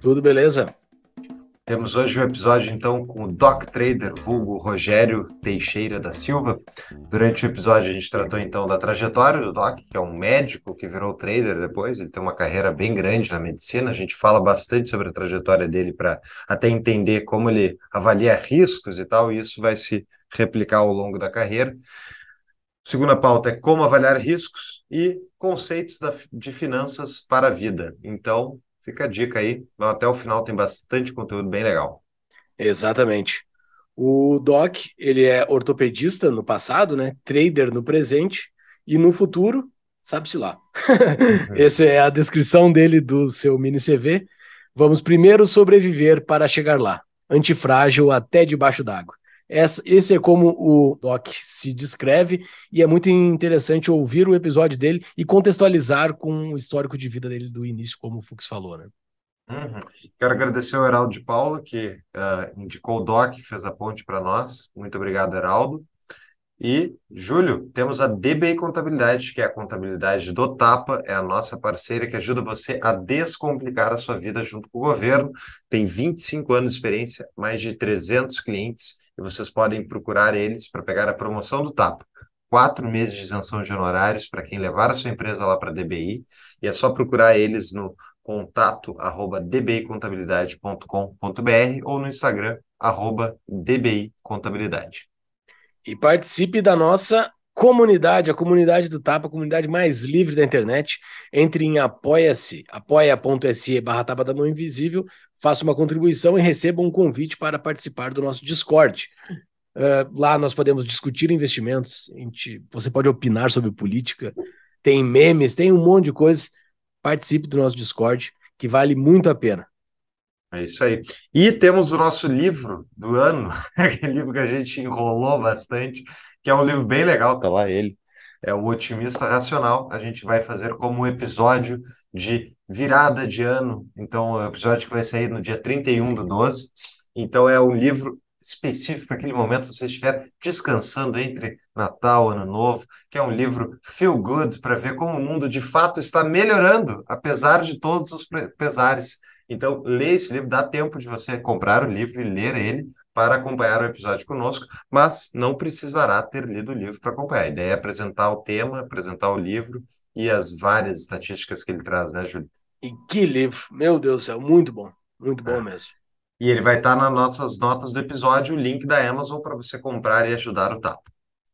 Tudo beleza? Temos hoje um episódio, então, com o Doc Trader, vulgo Rogério Teixeira da Silva. Durante o episódio, a gente tratou, então, da trajetória do Doc, que é um médico que virou trader depois. Ele tem uma carreira bem grande na medicina. A gente fala bastante sobre a trajetória dele para até entender como ele avalia riscos e tal, e isso vai se replicar ao longo da carreira. Segunda pauta é como avaliar riscos e conceitos da, de finanças para a vida. Então, Fica a dica aí, até o final tem bastante conteúdo bem legal. Exatamente. O Doc, ele é ortopedista no passado, né? Trader no presente e no futuro, sabe-se lá. Uhum. Essa é a descrição dele do seu mini CV. Vamos primeiro sobreviver para chegar lá. Antifrágil até debaixo d'água. Essa, esse é como o Doc se descreve, e é muito interessante ouvir o episódio dele e contextualizar com o histórico de vida dele do início, como o Fux falou, né? Uhum. Quero agradecer ao Heraldo de Paula, que uh, indicou o Doc, fez a ponte para nós. Muito obrigado, Heraldo. E, Júlio, temos a DBI Contabilidade, que é a contabilidade do TAPA, é a nossa parceira que ajuda você a descomplicar a sua vida junto com o governo. Tem 25 anos de experiência, mais de 300 clientes e vocês podem procurar eles para pegar a promoção do TAP. Quatro meses de isenção de honorários para quem levar a sua empresa lá para a DBI, e é só procurar eles no contato arroba dbicontabilidade.com.br ou no Instagram arroba dbicontabilidade. E participe da nossa comunidade, a comunidade do Tapa, a comunidade mais livre da internet. Entre em apoia-se, apoia.se barra Tapa da Mão Invisível faça uma contribuição e receba um convite para participar do nosso Discord. Uh, lá nós podemos discutir investimentos, gente, você pode opinar sobre política, tem memes, tem um monte de coisas. Participe do nosso Discord, que vale muito a pena. É isso aí. E temos o nosso livro do ano, aquele livro que a gente enrolou bastante, que é um livro bem legal, tá lá ele é o Otimista Racional. A gente vai fazer como um episódio de virada de ano. Então, é um episódio que vai sair no dia 31 do 12. Então, é um livro específico para aquele momento que você estiver descansando entre Natal, Ano Novo, que é um livro feel good para ver como o mundo de fato está melhorando, apesar de todos os pesares. Então, lê esse livro, dá tempo de você comprar o livro e ler ele, para acompanhar o episódio conosco, mas não precisará ter lido o livro para acompanhar. A ideia é apresentar o tema, apresentar o livro e as várias estatísticas que ele traz, né, Júlio? E que livro! Meu Deus do céu, muito bom, muito bom é. mesmo. E ele vai estar nas nossas notas do episódio, o link da Amazon para você comprar e ajudar o Tato.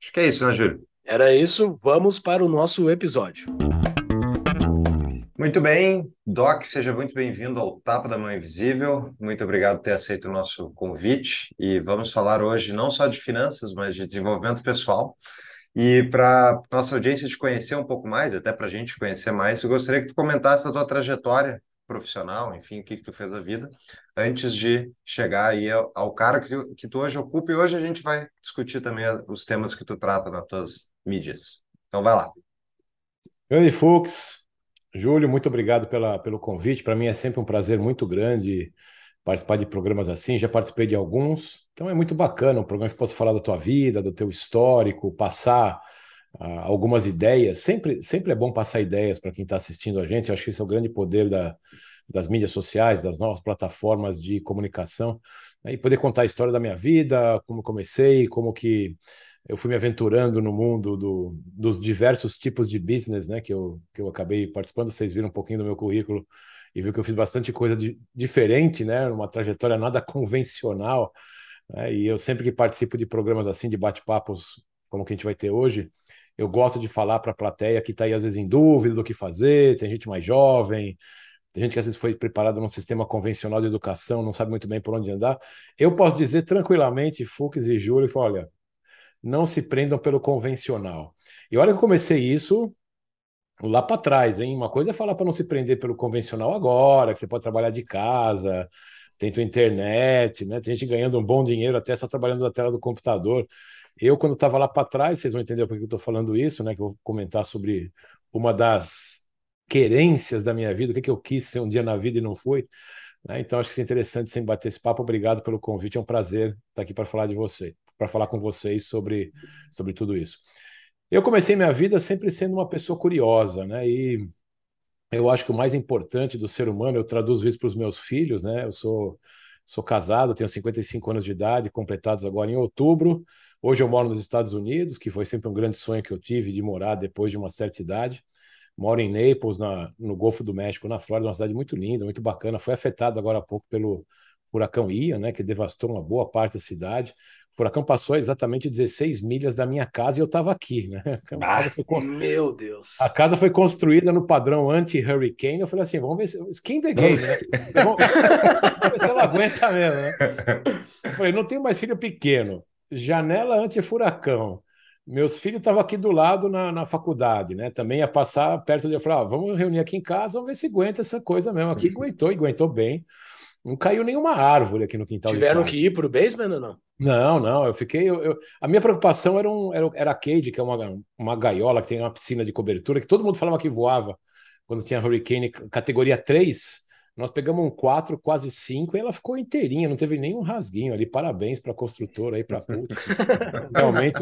Acho que é isso, né, Júlio? Era isso, vamos para o nosso episódio. Muito bem, Doc, seja muito bem-vindo ao Tapa da Mão Invisível. Muito obrigado por ter aceito o nosso convite e vamos falar hoje não só de finanças, mas de desenvolvimento pessoal. E para nossa audiência te conhecer um pouco mais, até para a gente conhecer mais, eu gostaria que tu comentasse a tua trajetória profissional, enfim, o que, que tu fez a vida, antes de chegar aí ao, ao cargo que tu, que tu hoje ocupa. E hoje a gente vai discutir também os temas que tu trata nas tuas mídias. Então vai lá. Grande Fux, Júlio, muito obrigado pela, pelo convite. Para mim é sempre um prazer muito grande participar de programas assim. Já participei de alguns, então é muito bacana um programa que possa falar da tua vida, do teu histórico, passar ah, algumas ideias. Sempre, sempre é bom passar ideias para quem está assistindo a gente. Eu acho que isso é o grande poder da, das mídias sociais, das novas plataformas de comunicação né, e poder contar a história da minha vida, como comecei, como que eu fui me aventurando no mundo do, dos diversos tipos de business né, que, eu, que eu acabei participando. Vocês viram um pouquinho do meu currículo e viu que eu fiz bastante coisa de, diferente, né, uma trajetória nada convencional. Né, e eu sempre que participo de programas assim, de bate-papos como que a gente vai ter hoje, eu gosto de falar para a plateia que está aí às vezes em dúvida do que fazer, tem gente mais jovem, tem gente que às vezes foi preparada num sistema convencional de educação, não sabe muito bem por onde andar. Eu posso dizer tranquilamente, Fux e Júlio, olha, não se prendam pelo convencional. E olha que eu comecei isso lá para trás, hein? Uma coisa é falar para não se prender pelo convencional agora, que você pode trabalhar de casa, tem tua internet, né? Tem gente ganhando um bom dinheiro até só trabalhando da tela do computador. Eu, quando estava lá para trás, vocês vão entender porque eu estou falando isso, né? Que eu vou comentar sobre uma das querências da minha vida, o que, que eu quis ser um dia na vida e não fui. Né? Então, acho que é interessante sem bater esse papo. Obrigado pelo convite, é um prazer estar aqui para falar de você, para falar com vocês sobre, sobre tudo isso. Eu comecei minha vida sempre sendo uma pessoa curiosa, né? E eu acho que o mais importante do ser humano, eu traduzo isso para os meus filhos, né? Eu sou, sou casado, tenho 55 anos de idade, completados agora em outubro. Hoje eu moro nos Estados Unidos, que foi sempre um grande sonho que eu tive de morar depois de uma certa idade moro em Naples, na, no Golfo do México, na Flórida, uma cidade muito linda, muito bacana. Foi afetado agora há pouco pelo furacão Ian, né, que devastou uma boa parte da cidade. O furacão passou exatamente 16 milhas da minha casa e eu estava aqui, né? Ah, con... Meu Deus! A casa foi construída no padrão anti-hurricane. Eu falei assim: vamos ver se. Skin the game, né? vamos... ver se ela aguenta mesmo, né? Eu falei: não tenho mais filho pequeno. Janela anti-furacão meus filhos estavam aqui do lado na, na faculdade, né? Também ia passar perto de eu falar, ah, vamos reunir aqui em casa, vamos ver se aguenta essa coisa mesmo. Aqui uhum. aguentou, aguentou bem. Não caiu nenhuma árvore aqui no quintal. Tiveram que ir para o basement ou não? Não, não. Eu fiquei. Eu, eu, a minha preocupação era, um, era, era a Cade, que é uma, uma gaiola que tem uma piscina de cobertura, que todo mundo falava que voava quando tinha Hurricane categoria 3. Nós pegamos um 4, quase 5, e ela ficou inteirinha, não teve nenhum rasguinho ali. Parabéns para a construtora aí, para a Realmente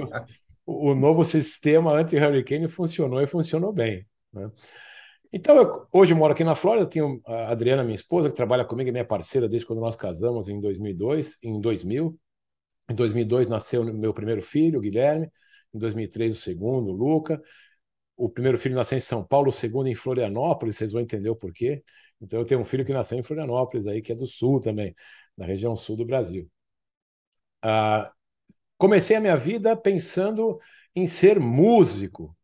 o novo sistema anti-hurricane funcionou e funcionou bem. Né? Então, eu, hoje eu moro aqui na Flórida, tenho a Adriana, minha esposa, que trabalha comigo, é minha parceira desde quando nós casamos em 2002, em 2000. Em 2002 nasceu meu primeiro filho, o Guilherme, em 2003 o segundo, o Luca. O primeiro filho nasceu em São Paulo, o segundo em Florianópolis, vocês vão entender o porquê. Então eu tenho um filho que nasceu em Florianópolis aí, que é do sul também, na região sul do Brasil. Ah, comecei a minha vida pensando em ser músico.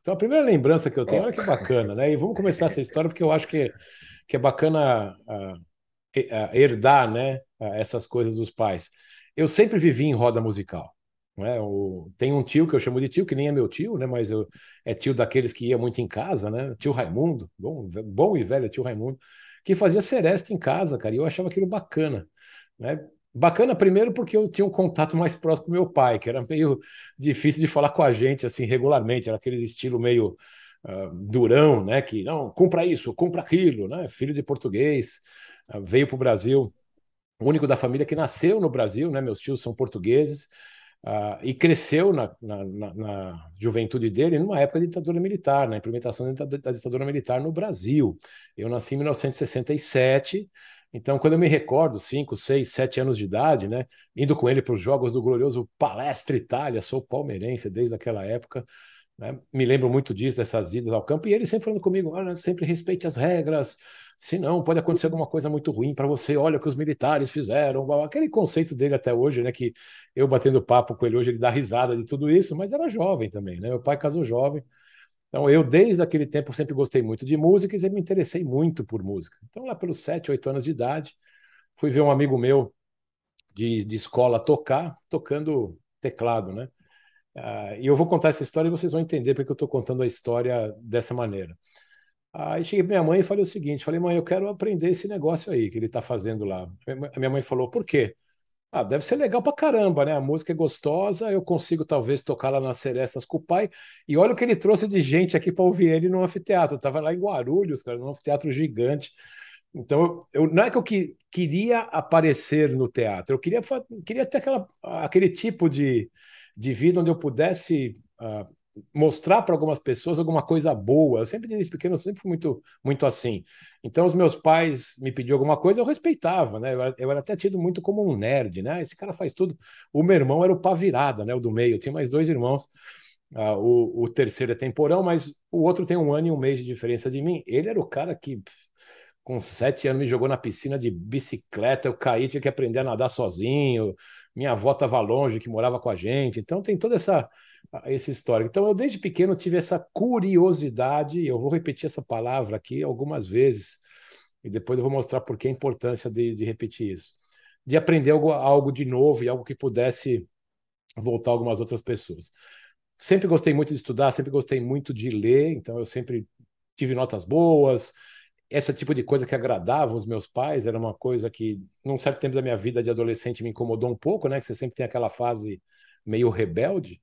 Então, a primeira lembrança que eu tenho, olha que bacana, né? E vamos começar essa história, porque eu acho que, que é bacana a, ah, a ah, herdar né, ah, essas coisas dos pais. Eu sempre vivi em roda musical. Né? O, tem um tio que eu chamo de tio, que nem é meu tio, né? mas eu, é tio daqueles que ia muito em casa, né? Tio Raimundo, bom, bom e velho tio Raimundo, que fazia seresta em casa, cara, e eu achava aquilo bacana. Né? Bacana, primeiro, porque eu tinha um contato mais próximo com meu pai, que era meio difícil de falar com a gente assim regularmente, era aquele estilo meio uh, durão, né? Que não, compra isso, compra aquilo, né? Filho de português, uh, veio para o Brasil, o único da família que nasceu no Brasil, né? Meus tios são portugueses. Uh, e cresceu na, na, na, na, juventude dele numa época de ditadura militar, na implementação da ditadura militar no Brasil. Eu nasci em 1967, então, quando eu me recordo, 5, 6, 7 anos de idade, né, indo com ele para os jogos do glorioso Palestra Itália, sou palmeirense desde aquela época, né, me lembro muito disso, dessas idas ao campo, e ele sempre falando comigo, olha, sempre respeite as regras, senão pode acontecer alguma coisa muito ruim para você, olha o que os militares fizeram, aquele conceito dele até hoje, né, que eu batendo papo com ele hoje, ele dá risada de tudo isso, mas era jovem também, né, meu pai casou jovem, então, eu, desde aquele tempo, sempre gostei muito de música e me interessei muito por música. Então, lá pelos 7, 8 anos de idade, fui ver um amigo meu de, de escola tocar, tocando teclado, né? Ah, e eu vou contar essa história e vocês vão entender porque eu estou contando a história dessa maneira. Aí cheguei para minha mãe e falei o seguinte: falei, mãe, eu quero aprender esse negócio aí que ele está fazendo lá. A minha mãe falou, por quê? Ah, deve ser legal pra caramba, né? A música é gostosa, eu consigo talvez tocar lá nas Serestas com o pai. E olha o que ele trouxe de gente aqui para ouvir ele no anfiteatro. Eu tava lá em Guarulhos, cara, num anfiteatro gigante. Então, eu, não é que eu que, queria aparecer no teatro, eu queria, queria ter aquela, aquele tipo de, de vida onde eu pudesse uh, mostrar para algumas pessoas alguma coisa boa. Eu sempre desde pequeno eu sempre fui muito muito assim. Então os meus pais me pediam alguma coisa, eu respeitava, né? Eu era, eu era até tido muito como um nerd, né? Ah, esse cara faz tudo. O meu irmão era o pavirada, né? O do meio. Eu tinha mais dois irmãos. Ah, o, o terceiro é temporão, mas o outro tem um ano e um mês de diferença de mim. Ele era o cara que com sete anos me jogou na piscina de bicicleta, eu caí, tive que aprender a nadar sozinho, minha avó estava longe, que morava com a gente. Então tem toda essa esse histórico. Então, eu desde pequeno tive essa curiosidade, eu vou repetir essa palavra aqui algumas vezes, e depois eu vou mostrar por que a importância de, de repetir isso, de aprender algo, algo de novo e algo que pudesse voltar algumas outras pessoas. Sempre gostei muito de estudar, sempre gostei muito de ler, então eu sempre tive notas boas, esse tipo de coisa que agradava os meus pais era uma coisa que, num certo tempo da minha vida de adolescente, me incomodou um pouco, né? Que você sempre tem aquela fase meio rebelde.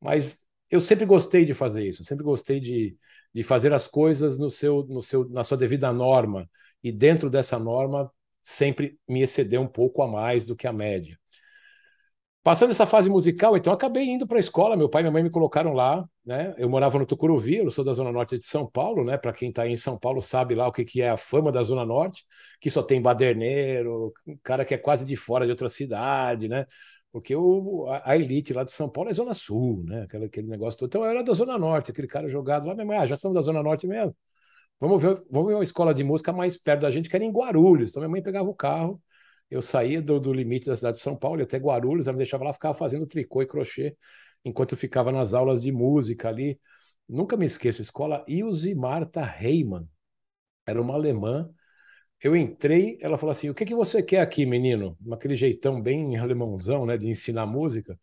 Mas eu sempre gostei de fazer isso, sempre gostei de, de fazer as coisas no seu, no seu, na sua devida norma e dentro dessa norma sempre me exceder um pouco a mais do que a média. Passando essa fase musical, então acabei indo para a escola. Meu pai e minha mãe me colocaram lá, né? Eu morava no Tucuruvi, eu sou da zona norte de São Paulo, né? Para quem está em São Paulo sabe lá o que, que é a fama da zona norte, que só tem baderneiro, um cara que é quase de fora de outra cidade, né? porque o, a, a, elite lá de São Paulo é Zona Sul, né? Aquela, aquele negócio todo. Então eu era da Zona Norte, aquele cara jogado lá minha mãe. Ah, já estamos da Zona Norte mesmo. Vamos ver, vamos ver uma escola de música mais perto da gente, que era em Guarulhos. Então minha mãe pegava o carro, eu saía do, do limite da cidade de São Paulo até Guarulhos, ela me deixava lá, ficava fazendo tricô e crochê, enquanto eu ficava nas aulas de música ali. Nunca me esqueço, escola Ilse Marta Reimann. Era uma alemã eu entrei, ela falou assim: O que, que você quer aqui, menino? Aquele jeitão bem alemãozão, né, de ensinar música.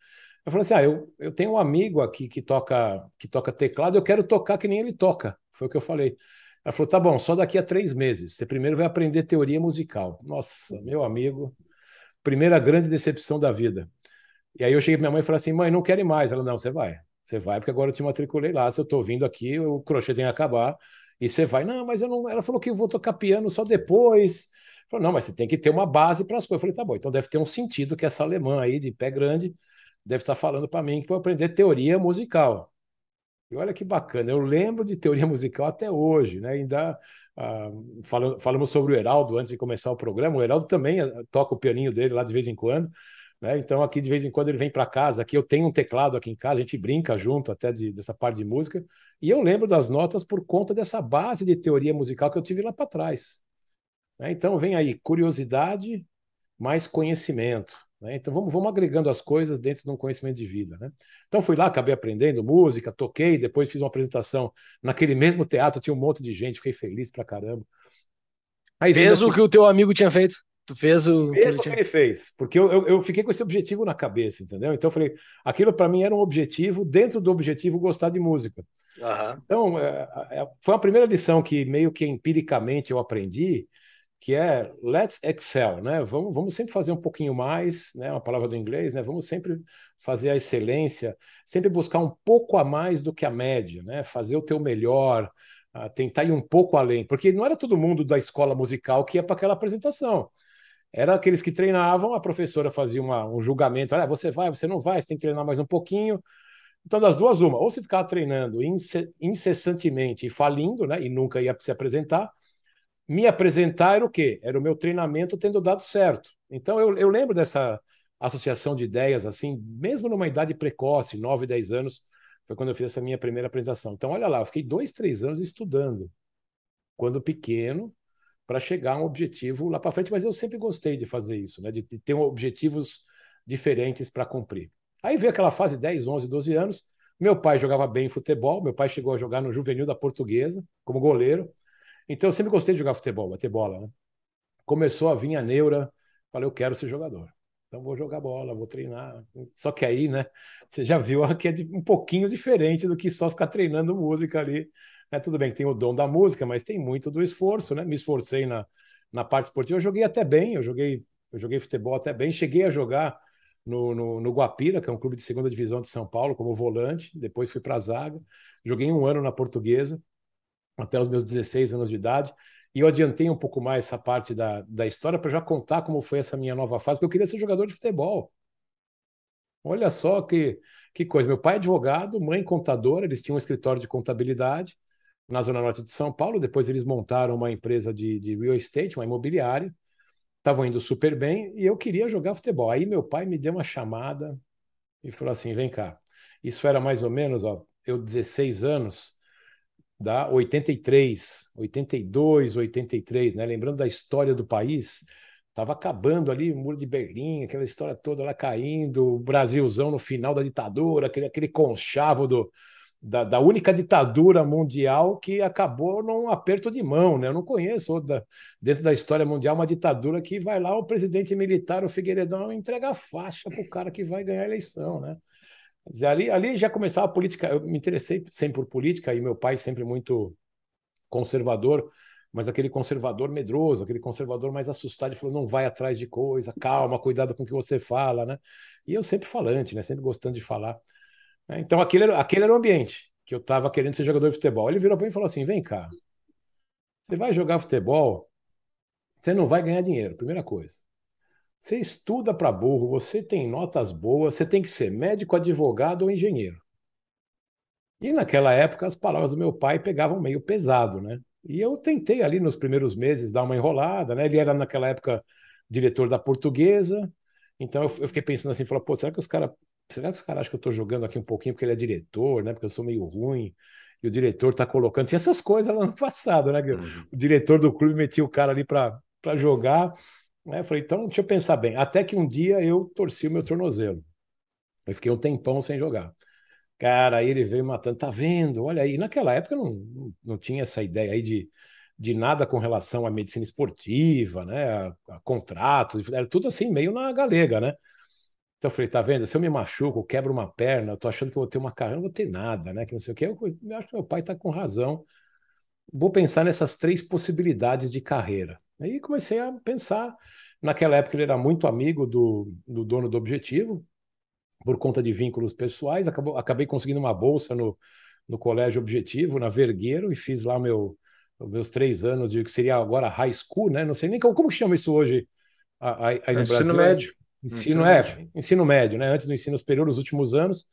Eu falei assim: Ah, eu, eu tenho um amigo aqui que toca, que toca teclado, eu quero tocar que nem ele toca. Foi o que eu falei. Ela falou: Tá bom, só daqui a três meses. Você primeiro vai aprender teoria musical. Nossa, meu amigo, primeira grande decepção da vida. E aí eu cheguei pra minha mãe e falei assim: Mãe, não quero mais. Ela: Não, você vai. Você vai, porque agora eu te matriculei lá. Se eu estou vindo aqui, o crochê tem que acabar. E você vai, não, mas eu não. Ela falou que eu vou tocar piano só depois. Falou, não, mas você tem que ter uma base para as coisas. Eu falei, tá bom, então deve ter um sentido que essa alemã aí de pé grande deve estar tá falando para mim que vou aprender teoria musical. E olha que bacana, eu lembro de teoria musical até hoje, né? Ainda ah, falamos sobre o Heraldo antes de começar o programa. O Heraldo também eh, toca o pianinho dele lá de vez em quando. Né? Então, aqui de vez em quando ele vem para casa. Aqui eu tenho um teclado aqui em casa, a gente brinca junto até de, dessa parte de música. E eu lembro das notas por conta dessa base de teoria musical que eu tive lá para trás. Né? Então, vem aí curiosidade mais conhecimento. Né? Então, vamos, vamos agregando as coisas dentro de um conhecimento de vida. Né? Então, fui lá, acabei aprendendo música, toquei, depois fiz uma apresentação naquele mesmo teatro, tinha um monte de gente, fiquei feliz para fez o que o teu amigo tinha feito. Tu fez o. Mesmo que, que ele fez, porque eu, eu, eu, fiquei com esse objetivo na cabeça, entendeu? Então eu falei, aquilo para mim era um objetivo, dentro do objetivo gostar de música. Uhum. Então é, é, foi a primeira lição que meio que empiricamente eu aprendi, que é let's excel, né? Vamos, vamos sempre fazer um pouquinho mais, né? Uma palavra do inglês, né? Vamos sempre fazer a excelência, sempre buscar um pouco a mais do que a média, né? Fazer o teu melhor, ah, tentar ir um pouco além, porque não era todo mundo da escola musical que ia para aquela apresentação eram aqueles que treinavam, a professora fazia uma, um julgamento, olha ah, você vai, você não vai, você tem que treinar mais um pouquinho. Então, das duas, uma, ou você ficava treinando incessantemente e falindo, né, e nunca ia se apresentar. Me apresentar era o quê? Era o meu treinamento tendo dado certo. Então, eu, eu lembro dessa associação de ideias, assim, mesmo numa idade precoce, 9, 10 anos, foi quando eu fiz essa minha primeira apresentação. Então, olha lá, eu fiquei dois, três anos estudando. Quando pequeno, para chegar a um objetivo lá para frente. Mas eu sempre gostei de fazer isso, né? de, de ter objetivos diferentes para cumprir. Aí veio aquela fase 10, 11, 12 anos. Meu pai jogava bem futebol, meu pai chegou a jogar no juvenil da Portuguesa, como goleiro. Então eu sempre gostei de jogar futebol, bater bola. Né? Começou a vir a neura, falei, eu quero ser jogador. Então vou jogar bola, vou treinar. Só que aí, né, você já viu que é um pouquinho diferente do que só ficar treinando música ali é, tudo bem que tem o dom da música, mas tem muito do esforço, né? Me esforcei na, na parte esportiva. Eu joguei até bem, eu joguei, eu joguei futebol até bem. Cheguei a jogar no, no, no Guapira, que é um clube de segunda divisão de São Paulo, como volante. Depois fui para a zaga. Joguei um ano na Portuguesa, até os meus 16 anos de idade. E eu adiantei um pouco mais essa parte da, da história para já contar como foi essa minha nova fase, porque eu queria ser jogador de futebol. Olha só que, que coisa. Meu pai é advogado, mãe contadora, eles tinham um escritório de contabilidade na Zona Norte de São Paulo. Depois eles montaram uma empresa de, de real estate, uma imobiliária. Estavam indo super bem e eu queria jogar futebol. Aí meu pai me deu uma chamada e falou assim: vem cá. Isso era mais ou menos, ó, eu 16 anos, da 83, 82, 83, né? Lembrando da história do país, estava acabando ali o Muro de Berlim, aquela história toda lá caindo, o Brasilzão no final da ditadura, aquele, aquele conchavo do, da, da, única ditadura mundial que acabou num aperto de mão. Né? Eu não conheço dentro da história mundial uma ditadura que vai lá, o presidente militar, o Figueiredão, entrega a faixa para o cara que vai ganhar a eleição. Né? Dizer, ali, ali já começava a política. Eu me interessei sempre por política e meu pai sempre muito conservador, mas aquele conservador medroso, aquele conservador mais assustado, ele falou: não vai atrás de coisa, calma, cuidado com o que você fala. Né? E eu sempre falante, né? sempre gostando de falar. Né? Então aquele era, aquele era o ambiente que eu estava querendo ser jogador de futebol. Ele virou para mim e falou assim: vem cá, você vai jogar futebol, você não vai ganhar dinheiro, primeira coisa. Você estuda para burro, você tem notas boas, você tem que ser médico, advogado ou engenheiro. E naquela época as palavras do meu pai pegavam meio pesado, né? E eu tentei ali nos primeiros meses dar uma enrolada, né? Ele era naquela época diretor da portuguesa, então eu, fiquei pensando assim, falei, pô, será que os caras será que os caras acham que eu estou jogando aqui um pouquinho porque ele é diretor, né? Porque eu sou meio ruim. E o diretor está colocando. Tinha essas coisas lá no passado, né? Uhum. O diretor do clube metia o cara ali para jogar. Né? falei, então deixa eu pensar bem. Até que um dia eu torci o meu tornozelo. Eu fiquei um tempão sem jogar. Cara, aí ele veio matando, tá vendo? Olha aí, naquela época não, não, não tinha essa ideia aí de, de nada com relação à medicina esportiva, né? A, a contratos, era tudo assim, meio na galega, né? Então eu falei, tá vendo? Se eu me machuco, quebro uma perna, eu tô achando que eu vou ter uma carreira, não vou ter nada, né? Que não sei o quê. Eu, eu acho que meu pai tá com razão. Vou pensar nessas três possibilidades de carreira. Aí comecei a pensar. Naquela época ele era muito amigo do, do dono do objetivo, por conta de vínculos pessoais. Acabou, acabei conseguindo uma bolsa no, no colégio objetivo, na Vergueiro, e fiz lá meu, meus três anos de que seria agora high school, né? Não sei nem como, como chama isso hoje. aí no Brasil. ensino né? médio. Ensino, ensino é, médio. ensino médio, né? Antes do ensino superior, os últimos anos,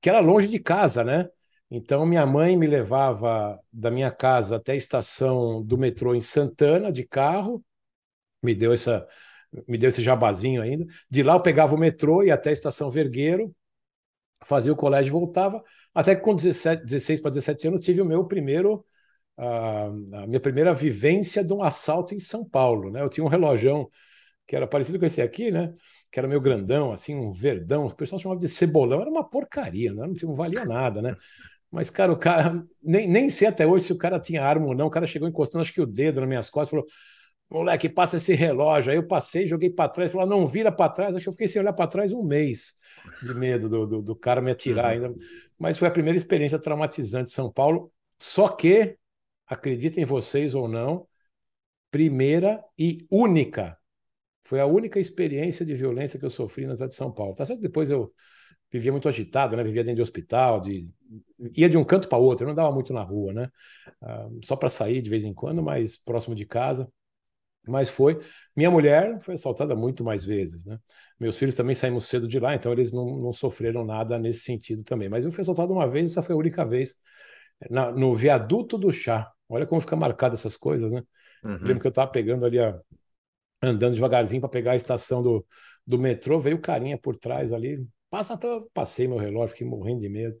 que era longe de casa, né? Então, minha mãe me levava da minha casa até a estação do metrô em Santana, de carro, me deu essa me deu esse jabazinho ainda. De lá eu pegava o metrô e até a estação Vergueiro, fazia o colégio e voltava. Até que com 17, 16 para 17 anos tive o meu primeiro a, ah, a minha primeira vivência de um assalto em São Paulo, né? Eu tinha um relógio que era parecido com esse aqui, né? Que era meio grandão, assim, um verdão. Os pessoal chamava de cebolão, era uma porcaria, né? não, não valia nada, né? Mas, cara, o cara, nem, nem sei até hoje se o cara tinha arma ou não. O cara chegou encostando, acho que o dedo nas minhas costas, falou: moleque, passa esse relógio. Aí eu passei, joguei para trás, falou: ah, não vira para trás. Acho que eu fiquei sem olhar para trás um mês de medo do, do, do cara me atirar uhum. ainda. Mas foi a primeira experiência traumatizante de São Paulo. Só que, acreditem vocês ou não, primeira e única foi a única experiência de violência que eu sofri na cidade de São Paulo. Tá certo? Depois eu vivia muito agitado, né? Vivia dentro de hospital, de... ia de um canto para outro. Eu não dava muito na rua, né? Ah, só para sair de vez em quando, mas próximo de casa. Mas foi. Minha mulher foi assaltada muito mais vezes, né? Meus filhos também saímos cedo de lá, então eles não, não sofreram nada nesse sentido também. Mas eu fui assaltado uma vez, essa foi a única vez, na, no viaduto do chá. Olha como fica marcado essas coisas, né? Uhum. Lembro que eu estava pegando ali a, andando devagarzinho para pegar a estação do, do metrô, veio o carinha por trás ali, passa até, passei meu relógio, fiquei morrendo de medo.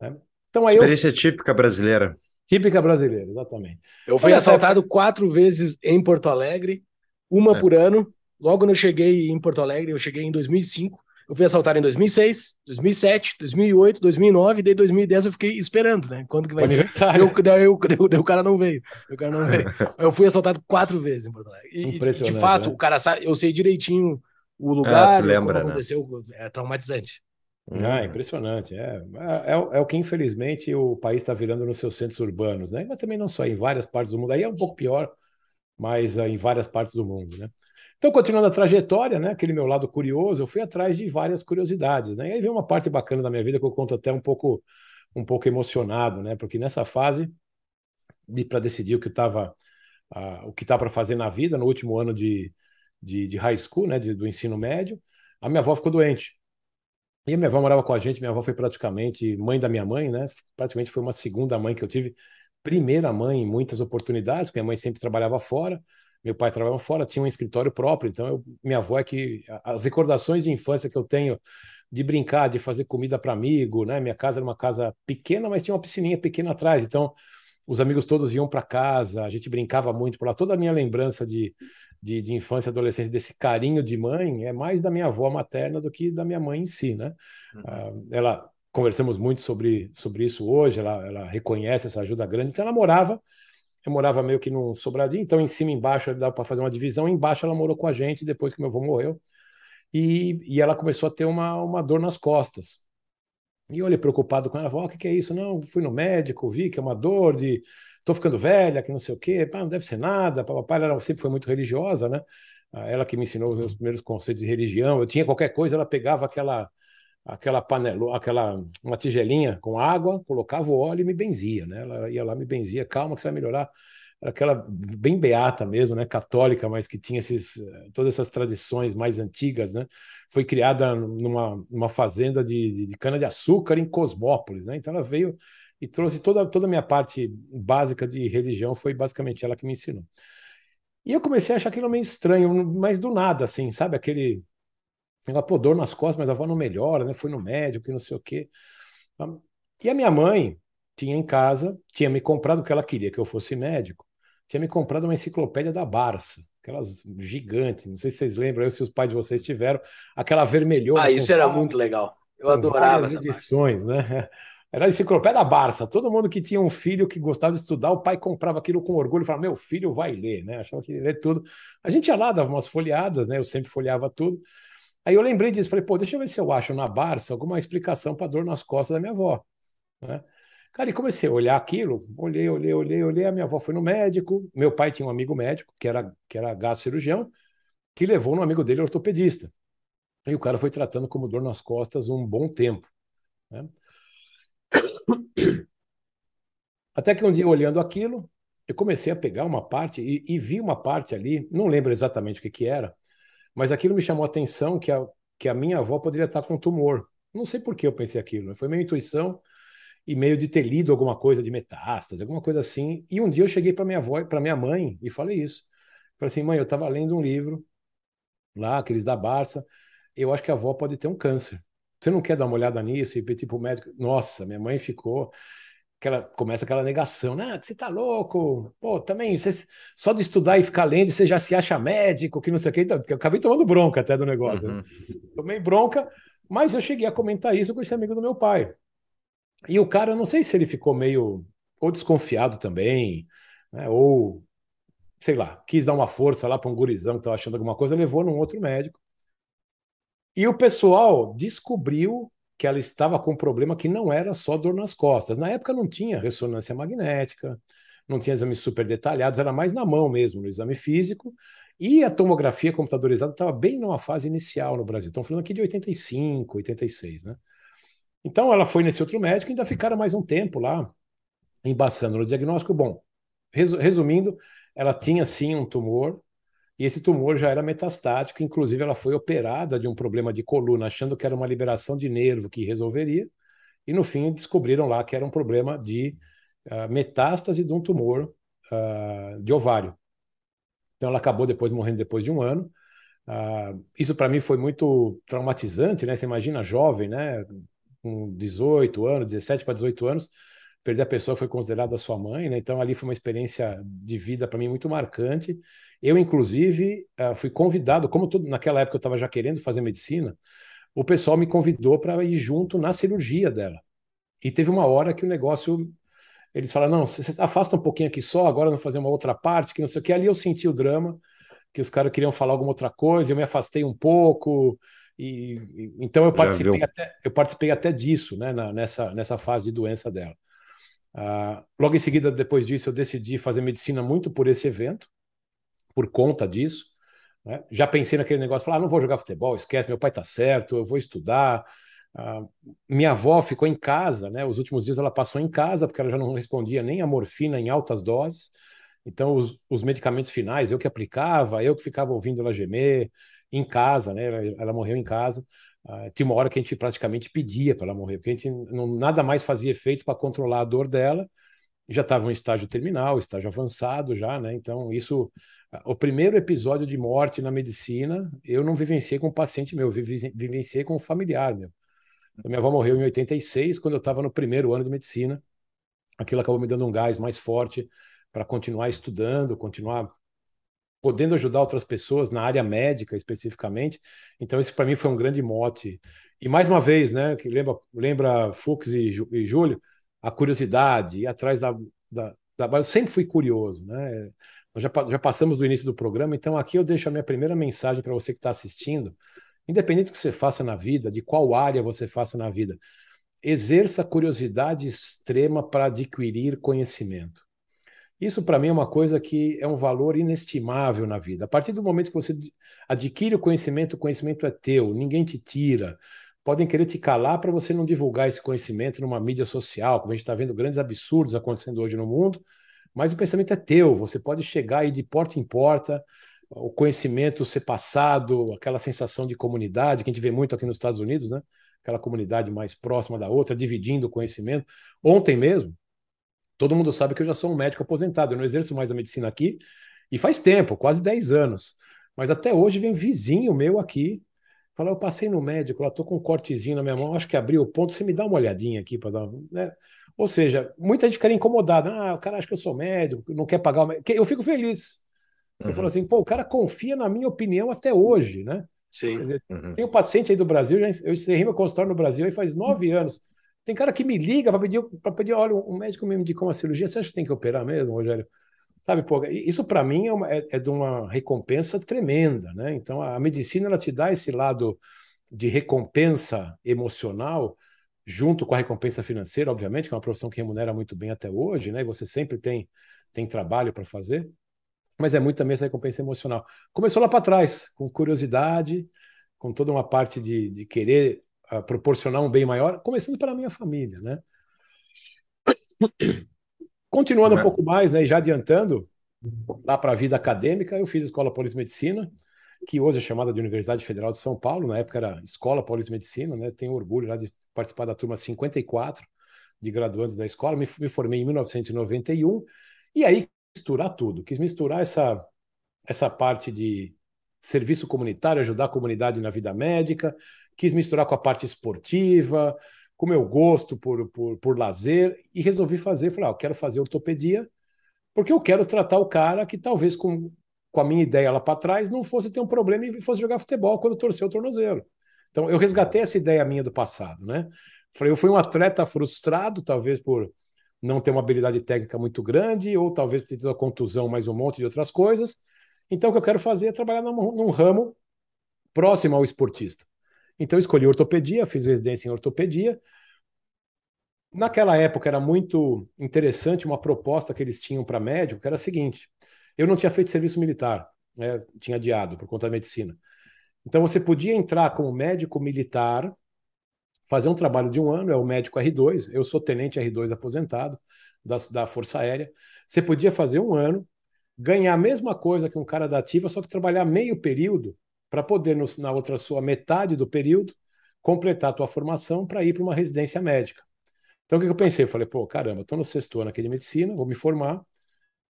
Né? Então, aí Experiência eu... típica brasileira. Típica brasileira, exatamente. Eu fui Olha, assaltado quatro vezes em Porto Alegre, uma é. por ano. Logo quando eu cheguei em Porto Alegre, eu cheguei em 2005, eu fui assaltado em 2006, 2007, 2008, 2009, e daí 2010 eu fiquei esperando, né? Quando que vai ser? Eu, daí, eu, daí, daí o cara não veio. O cara não veio. eu fui assaltado quatro vezes em Porto Alegre. E, de fato, né? o cara sabe, eu sei direitinho o ah, lugar, ah, lembra, como né? aconteceu, né? é traumatizante. Ah, uhum. impressionante. É, é, é, é o que, infelizmente, o país está virando nos seus centros urbanos, né? Mas também não só, em várias partes do mundo. Aí é um pouco pior, mas ah, em várias partes do mundo, né? Então, continuando a trajetória, né, aquele meu lado curioso, eu fui atrás de várias curiosidades, né? E aí vem uma parte bacana da minha vida que eu conto até um pouco um pouco emocionado, né? Porque nessa fase de para decidir o que estava uh, o que tá para fazer na vida, no último ano de, de, de high school, né, de, do ensino médio, a minha avó ficou doente. E a minha avó morava com a gente, minha avó foi praticamente mãe da minha mãe, né? Praticamente foi uma segunda mãe que eu tive, primeira mãe em muitas oportunidades, porque minha mãe sempre trabalhava fora meu pai trabalhava fora, tinha um escritório próprio, então eu, minha avó é que. As recordações de infância que eu tenho de brincar, de fazer comida para amigo, né? Minha casa era uma casa pequena, mas tinha uma piscininha pequena atrás, então os amigos todos iam para casa, a gente brincava muito por lá. Toda a minha lembrança de, de, de infância e adolescência, desse carinho de mãe, é mais da minha avó materna do que da minha mãe em si, né? Uhum. Ah, ela, conversamos muito sobre, sobre isso hoje, ela, ela reconhece essa ajuda grande. Então, ela morava eu morava meio que num sobradinho, então em cima e embaixo dava para fazer uma divisão, embaixo ela morou com a gente depois que meu avô morreu, e, e ela começou a ter uma, uma dor nas costas. E eu olhei preocupado com ela, falei, o que, que é isso? Não, fui no médico, vi que é uma dor de... estou ficando velha, que não sei o quê, não deve ser nada, papai, ela sempre foi muito religiosa, né? Ah, ela que me ensinou os meus primeiros conceitos de religião, eu tinha qualquer coisa, ela pegava aquela aquela panela, aquela uma tigelinha com água, colocava o óleo e me benzia, né? Ela ia lá me benzia, calma que você vai melhorar. Era aquela bem beata mesmo, né? Católica, mas que tinha esses, eh, todas essas tradições mais antigas, né? Foi criada numa, numa fazenda de, de cana de açúcar em Cosmópolis, né? Então ela veio e trouxe toda toda a minha parte básica de religião foi basicamente ela que me ensinou. E eu comecei a achar aquilo meio estranho, mas do nada, assim, sabe? Aquele ela, pô, dor nas costas, mas a avó não melhora, né? Fui no médico e não sei o quê. Ah, e a minha mãe tinha em casa, tinha me comprado o que ela queria que eu fosse médico, tinha me comprado uma enciclopédia da Barça, aquelas gigantes, não sei se vocês lembram, se os pais de vocês tiveram, aquela vermelhona. Ah, isso era muito legal. Eu adorava as edições, né? Era a enciclopédia da Barça. Todo mundo que tinha um filho que gostava de estudar, o pai comprava aquilo com orgulho e falava: Meu filho vai ler, né? Achava que ia ler tudo. A gente ia lá, dava umas folheadas, né? Eu sempre folheava tudo. Aí eu lembrei disso, falei, pô, deixa eu ver se eu acho na Barça alguma explicação para dor nas costas da minha avó. Né? Cara, e comecei a olhar aquilo, olhei, olhei, olhei, olhei. A minha avó foi no médico. Meu pai tinha um amigo médico, que era, que era gastrocirurgião, que levou no amigo dele ortopedista. E o cara foi tratando como dor nas costas um bom tempo. Né? Até que um dia, olhando aquilo, eu comecei a pegar uma parte e, e vi uma parte ali, não lembro exatamente o que, que era, mas aquilo me chamou a atenção que a, que a minha avó poderia estar com tumor. Não sei por que eu pensei aquilo, né? foi minha intuição e meio de ter lido alguma coisa de metástase, alguma coisa assim. E um dia eu cheguei para minha avó, para minha mãe e falei isso. Falei assim, mãe, eu estava lendo um livro lá, aqueles da Barça, eu acho que a avó pode ter um câncer. Você não quer dar uma olhada nisso e pedir para o médico? Nossa, minha mãe ficou aquela, começa aquela negação, né? você tá louco? Pô, também, você, só de estudar e ficar lendo, você já se acha médico, que não sei o que. Então, eu acabei tomando bronca até do negócio. Né? Uhum. Né? Tomei bronca, mas eu cheguei a comentar isso com esse amigo do meu pai. E o cara, eu não sei se ele ficou meio ou desconfiado também, né? ou sei lá, quis dar uma força lá para um gurizão que estava achando alguma coisa, levou num outro médico. E o pessoal descobriu que ela estava com um problema que não era só dor nas costas. Na época não tinha ressonância magnética, não tinha exames super detalhados, era mais na mão mesmo, no exame físico. E a tomografia computadorizada estava bem numa fase inicial no Brasil. Estão falando aqui de 85, 86, né? Então ela foi nesse outro médico e ainda ficaram mais um tempo lá, embaçando no diagnóstico. Bom, resumindo, ela tinha sim um tumor e esse tumor já era metastático, inclusive ela foi operada de um problema de coluna, achando que era uma liberação de nervo que resolveria. E no fim descobriram lá que era um problema de uh, metástase de um tumor uh, de ovário. Então ela acabou depois morrendo depois de um ano. Uh, isso para mim foi muito traumatizante, né? Você imagina jovem, né? Com 18 anos, 17 para 18 anos, perder a pessoa foi considerada sua mãe, né? Então ali foi uma experiência de vida para mim muito marcante. Eu, inclusive, ah, fui convidado, como naquela época eu estava já querendo fazer medicina, o pessoal me convidou para ir junto na cirurgia dela. E teve uma hora que o negócio. Eles falaram: não, vocês afasta um pouquinho aqui só, agora vamos fazer uma outra parte, que não sei o que. Ali eu senti o drama, que os caras queriam falar alguma outra coisa, eu me afastei um pouco. E, e então eu participei, até, eu participei até disso, né, na, nessa, nessa fase de doença dela. Uh, logo em seguida, depois disso, eu decidi fazer medicina muito por esse evento por conta disso. Né? Já pensei naquele negócio, falar, ah, não vou jogar futebol, esquece, meu pai tá certo, eu vou estudar. Ah, minha avó ficou em casa, né? Os últimos dias ela passou em casa porque ela já não respondia nem a morfina em altas doses. Então, os, os medicamentos finais, eu que aplicava, eu que ficava ouvindo ela gemer em casa, né? Ela, ela morreu em casa. Ah, tinha uma hora que a gente praticamente pedia para ela morrer, porque a gente não, nada mais fazia efeito para controlar a dor dela já estava em estágio terminal, estágio avançado já, né? Então, isso, o primeiro episódio de morte na medicina, eu não vivenciei com um paciente meu, vivenciei com um familiar meu. A minha avó morreu em 86, quando eu estava no primeiro ano de medicina. Aquilo acabou me dando um gás mais forte para continuar estudando, continuar podendo ajudar outras pessoas na área médica especificamente. Então, isso para mim foi um grande mote. E mais uma vez, né, que lembra, lembra Fux e, e Júlio, a curiosidade, ir atrás da, da, da. Eu sempre fui curioso, né? Nós já, já passamos do início do programa, então aqui eu deixo a minha primeira mensagem para você que está assistindo. Independente do que você faça na vida, de qual área você faça na vida, exerça curiosidade extrema para adquirir conhecimento. Isso, para mim, é uma coisa que é um valor inestimável na vida. A partir do momento que você adquire o conhecimento, o conhecimento é teu, ninguém te tira podem querer te calar para você não divulgar esse conhecimento numa mídia social, como a gente está vendo grandes absurdos acontecendo hoje no mundo, mas o pensamento é teu, você pode chegar aí de porta em porta, o conhecimento ser passado, aquela sensação de comunidade que a gente vê muito aqui nos Estados Unidos, né? Aquela comunidade mais próxima da outra, dividindo o conhecimento. Ontem mesmo, todo mundo sabe que eu já sou um médico aposentado, eu não exerço mais a medicina aqui e faz tempo, quase 10 anos. Mas até hoje vem um vizinho meu aqui Fala, eu passei no médico, lá tô com um cortezinho na minha mão, acho que abriu o ponto, você me dá uma olhadinha aqui para dar, né? Ou seja, muita gente ficaria incomodada. Ah, o cara acha que eu sou médico, não quer pagar o médico. Eu fico feliz. Eu falo uhum. assim, pô, o cara confia na minha opinião até hoje, né? Sim. Uhum. Tem um paciente aí do Brasil, eu encerrei meu consultório no Brasil aí faz nove uhum. anos. Tem cara que me liga para pedir, para pedir, olha, um médico me indicou uma cirurgia, você acha que tem que operar mesmo, Rogério? Sabe, pô, isso para mim é, uma, é, é, de uma recompensa tremenda, né? Então a, medicina ela te dá esse lado de recompensa emocional junto com a recompensa financeira, obviamente, que é uma profissão que remunera muito bem até hoje, né? E você sempre tem tem trabalho para fazer, mas é muito também essa recompensa emocional. Começou lá para trás, com curiosidade, com toda uma parte de, de querer uh, proporcionar um bem maior, começando pela minha família, né? Continuando é. um né? pouco mais, né, já adiantando, lá para a vida acadêmica, eu fiz Escola Paulista de Medicina, que hoje é chamada de Universidade Federal de São Paulo, na época era Escola Paulista de Medicina, né? Tenho orgulho lá de participar da turma 54 de graduandos da escola. Me, me formei em 1991 e aí misturar tudo, quis misturar essa essa parte de serviço comunitário, ajudar a comunidade na vida médica, quis misturar com a parte esportiva, com meu gosto por, por, por lazer, e resolvi fazer. Falei, ah, eu quero fazer ortopedia, porque eu quero tratar o cara que talvez com, com a minha ideia lá para trás não fosse ter um problema e fosse jogar futebol quando torceu o tornozelo. Então eu resgatei essa ideia minha do passado, né? Falei, eu fui um atleta frustrado, talvez por não ter uma habilidade técnica muito grande, ou talvez ter tido a contusão mais um monte de outras coisas. Então o que eu quero fazer é trabalhar num, num ramo próximo ao esportista. Então escolhi ortopedia, fiz residência em ortopedia. Naquela época era muito interessante uma proposta que eles tinham para médico, que era a seguinte: eu não tinha feito serviço militar, né? tinha adiado por conta da medicina. Então você podia entrar como médico militar, fazer um trabalho de um ano, é o médico R2, eu sou tenente R2 aposentado da, da Força Aérea. Você podia fazer um ano, ganhar a mesma coisa que um cara da ativa, só que trabalhar meio período para poder, no, na outra sua metade do período, completar a tua formação para ir para uma residência médica. Então, o que eu pensei? Eu falei, pô, caramba, estou no sexto ano aqui de medicina, vou me formar,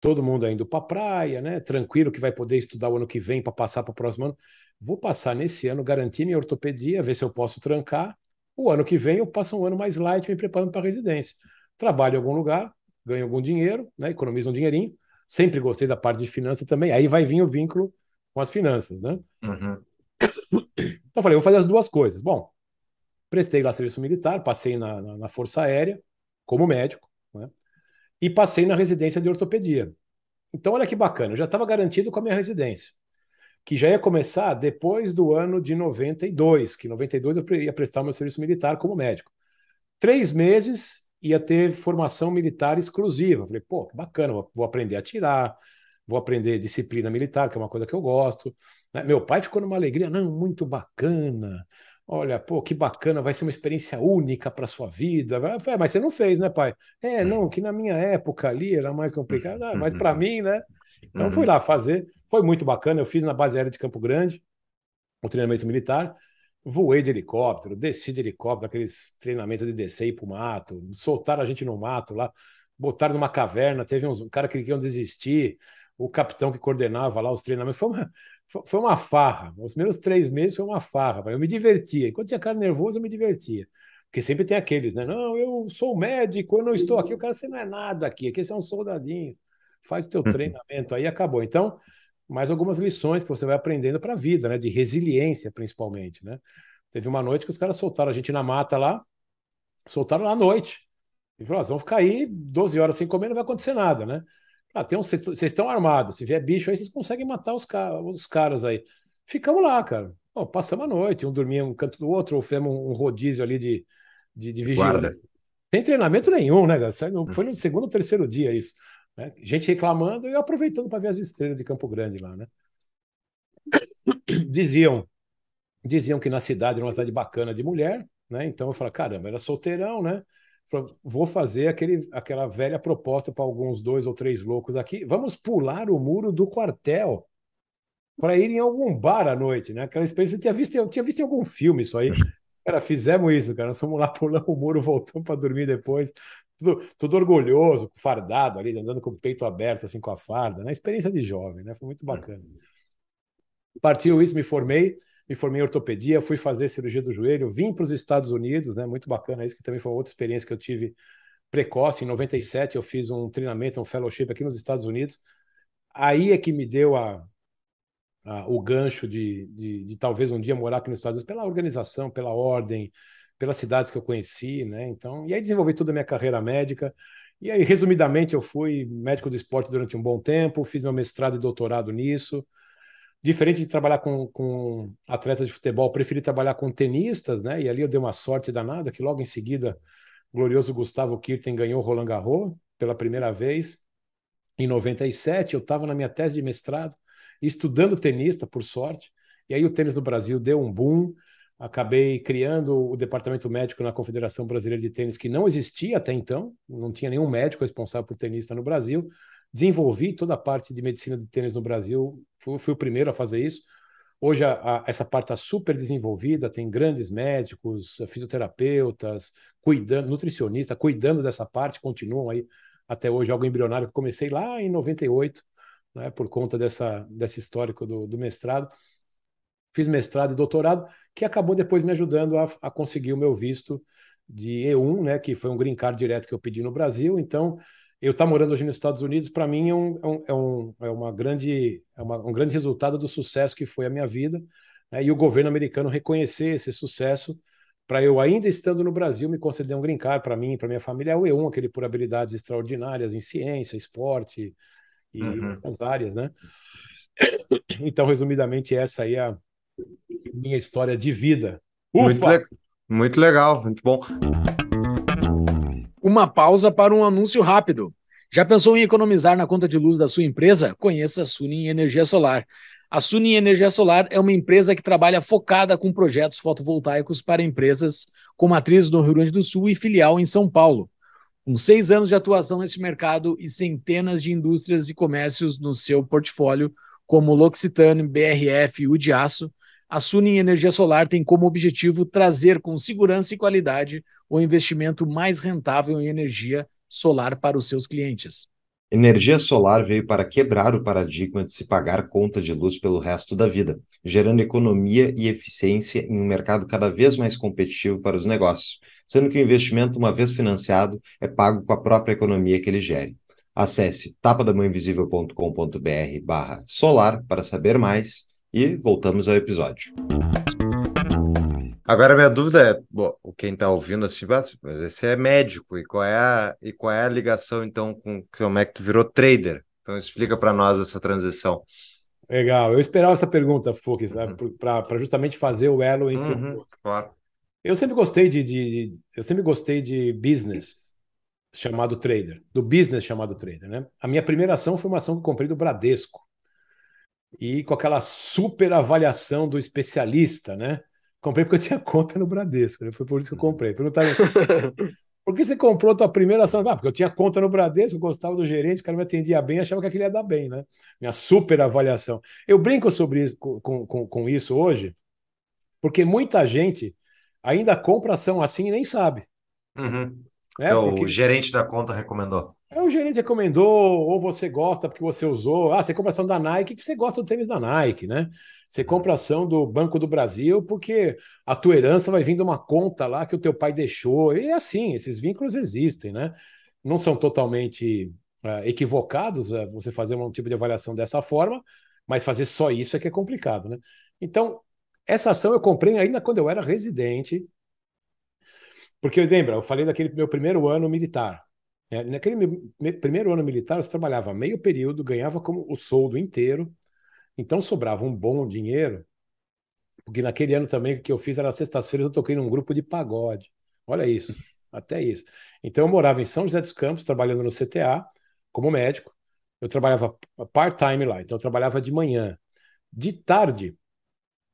todo mundo indo para a praia, né? Tranquilo que vai poder estudar o ano que vem para passar para o próximo ano. Vou passar nesse ano, garantir minha ortopedia, ver se eu posso trancar. O ano que vem eu passo um ano mais light me preparando para a residência. Trabalho em algum lugar, ganho algum dinheiro, né? Economizo um dinheirinho. Sempre gostei da parte de finança também. Aí vai vir o vínculo com as finanças, né? Uhum. Então eu falei, vou fazer as duas coisas. Bom, prestei lá serviço militar, passei na, na, na Força Aérea como médico, né? E passei na residência de ortopedia. Então olha que bacana, eu já estava garantido com a minha residência, que já ia começar depois do ano de 92, que em 92 eu ia prestar meu serviço militar como médico. Três meses ia ter formação militar exclusiva. falei, pô, que bacana, vou aprender a tirar, vou aprender disciplina militar, que é uma coisa que eu gosto. Né? Meu pai ficou numa alegria, não, muito bacana. Olha, pô, que bacana, vai ser uma experiência única para sua vida. É, mas você não fez, né, pai? É, hum. não, que na minha época ali era mais complicado, ah, mas para uhum. mim, né? Então fui uhum. lá fazer, foi muito bacana. Eu fiz na base aérea de Campo Grande, o treinamento militar. Voei de helicóptero, desci de helicóptero, aqueles treinamentos de descer para o mato, soltaram a gente no mato lá, botaram numa caverna, teve uns um cara que queriam desistir, o capitão que coordenava lá os treinamentos. Foi uma, foi uma farra. Os primeiros três meses foi uma farra. Eu me divertia. Enquanto tinha cara nervoso, eu me divertia. Porque sempre tem aqueles, né? Não, eu sou médico, eu não estou aqui. O cara, você não é nada aqui. Aqui você é um soldadinho. Faz o teu uhum. treinamento aí acabou. Então, mais algumas lições que você vai aprendendo para a vida, né? De resiliência, principalmente, né? Teve uma noite que os caras soltaram a gente na mata lá. Soltaram lá à noite. E falaram ah, vão ficar aí 12 horas sem comer, não vai acontecer nada, né? Ah, tem uns, vocês estão armados, se vier bicho aí, vocês conseguem matar os, car os caras aí. Ficamos lá, cara. Bom, passamos a noite, um dormia um canto do outro, ou fizemos um rodízio ali de, de, de vigília. Sem treinamento nenhum, né, cara? Hum. Foi no segundo ou terceiro dia isso. Né? Gente reclamando e aproveitando para ver as estrelas de Campo Grande lá, né? Diziam, diziam que na cidade era uma cidade bacana de mulher, né? Então eu falava, caramba, era solteirão, né? vou fazer aquele, aquela velha proposta para alguns dois ou três loucos aqui. Vamos pular o muro do quartel para ir em algum bar à noite, né? Aquela experiência eu tinha visto, eu tinha visto em algum filme isso aí. Cara, fizemos isso, cara. Nós fomos lá, pulamos o muro, voltamos para dormir depois. Tudo, tudo, orgulhoso, fardado ali, andando com o peito aberto, assim, com a farda. Na né? experiência de jovem, né? Foi muito é. bacana. Partiu isso, me formei me formei em ortopedia, fui fazer cirurgia do joelho, vim para os Estados Unidos, né? Muito bacana isso, que também foi outra experiência que eu tive precoce. Em 97 eu fiz um treinamento, um fellowship aqui nos Estados Unidos. Aí é que me deu a, a o gancho de, de, de, talvez um dia morar aqui nos Estados Unidos, pela organização, pela ordem, pelas cidades que eu conheci, né? Então, e aí desenvolvi toda a minha carreira médica. E aí, resumidamente, eu fui médico do esporte durante um bom tempo, fiz meu mestrado e doutorado nisso. Diferente de trabalhar com, com atletas de futebol, preferi trabalhar com tenistas, né? E ali eu dei uma sorte danada, que logo em seguida o glorioso Gustavo Kirten ganhou Roland Garros pela primeira vez. Em 97, eu estava na minha tese de mestrado, estudando tenista, por sorte. E aí o tênis no Brasil deu um boom. Acabei criando o departamento médico na Confederação Brasileira de Tênis, que não existia até então, não tinha nenhum médico responsável por tenista no Brasil desenvolvi toda a parte de medicina de tênis no Brasil, fui, fui o primeiro a fazer isso. Hoje a, a, essa parte está super desenvolvida, tem grandes médicos, fisioterapeutas, cuidando, nutricionista, cuidando dessa parte, continuam aí até hoje, algo embrionário que comecei lá em 98, né, por conta dessa, desse histórico do, do mestrado. Fiz mestrado e doutorado, que acabou depois me ajudando a, a conseguir o meu visto de E1, né, que foi um green card direto que eu pedi no Brasil. Então, eu estar tá morando hoje nos Estados Unidos, para mim, é, é, um, é, um, é, uma grande, é uma, um grande resultado do sucesso que foi a minha vida. Né? E o governo americano reconhecer esse sucesso para eu, ainda estando no Brasil, me conceder um green para mim para minha família. É o E1, aquele por habilidades extraordinárias em ciência, esporte e uhum. outras áreas, né? Então, resumidamente, essa aí é a minha história de vida. Ufa! Muito, le muito legal, muito bom uma pausa para um anúncio rápido. Já pensou em economizar na conta de luz da sua empresa? Conheça a Sunin Energia Solar. A Sunin Energia Solar é uma empresa que trabalha focada com projetos fotovoltaicos para empresas com matriz no Rio Grande do Sul e filial em São Paulo. Com seis anos de atuação neste mercado e centenas de indústrias e comércios no seu portfólio, como L'Occitane, BRF e Udiaço, a Suning Energia Solar tem como objetivo trazer com segurança e qualidade o investimento mais rentável em energia solar para os seus clientes. Energia solar veio para quebrar o paradigma de se pagar conta de luz pelo resto da vida, gerando economia e eficiência em um mercado cada vez mais competitivo para os negócios, sendo que o investimento, uma vez financiado, é pago com a própria economia que ele gere. Acesse tapadamãoinvisível.com.br barra solar para saber mais e voltamos ao episódio. Agora, minha dúvida é: bom, quem está ouvindo assim, mas esse é médico, e qual é a, e qual é a ligação então com como é que tu virou trader? Então, explica para nós essa transição. Legal, eu esperava essa pergunta, Fux, né? Uhum. para justamente fazer o elo entre. Uhum, claro. Eu sempre gostei de, de, eu sempre gostei de business chamado trader, do business chamado trader, né? A minha primeira ação foi uma ação que comprei do Bradesco e com aquela super avaliação do especialista, né? Comprei porque eu tinha conta no Bradesco, né? foi por isso que eu comprei. Perguntaram, por que você comprou a tua primeira ação? Ah, porque eu tinha conta no Bradesco, gostava do gerente, o cara me atendia bem, achava que aquilo ia dar bem, né? Minha super avaliação. Eu brinco sobre isso, com, com, com isso hoje, porque muita gente ainda compra ação assim e nem sabe. Uhum. É, é, porque... O gerente da conta recomendou o gerente recomendou, ou você gosta porque você usou. Ah, você compra ação da Nike porque você gosta do tênis da Nike, né? Você uhum. compra ação do Banco do Brasil porque a tua herança vai vir de uma conta lá que o teu pai deixou. E é assim, esses vínculos existem, né? Não são totalmente uh, equivocados uh, você fazer um tipo de avaliação dessa forma, mas fazer só isso é que é complicado, né? Então, essa ação eu comprei ainda quando eu era residente, porque lembra, eu falei daquele meu primeiro ano militar. É, naquele me, primeiro ano militar, você trabalhava meio período, ganhava como o soldo inteiro, então sobrava um bom dinheiro, porque naquele ano também o que eu fiz era sextas-feiras eu toquei num grupo de pagode. Olha isso, até isso. Então eu morava em São José dos Campos, trabalhando no CTA como médico. Eu trabalhava part-time lá, então eu trabalhava de manhã. De tarde,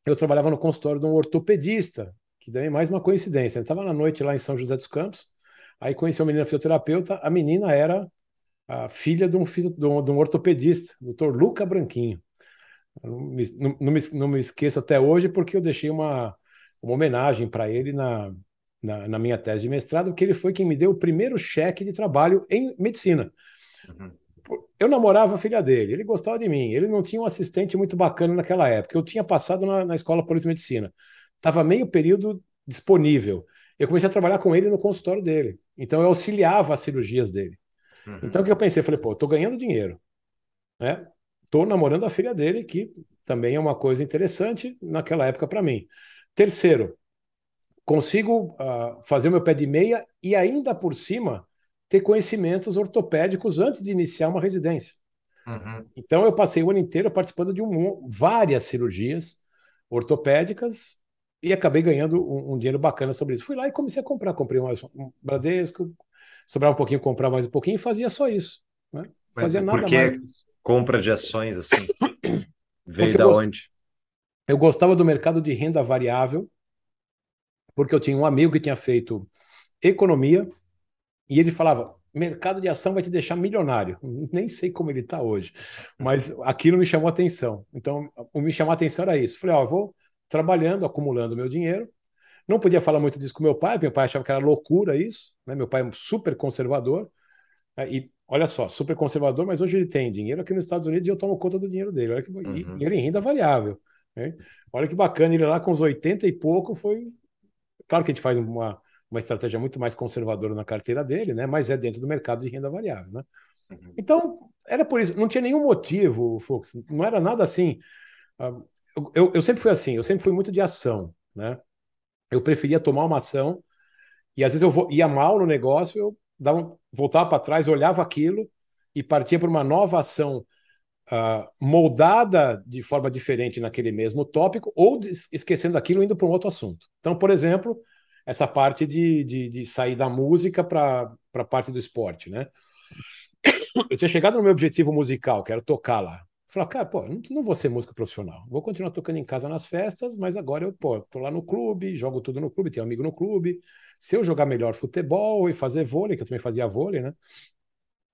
eu trabalhava no consultório de um ortopedista, que daí é mais uma coincidência. Eu estava na noite lá em São José dos Campos, Aí conheci uma menina fisioterapeuta, a menina era a filha de um, de um, ortopedista, doutor Luca Branquinho. Não me, não, me, não me, esqueço até hoje porque eu deixei uma, uma homenagem para ele na, na, na, minha tese de mestrado, que ele foi quem me deu o primeiro cheque de trabalho em medicina. Uhum. Eu namorava a filha dele, ele gostava de mim, ele não tinha um assistente muito bacana naquela época. Eu tinha passado na, na escola polícia medicina, estava meio período disponível eu comecei a trabalhar com ele no consultório dele. Então eu auxiliava as cirurgias dele. Uhum. Então o que eu pensei? Eu falei, pô, eu tô ganhando dinheiro. Né? Tô namorando a filha dele, que também é uma coisa interessante naquela época para mim. Terceiro, consigo uh, fazer o meu pé de meia e ainda por cima ter conhecimentos ortopédicos antes de iniciar uma residência. Uhum. Então eu passei o ano inteiro participando de um, várias cirurgias ortopédicas e acabei ganhando um, um, dinheiro bacana sobre isso. Fui lá e comecei a comprar, comprei um, um Bradesco, sobrar um pouquinho, comprar mais um pouquinho e fazia só isso. Né? Mas fazia nada por que mais. compra de ações assim? Veio da onde? Eu gostava do mercado de renda variável, porque eu tinha um amigo que tinha feito economia e ele falava: mercado de ação vai te deixar milionário. Nem sei como ele está hoje, mas aquilo me chamou atenção. Então, o me chamou atenção era isso. Falei: ó, oh, vou trabalhando, acumulando meu dinheiro. Não podia falar muito disso com meu pai, meu pai achava que era loucura isso, né? Meu pai é super conservador. Né? E olha só, super conservador, mas hoje ele tem dinheiro aqui nos Estados Unidos e eu tomo conta do dinheiro dele. Olha que uhum. dinheiro em renda variável. Né? Olha que bacana, ele lá com os 80 e pouco foi. Claro que a gente faz uma, uma estratégia muito mais conservadora na carteira dele, né? Mas é dentro do mercado de renda variável, né? Uhum. Então, era por isso, não tinha nenhum motivo, Fux, não era nada assim. Uh, eu, eu, sempre fui assim, eu sempre fui muito de ação, né? Eu preferia tomar uma ação e às vezes eu ia mal no negócio, eu dava, voltava para trás, olhava aquilo e partia para uma nova ação uh, moldada de forma diferente naquele mesmo tópico ou esquecendo aquilo indo para um outro assunto. Então, por exemplo, essa parte de, de, de sair da música para a parte do esporte, né? Eu tinha chegado no meu objetivo musical, que era tocar lá. Falar, cara, pô, não, não vou ser músico profissional. Vou continuar tocando em casa nas festas, mas agora eu, pô, tô lá no clube, jogo tudo no clube, tenho amigo no clube. Se eu jogar melhor futebol e fazer vôlei, que eu também fazia vôlei, né?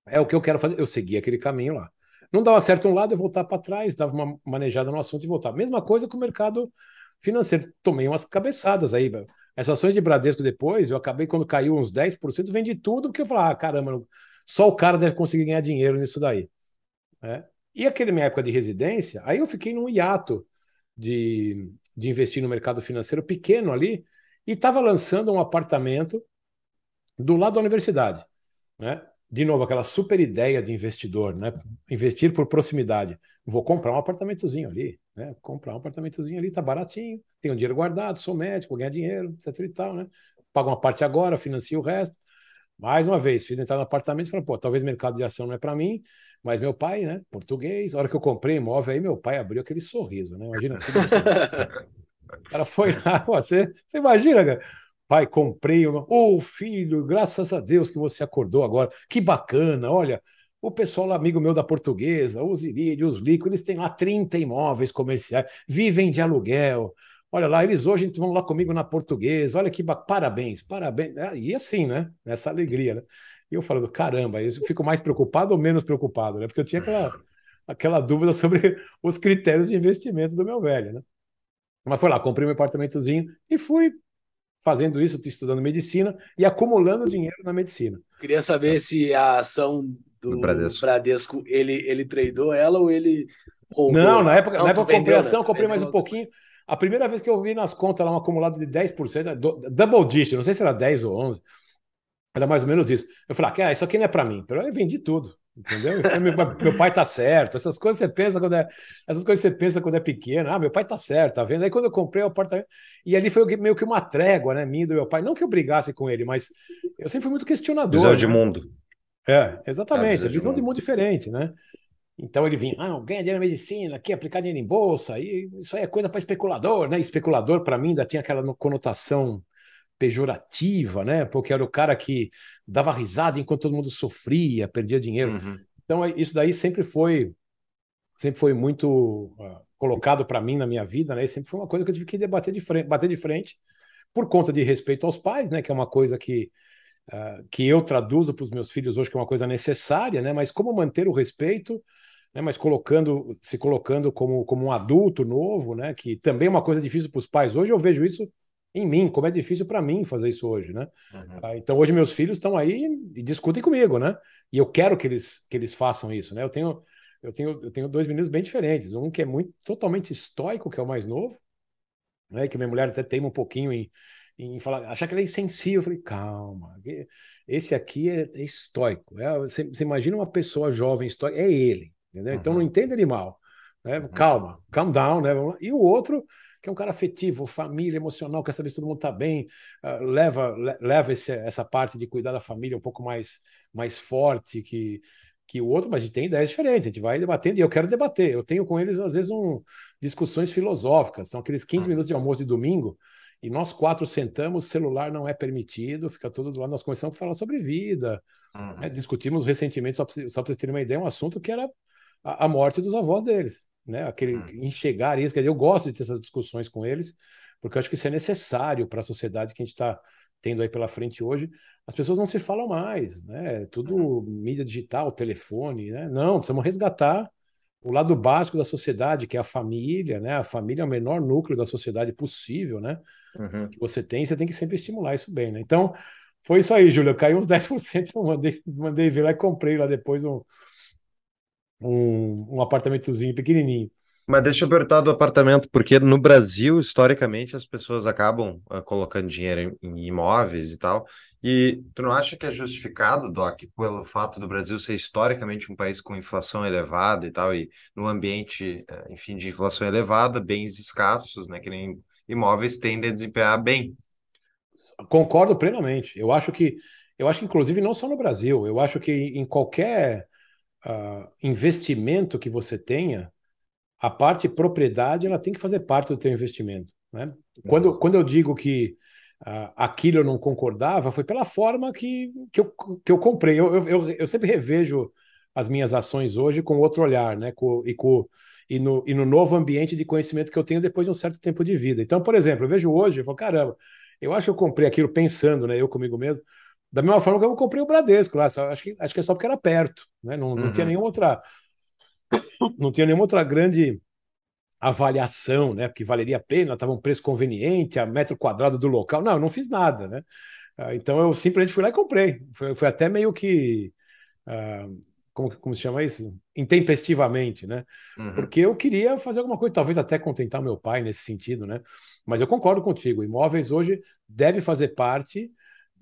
É o que eu quero fazer. Eu segui aquele caminho lá. Não dava certo um lado, eu voltar para trás, dava uma manejada no assunto e voltar. Mesma coisa com o mercado financeiro. Tomei umas cabeçadas aí, as Essas ações de Bradesco depois, eu acabei quando caiu uns 10%, vendi tudo, porque eu falava, ah, caramba, só o cara deve conseguir ganhar dinheiro nisso daí. É. E aquele minha época de residência, aí eu fiquei num hiato de, de investir no mercado financeiro pequeno ali e estava lançando um apartamento do lado da universidade, né? De novo, aquela super ideia de investidor, né? Investir por proximidade. Vou comprar um apartamentozinho ali, né? Comprar um apartamentozinho ali, tá baratinho, tenho dinheiro guardado, sou médico, ganho ganhar dinheiro, etc e tal, né? Pago uma parte agora, financio o resto. Mais uma vez, fiz entrar no apartamento e falei, pô, talvez mercado de ação não é para mim, mas meu pai, né, português, a hora que eu comprei imóvel aí, meu pai abriu aquele sorriso, né? Imagina. o cara foi lá, você, você imagina, cara? Pai, comprei uma. Ô, oh, filho, graças a Deus que você acordou agora. Que bacana, olha. O pessoal amigo meu da Portuguesa, os Irídio, os Lico, eles têm lá 30 imóveis comerciais, vivem de aluguel. Olha lá, eles hoje vão lá comigo na Portuguesa. Olha que bacana! parabéns, parabéns. Ah, e assim, né? Nessa alegria, né? eu falando, caramba, eu fico mais preocupado ou menos preocupado, né? Porque eu tinha aquela, aquela dúvida sobre os critérios de investimento do meu velho, né? Mas foi lá, comprei meu apartamentozinho e fui fazendo isso, estudando medicina e acumulando dinheiro na medicina. Queria saber se a ação do Bradesco. Bradesco, ele, ele tradou ela ou ele roubou? Não, na época, Não, na época comprei a né? ação, né? comprei mais um pouquinho. A primeira vez que eu vi nas contas lá um acumulado de 10%, é double digit, não sei se era 10 ou 11, era mais ou menos isso. Eu falei, ah, isso aqui não é para mim. Eu vendi tudo, entendeu? Falei, meu, meu, pai tá certo. Essas coisas você pensa quando é, essas coisas você pensa quando é pequeno. Ah, meu pai tá certo, tá vendo? Aí quando eu comprei o apartamento, e ali foi meio que uma trégua, né, minha e do meu pai. Não que eu brigasse com ele, mas eu sempre fui muito questionador. Visão de né? mundo. É, ah, exatamente. É, visão de mundo. de mundo diferente, né? Então ele vinha, ah, ganha dinheiro na medicina, aqui aplicar dinheiro em bolsa, e isso aí é coisa para especulador, né? Especulador, para mim, ainda tinha aquela conotação pejorativa, né? Porque era o cara que dava risada enquanto todo mundo sofria, perdia dinheiro. Uhum. Então é, isso daí sempre foi sempre foi muito uh, colocado para mim na minha vida, né? E sempre foi uma coisa que eu tive que debater de frente, bater de frente por conta de respeito aos pais, né? Que é uma coisa que uh, que eu traduzo para os meus filhos hoje que é uma coisa necessária, né? Mas como manter o respeito, né? Mas colocando se colocando como como um adulto novo, né? Que também é uma coisa difícil para os pais. Hoje eu vejo isso em mim, como é difícil para mim fazer isso hoje, né? Uhum. Ah, então hoje meus filhos estão aí e discutem comigo, né? E eu quero que eles que eles façam isso, né? Eu tenho eu tenho eu tenho dois meninos bem diferentes, um que é muito totalmente estoico, que é o mais novo, né? Que minha mulher até teima um pouquinho em em falar, achar que ele é insensível, eu falei, calma, esse aqui é, é estoico. É, você, imagina uma pessoa jovem estoica, é ele, entendeu? Uhum. Então não uhum. entenda ele mal, né? Uhum. Calma, calm down, né? E o outro que é um cara afetivo, família, emocional, quer saber se todo mundo está bem, uh, leva, le, leva esse, essa parte de cuidar da família um pouco mais, mais forte que, que o outro, mas a gente tem ideias diferentes, a gente vai debatendo e eu quero debater. Eu tenho com eles, às vezes, um, discussões filosóficas, são aqueles 15 tá. minutos de almoço de domingo. E nós quatro sentamos, celular não é permitido, fica todo do lado. Nós começamos a falar sobre vida. Uhum. Né? Discutimos recentemente, só para vocês terem uma ideia, um assunto que era a, a morte dos avós deles né? Aquele hum. enxergar isso. Quer dizer, eu gosto de ter essas discussões com eles, porque eu acho que isso é necessário para a sociedade que a gente está tendo aí pela frente hoje. As pessoas não se falam mais, né? É tudo hum. mídia digital, telefone, né? Não, precisamos resgatar o lado básico da sociedade, que é a família, né? A família é o menor núcleo da sociedade possível, né? Uhum. Que você tem, você tem que sempre estimular isso bem, né? Então, foi isso aí, Júlio. Caiu uns 10%, eu mandei, mandei ver lá e comprei lá depois um, um, um apartamentozinho pequenininho. Mas deixa eu perguntar do apartamento, porque no Brasil, historicamente, as pessoas acabam uh, colocando dinheiro em, em, imóveis e tal. E tu não acha que é justificado, Doc, pelo fato do Brasil ser historicamente um país com inflação elevada e tal, e no ambiente, uh, enfim, de inflação elevada, bens escassos, né, que nem imóveis tendem a desempenhar bem? Concordo plenamente. Eu acho que, eu acho que, inclusive, não só no Brasil, eu acho que em qualquer uh, investimento que você tenha, a parte propriedade ela tem que fazer parte do teu investimento. Né? Uhum. Quando, quando eu digo que uh, aquilo eu não concordava, foi pela forma que, que, eu, que eu comprei. Eu, eu, eu, eu sempre revejo as minhas ações hoje com outro olhar, né? Com, e, com, e, no, e no novo ambiente de conhecimento que eu tenho depois de um certo tempo de vida. Então, por exemplo, eu vejo hoje, eu falo, caramba, eu acho que eu comprei aquilo pensando, né? Eu comigo mesmo, da mesma forma que eu comprei o Bradesco lá, acho que, acho que é só porque era perto, né? Não, não uhum. tinha nenhuma outra. Não tinha nenhuma outra grande avaliação, né? Porque valeria a pena, estava um preço conveniente, a metro quadrado do local. Não, eu não fiz nada, né? Ah, então eu simplesmente fui lá e comprei. Foi, foi até meio que. Uh, como, como se chama isso? Intempestivamente, né? Uhum. Porque eu queria fazer alguma coisa, talvez até contentar meu pai nesse sentido, né? Mas eu concordo contigo, imóveis hoje deve fazer parte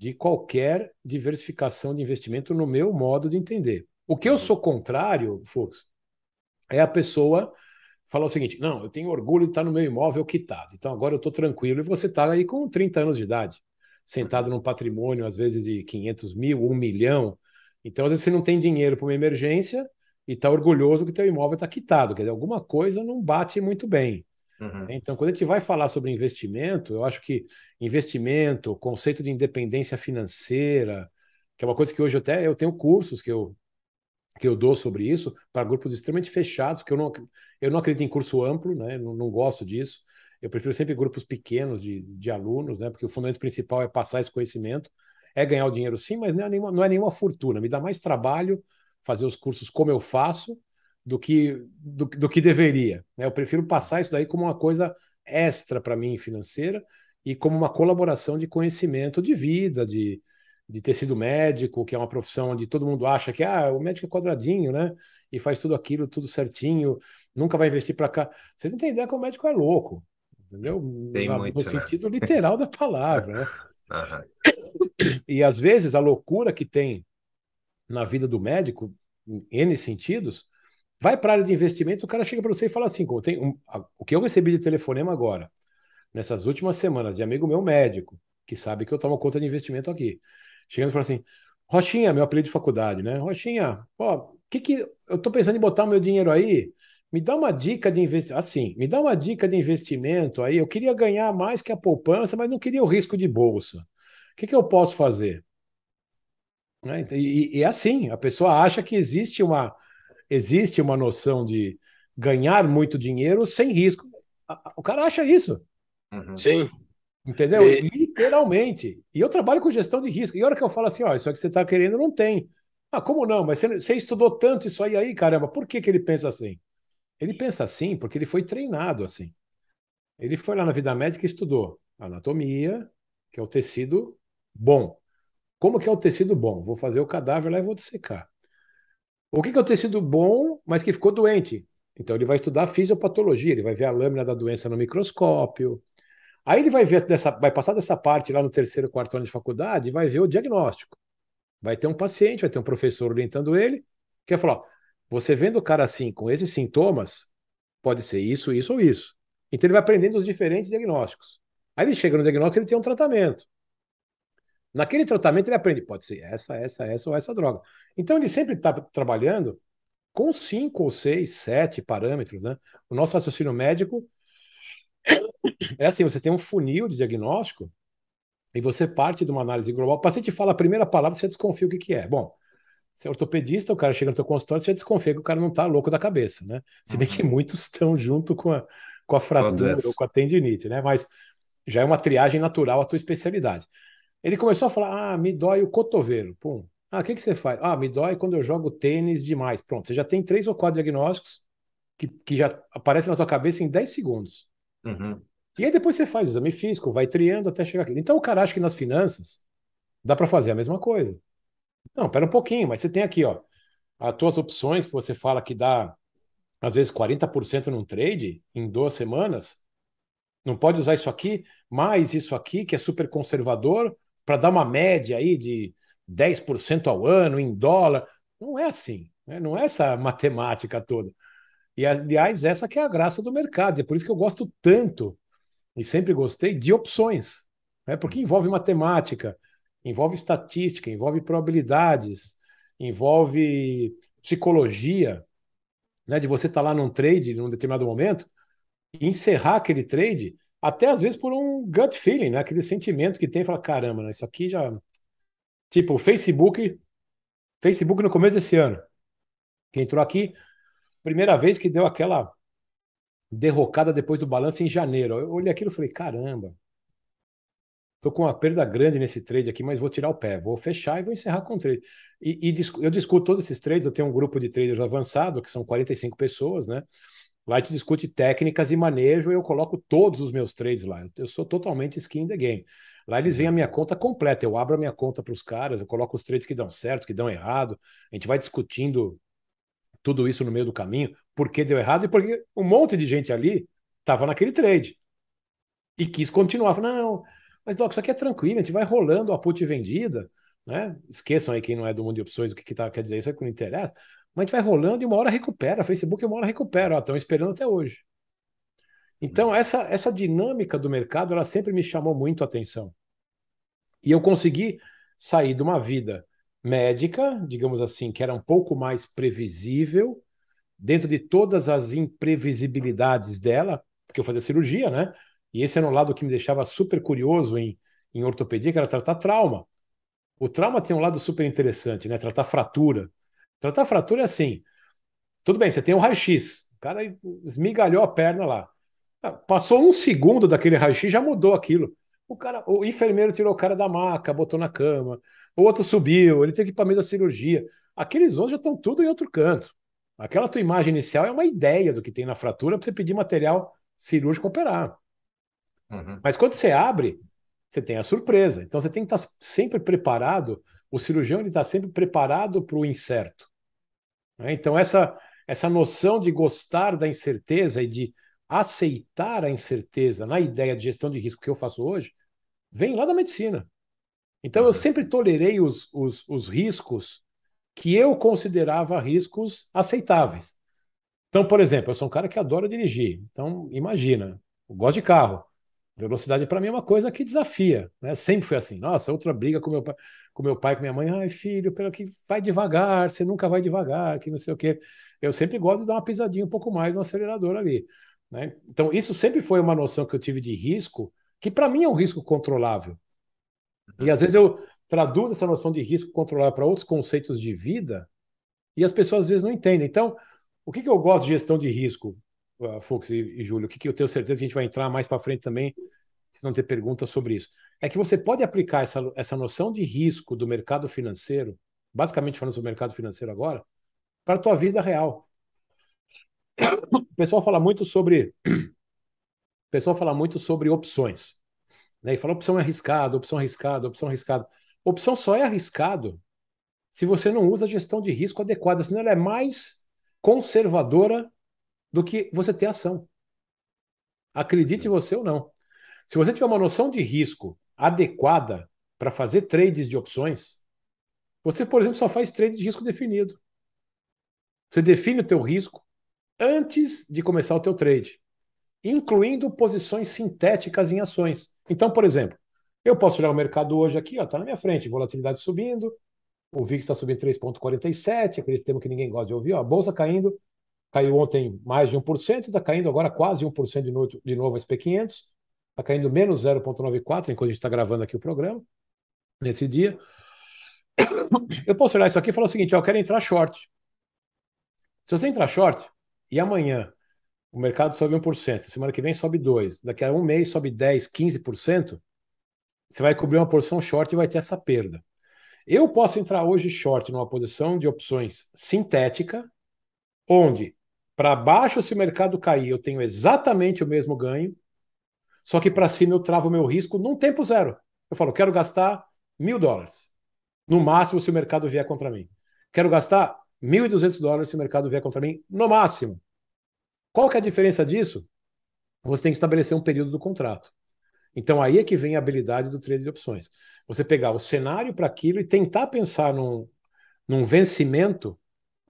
de qualquer diversificação de investimento, no meu modo de entender. O que eu uhum. sou contrário, Fux, é a pessoa falar o seguinte: não, eu tenho orgulho de estar no meu imóvel quitado, então agora eu estou tranquilo. E você está aí com 30 anos de idade, sentado num patrimônio, às vezes de 500 mil, 1 milhão. Então, às vezes, você não tem dinheiro para uma emergência e está orgulhoso que teu imóvel está quitado. Quer dizer, alguma coisa não bate muito bem. Uhum. Né? Então, quando a gente vai falar sobre investimento, eu acho que investimento, conceito de independência financeira, que é uma coisa que hoje até eu tenho cursos que eu que eu dou sobre isso para grupos extremamente fechados, porque eu não, eu não acredito em curso amplo, né? Não, não, gosto disso. Eu prefiro sempre grupos pequenos de, de alunos, né? Porque o fundamento principal é passar esse conhecimento, é ganhar o dinheiro sim, mas não é nenhuma, não é nenhuma fortuna. Me dá mais trabalho fazer os cursos como eu faço do que, do, do que deveria. Né? Eu prefiro passar isso daí como uma coisa extra para mim financeira e como uma colaboração de conhecimento de vida, de, de ter sido médico, que é uma profissão onde todo mundo acha que ah, o médico é quadradinho, né? E faz tudo aquilo, tudo certinho, nunca vai investir para cá. Vocês não têm ideia que o médico é louco, entendeu? Tem no, muito, no né? sentido literal da palavra, né? Uhum. E às vezes a loucura que tem na vida do médico, em N sentidos, Vai para a área de investimento, o cara chega para você e fala assim: um, a, o que eu recebi de telefonema agora, nessas últimas semanas, de amigo meu médico, que sabe que eu tomo conta de investimento aqui. Chegando e fala assim: Roxinha, meu apelido de faculdade, né? Roxinha, ó, que que eu tô pensando em botar o meu dinheiro aí? Me dá uma dica de investimento, assim, me dá uma dica de investimento aí. Eu queria ganhar mais que a poupança, mas não queria o risco de bolsa. O que, que eu posso fazer? Né? E, e, é assim, a pessoa acha que existe uma, existe uma noção de ganhar muito dinheiro sem risco. O cara acha isso. Uhum. Sim. Entendeu? E... Literalmente. E eu trabalho com gestão de risco. E a hora que eu falo assim, ó, isso é que você está querendo não tem. Ah, como não? Mas você, você, estudou tanto isso aí, aí, caramba, por que, que ele pensa assim? Ele pensa assim porque ele foi treinado assim. Ele foi lá na vida médica e estudou anatomia, que é o tecido bom. Como que é o tecido bom? Vou fazer o cadáver lá e vou dissecar. O que, que é o tecido bom, mas que ficou doente? Então ele vai estudar fisiopatologia, ele vai ver a lâmina da doença no microscópio. Aí ele vai ver dessa, vai passar dessa parte lá no terceiro, quarto ano de faculdade e vai ver o diagnóstico. Vai ter um paciente, vai ter um professor orientando ele, que vai falar: ó, você vendo o cara assim, com esses sintomas, pode ser isso, isso ou isso. Então ele vai aprendendo os diferentes diagnósticos. Aí ele chega no diagnóstico, ele tem um tratamento. Naquele tratamento ele aprende, pode ser essa, essa, essa ou essa droga. Então ele sempre está trabalhando com cinco ou seis, sete parâmetros, né? O nosso raciocínio médico é assim, você tem um funil de diagnóstico e você parte de uma análise global. O paciente fala a primeira palavra, você desconfia o que, que é. Bom, se é ortopedista, o cara chega no teu consultório, você desconfia que o cara não está louco da cabeça, né? Se bem que uhum. muitos estão junto com a, com a fratura ou com a tendinite, né? Mas já é uma triagem natural à tua especialidade. Ele começou a falar: ah, me dói o cotovelo. Pum. Ah, o que, que você faz? Ah, me dói quando eu jogo tênis demais. Pronto, você já tem três ou quatro diagnósticos que, que já aparecem na tua cabeça em 10 segundos. Uhum. E aí depois você faz o exame físico, vai triando até chegar aqui. Então o cara acha que nas finanças dá para fazer a mesma coisa. Não, pera um pouquinho, mas você tem aqui, ó, as tuas opções que você fala que dá às vezes 40% num trade em duas semanas. Não pode usar isso aqui, mais isso aqui que é super conservador, para dar uma média aí de 10% ao ano em dólar. Não é assim, né? não é essa matemática toda. E, aliás, essa que é a graça do mercado, é por isso que eu gosto tanto e sempre gostei de opções, né? porque envolve matemática, envolve estatística, envolve probabilidades, envolve psicologia, né? de você estar tá lá num trade num determinado momento encerrar aquele trade até às vezes por um gut feeling, né? aquele sentimento que tem, fala, caramba, né? isso aqui já. Tipo, Facebook, Facebook no começo desse ano, que entrou aqui, primeira vez que deu aquela derrocada depois do balanço em janeiro. Eu olhei aquilo e falei, caramba, tô com uma perda grande nesse trade aqui, mas vou tirar o pé, vou fechar e vou encerrar com o trade. E, e eu discuto todos esses trades, eu tenho um grupo de traders avançado, que são 45 pessoas, né? Lá a gente discute técnicas e manejo, eu coloco todos os meus trades lá. Eu sou totalmente skin in the game. Lá eles veem a uhum. minha conta completa, eu abro a minha conta para os caras, eu coloco os trades que dão certo, que dão errado, a gente vai discutindo tudo isso no meio do caminho, por que deu errado e porque um monte de gente ali estava naquele trade e quis continuar. Falei, não, não, mas Doc, isso aqui é tranquilo, a gente vai rolando a put vendida, né? Esqueçam aí quem não é do mundo de opções o que, que tá, quer dizer, isso é que não interessa. Mas a gente vai rolando e uma hora recupera. Facebook uma hora recupera. Estão esperando até hoje. Então, uhum. essa, essa dinâmica do mercado, ela sempre me chamou muito a atenção. E eu consegui sair de uma vida médica, digamos assim, que era um pouco mais previsível, dentro de todas as imprevisibilidades dela, porque eu fazia cirurgia, né? E esse era um lado que me deixava super curioso em, em ortopedia, que era tratar trauma. O trauma tem um lado super interessante, né? Tratar fratura. Tratar então, tá fratura é assim. Tudo bem, você tem um raio-x. O cara esmigalhou a perna lá. Ah, passou um segundo daquele raio-x, já mudou aquilo. O cara, o enfermeiro tirou o cara da maca, botou na cama. O outro subiu, ele teve que ir para mesa da cirurgia. Aqueles outros já estão tudo em outro canto. Aquela tua imagem inicial é uma ideia do que tem na fratura para você pedir material cirúrgico operar. Uhum. Mas quando você abre, você tem a surpresa. Então você tem que estar tá sempre preparado. O cirurgião ele está sempre preparado para o incerto. Né? Então, essa, essa noção de gostar da incerteza e de aceitar a incerteza na ideia de gestão de risco que eu faço hoje, vem lá da medicina. Então, eu uhum. sempre tolerei os, os, os riscos que eu considerava riscos aceitáveis. Então, por exemplo, eu sou um cara que adora dirigir. Então, imagina, eu gosto de carro. Velocidade para mim é uma coisa que desafia, né? Sempre foi assim. Nossa, outra briga com meu pai, com meu pai, com minha mãe. Ai, filho, pelo que vai devagar, você nunca vai devagar, que não sei o quê. Eu sempre gosto de dar uma pisadinha um pouco mais no acelerador ali, né? Então isso sempre foi uma noção que eu tive de risco, que para mim é um risco controlável. E às vezes eu traduzo essa noção de risco controlável para outros conceitos de vida e as pessoas às vezes não entendem. Então, o que, que eu gosto de gestão de risco? Ah, Fux e, e Júlio, que, que eu tenho certeza que a gente vai entrar mais para frente também, vocês vão ter perguntas sobre isso. É que você pode aplicar essa, essa noção de risco do mercado financeiro, basicamente falando sobre o mercado financeiro agora, para a tua vida real. O pessoal fala muito sobre. O pessoal fala muito sobre opções. Né? E fala opção é arriscada, opção é arriscada, opção é arriscada. Opção só é arriscado se você não usa a gestão de risco adequada, senão ela é mais conservadora do que você ter ação. Acredite em uhum. você ou não. Se você tiver uma noção de risco adequada para fazer trades de opções, você, por exemplo, só faz trade de risco definido. Você define o teu risco antes de começar o teu trade, incluindo posições sintéticas em ações. Então, por exemplo, eu posso olhar o mercado hoje aqui, está na minha frente, volatilidade subindo, o VIX está subindo 3,47, aquele tema que ninguém gosta de ouvir, ó, a bolsa caindo Caiu ontem mais de 1%, está caindo agora quase 1% de novo, de novo SP500. Está caindo menos 0,94 enquanto a gente está gravando aqui o programa, nesse dia. Eu posso olhar isso aqui e falar o seguinte: ó, eu quero entrar short. Se você entrar short e amanhã o mercado sobe 1%, semana que vem sobe 2%, daqui a um mês sobe 10%, 15%, você vai cobrir uma porção short e vai ter essa perda. Eu posso entrar hoje short numa posição de opções sintética, onde para baixo, se o mercado cair, eu tenho exatamente o mesmo ganho, só que para cima eu travo o meu risco num tempo zero. Eu falo, quero gastar mil dólares, no máximo se o mercado vier contra mim. Quero gastar 1.200 dólares se o mercado vier contra mim, no máximo. Qual que é a diferença disso? Você tem que estabelecer um período do contrato. Então aí é que vem a habilidade do trade de opções. Você pegar o cenário para aquilo e tentar pensar num, num vencimento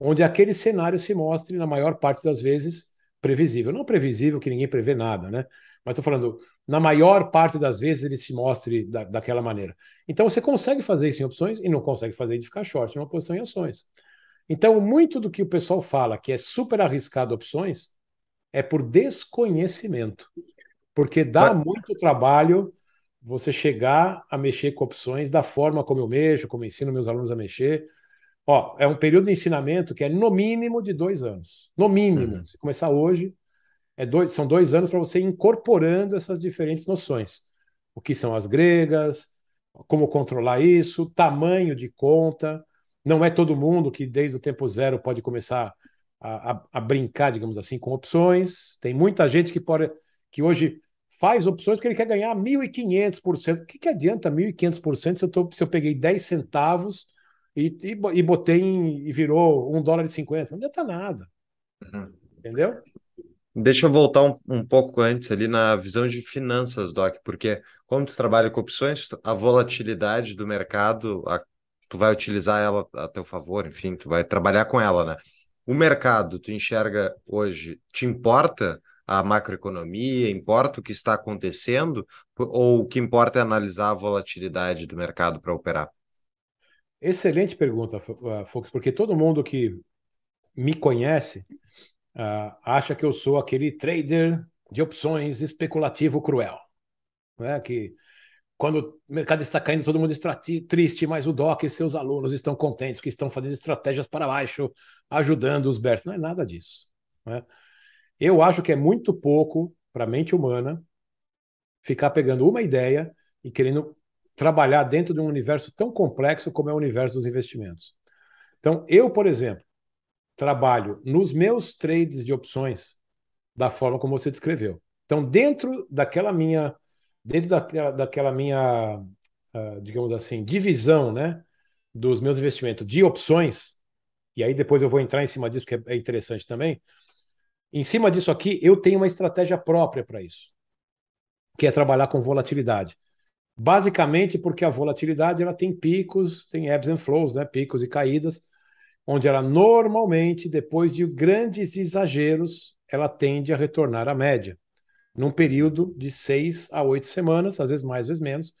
onde aquele cenário se mostre, na maior parte das vezes, previsível. Não previsível, que ninguém prevê nada, né? Mas estou falando, na maior parte das vezes ele se mostre da, daquela maneira. Então você consegue fazer isso em opções e não consegue fazer de ficar short em uma posição em ações. Então, muito do que o pessoal fala que é super arriscado opções é por desconhecimento. Porque dá Mas... muito trabalho você chegar a mexer com opções da forma como eu mexo, como eu ensino meus alunos a mexer. Ó, é um período de ensinamento que é no mínimo de dois anos. No mínimo. Uhum. Se começar hoje, é dois, são dois anos para você ir incorporando essas diferentes noções. O que são as gregas, como controlar isso, tamanho de conta. Não é todo mundo que desde o tempo zero pode começar a, a, a brincar, digamos assim, com opções. Tem muita gente que pode que hoje faz opções porque ele quer ganhar 1.500%. O que, que adianta 1.500% se, se eu peguei 10 centavos e, e, e botei em, e virou um dólar e cinquenta Não adianta nada. Uhum. Entendeu? Deixa eu voltar um, um, pouco antes ali na visão de finanças, Doc, porque como tu trabalha com opções, a volatilidade do mercado, a, tu vai utilizar ela a teu favor, enfim, tu vai trabalhar com ela, né? O mercado, tu enxerga hoje, te importa a macroeconomia, importa o que está acontecendo, ou o que importa é analisar a volatilidade do mercado para operar? Excelente pergunta, Fox. Ah, porque todo mundo que me conhece uh, acha que eu sou aquele trader de opções especulativo cruel, né? que quando o mercado está caindo, todo mundo está triste, mas o DOC e seus alunos estão contentes, que estão fazendo estratégias para baixo, ajudando os berts. Não é nada disso. Né? Eu acho que é muito pouco para a mente humana ficar pegando uma ideia e querendo trabalhar dentro de um universo tão complexo como é o universo dos investimentos. Então, eu, por exemplo, trabalho nos meus trades de opções da forma como você descreveu. Então, dentro daquela minha, dentro daquela, daquela minha, ah, digamos assim, divisão, né, dos meus investimentos de opções, e aí depois eu vou entrar em cima disso que é interessante também. Em cima disso aqui, eu tenho uma estratégia própria para isso, que é trabalhar com volatilidade basicamente porque a volatilidade ela tem picos, tem ebbs and flows, né? picos e caídas, onde ela normalmente, depois de grandes exageros, ela tende a retornar à média, num período de seis a oito semanas, às vezes mais, às vezes menos,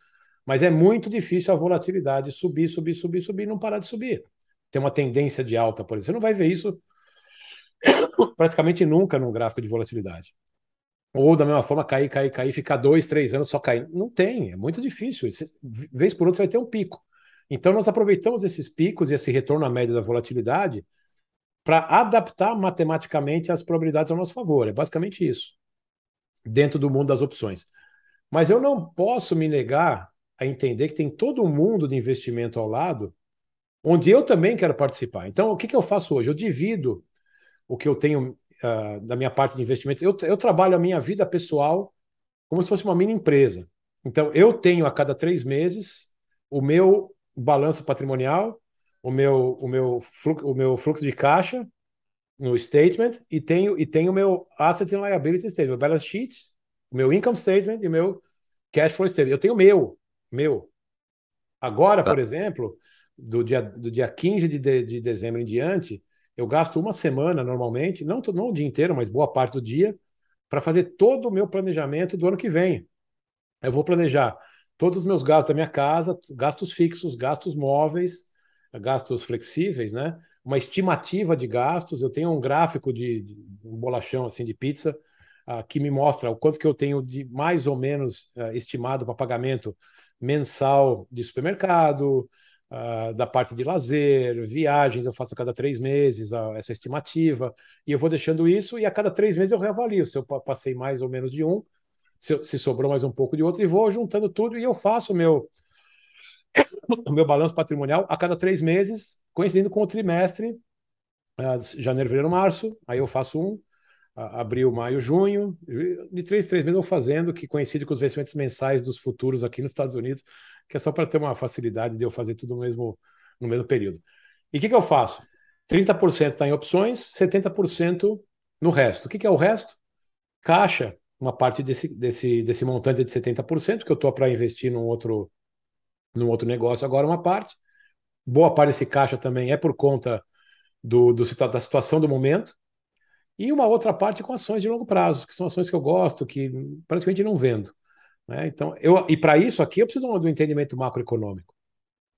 mas é muito difícil a volatilidade subir, subir, subir, subir, não parar de subir. Tem uma tendência de alta, por exemplo. Você não vai ver isso praticamente nunca num gráfico de volatilidade. Ou da mesma forma, cair, cair, cair, ficar dois, três anos só caindo. Não tem, é muito difícil. Vez por outra você vai ter um pico. Então, nós aproveitamos esses picos e esse retorno à média da volatilidade para adaptar matematicamente as probabilidades ao nosso favor. É basicamente isso, dentro do mundo das opções. Mas eu não posso me negar a entender que tem todo um mundo de investimento ao lado, onde eu também quero participar. Então, o que, que eu faço hoje? Eu divido o que eu tenho uh, da minha parte de investimentos, eu, eu trabalho a minha vida pessoal como se fosse uma mini empresa. Então, eu tenho a cada três meses o meu balanço patrimonial, o meu, o meu, fluxo, o meu fluxo de caixa no statement e tenho, e tenho o meu assets and liabilities statement, o balance sheet, o meu income statement e o meu cash flow statement. Eu tenho o meu, meu. Agora, tá. por exemplo, do dia, do dia 15 de, de, de dezembro em diante, eu gasto uma semana normalmente, não, não o dia inteiro, mas boa parte do dia, para fazer todo o meu planejamento do ano que vem. Eu vou planejar todos os meus gastos da minha casa, gastos fixos, gastos móveis, gastos flexíveis, né? Uma estimativa de gastos. Eu tenho um gráfico de, de um bolachão assim de pizza uh, que me mostra o quanto que eu tenho de mais ou menos uh, estimado para pagamento mensal de supermercado, uh, da parte de lazer, viagens, eu faço a cada três meses a, ah, essa estimativa, e eu vou deixando isso, e a cada três meses eu reavalio se eu passei mais ou menos de um, se, se sobrou mais um pouco de outro, e vou juntando tudo e eu faço o meu, o meu balanço patrimonial a cada três meses, coincidindo com o trimestre, uh, janeiro, fevereiro, março, aí eu faço um, abril, maio, junho, de três, três meses eu fazendo, que coincide com os vencimentos mensais dos futuros aqui nos Estados Unidos, que é só para ter uma facilidade de eu fazer tudo no mesmo, no mesmo período. E o que, que eu faço? 30% está em opções, 70% no resto. O que, que é o resto? Caixa, uma parte desse, desse, desse montante de 70%, que eu estou para investir num outro, num outro negócio agora, uma parte. Boa parte desse caixa também é por conta do, do da situação do momento. E uma outra parte com ações de longo prazo, que são ações que eu gosto, que praticamente não vendo. Né? Então, eu, e para isso aqui eu preciso do entendimento macroeconômico.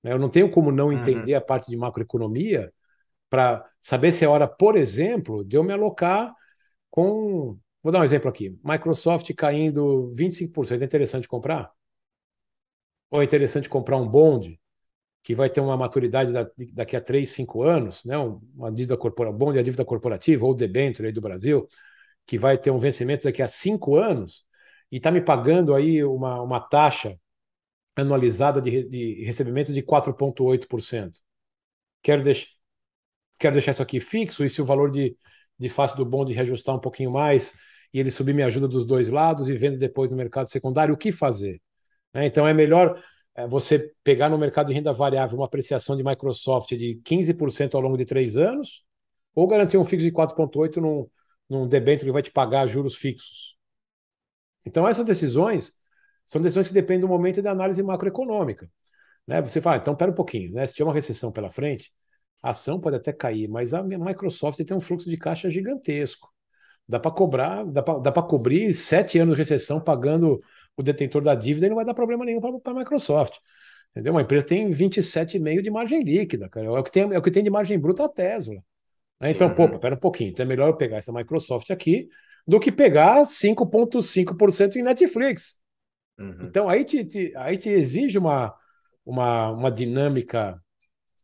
Né? Eu não tenho como não uhum. entender uhum. a parte de macroeconomia para saber se é hora, por exemplo, de eu me alocar com. Vou dar um exemplo aqui: Microsoft caindo 25%. É interessante comprar? Ou é interessante comprar um bonde? que vai ter uma maturidade da, daqui a três, cinco anos, né? uma dívida corporativa, bom de dívida corporativa ou debênture aí do Brasil, que vai ter um vencimento daqui a cinco anos, e está me pagando aí uma, uma taxa anualizada de, de recebimento de 4,8%. Quero, deix, quero deixar isso aqui fixo, e se o valor de, de face do bonde reajustar um pouquinho mais, e ele subir me ajuda dos dois lados, e vendo depois no mercado secundário, o que fazer? Né? Então é melhor é, você pegar no mercado de renda variável uma apreciação de Microsoft de 15% ao longo de três anos, ou garantir um fixo de 4,8% num, num debênture que vai te pagar juros fixos. Então, essas decisões são decisões que dependem do momento e da análise macroeconômica. Né? Você fala, ah, então pera um pouquinho, né? se tiver uma recessão pela frente, a ação pode até cair, mas a Microsoft tem um fluxo de caixa gigantesco. Dá para cobrar, dá para cobrir sete anos de recessão pagando o detentor da dívida, não vai dar problema nenhum para a Microsoft. Entendeu? Uma empresa tem 27,5% de margem líquida, cara. É o que tem, é o que tem de margem bruta a Tesla. Né? Então, pô, pera um pouquinho. Então é melhor eu pegar essa Microsoft aqui do que pegar 5,5% em Netflix. Uhum. Então aí te, te, aí te exige uma, uma, uma dinâmica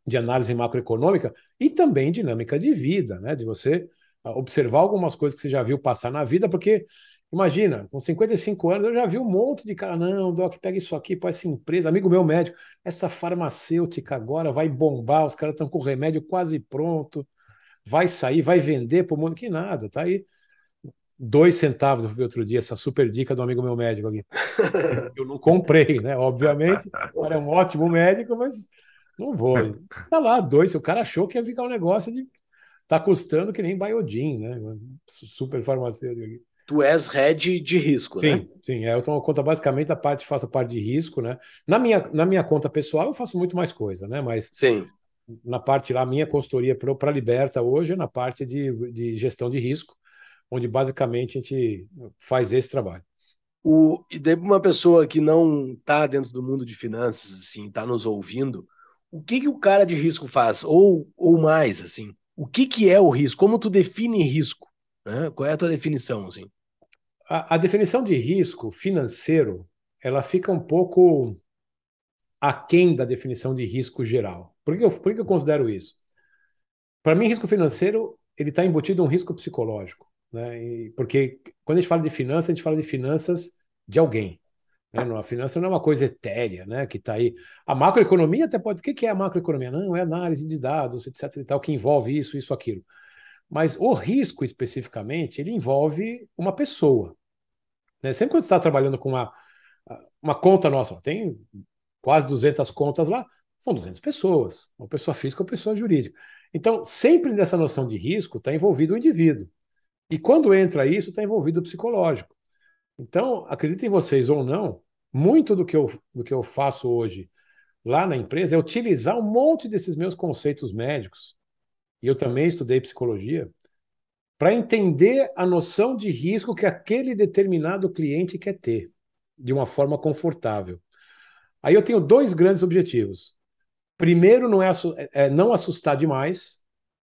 de análise macroeconômica e também dinâmica de vida, né? De você observar algumas coisas que você já viu passar na vida, porque Imagina, com 55 anos, eu já vi um monte de cara, não, Doc, pega isso aqui, pode ser empresa. Amigo meu médico, essa farmacêutica agora vai bombar, os caras estão com o remédio quase pronto, vai sair, vai vender para o mundo, que nada, tá aí. Dois centavos, eu vi outro dia, essa super dica do amigo meu médico aqui. Eu não comprei, né? Obviamente, o é um ótimo médico, mas não vou. Tá lá, dois, o cara achou que ia ficar um negócio de. Tá custando que nem Biodin, né? Super farmacêutico aqui tu és head de risco, sim, né? Sim, é, eu tomo conta basicamente da parte, faço a parte de risco, né? Na minha, na minha conta pessoal eu faço muito mais coisa, né? Mas sim. na parte lá, minha consultoria para Liberta hoje é na parte de, de gestão de risco, onde basicamente a gente faz esse trabalho. O, e daí para uma pessoa que não está dentro do mundo de finanças, assim, está nos ouvindo, o que, que o cara de risco faz? Ou, ou mais, assim, o que, que é o risco? Como tu define risco? Né? Qual é a tua definição, assim? a, definição de risco financeiro ela fica um pouco aquém da definição de risco geral. Por que eu, por que eu considero isso? Para mim, risco financeiro ele está embutido um risco psicológico, né? E porque quando a gente fala de finanças, a gente fala de finanças de alguém. Né? Não, a finança não é uma coisa etérea, né? Que está aí. A macroeconomia até pode. O que, que é a macroeconomia? Não, é análise de dados, etc. E tal, que envolve isso, isso, aquilo. Mas o risco especificamente, ele envolve uma pessoa. Né? Sempre quando você está trabalhando com uma, uma conta nossa, tem quase 200 contas lá, são 200 pessoas, uma pessoa física ou pessoa jurídica. Então, sempre nessa noção de risco está envolvido o indivíduo. E quando entra isso, está envolvido o psicológico. Então, acreditem vocês ou não, muito do que eu, do que eu faço hoje lá na empresa é utilizar um monte desses meus conceitos médicos. E eu também estudei psicologia, para entender a noção de risco que aquele determinado cliente quer ter, de uma forma confortável. Aí eu tenho dois grandes objetivos. Primeiro, não é, é, é não assustar demais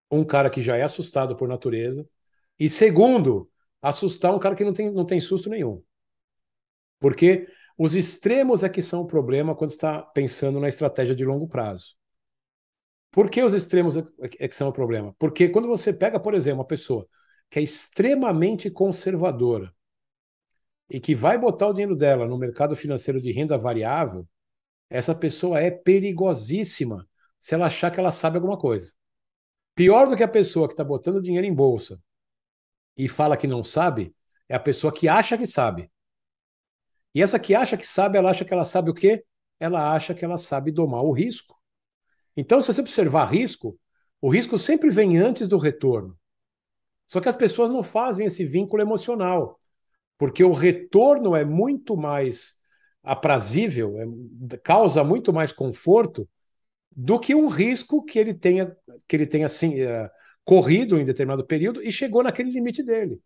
um cara que já é assustado por natureza. E segundo, assustar um cara que não tem, não tem susto nenhum. Porque os extremos é que são o problema quando está pensando na estratégia de longo prazo. Por que os extremos é, é que são o problema? Porque quando você pega, por exemplo, uma pessoa que é extremamente conservadora e que vai botar o dinheiro dela no mercado financeiro de renda variável, essa pessoa é perigosíssima se ela achar que ela sabe alguma coisa. Pior do que a pessoa que está botando dinheiro em bolsa e fala que não sabe, é a pessoa que acha que sabe. E essa que acha que sabe, ela acha que ela sabe o quê? Ela acha que ela sabe domar o risco. Então, se você observar risco, o risco sempre vem antes do retorno. Só que as pessoas não fazem esse vínculo emocional, porque o retorno é muito mais aprazível, é, causa muito mais conforto do que um risco que ele tenha que ele tenha assim, eh, corrido em determinado período e chegou naquele limite dele.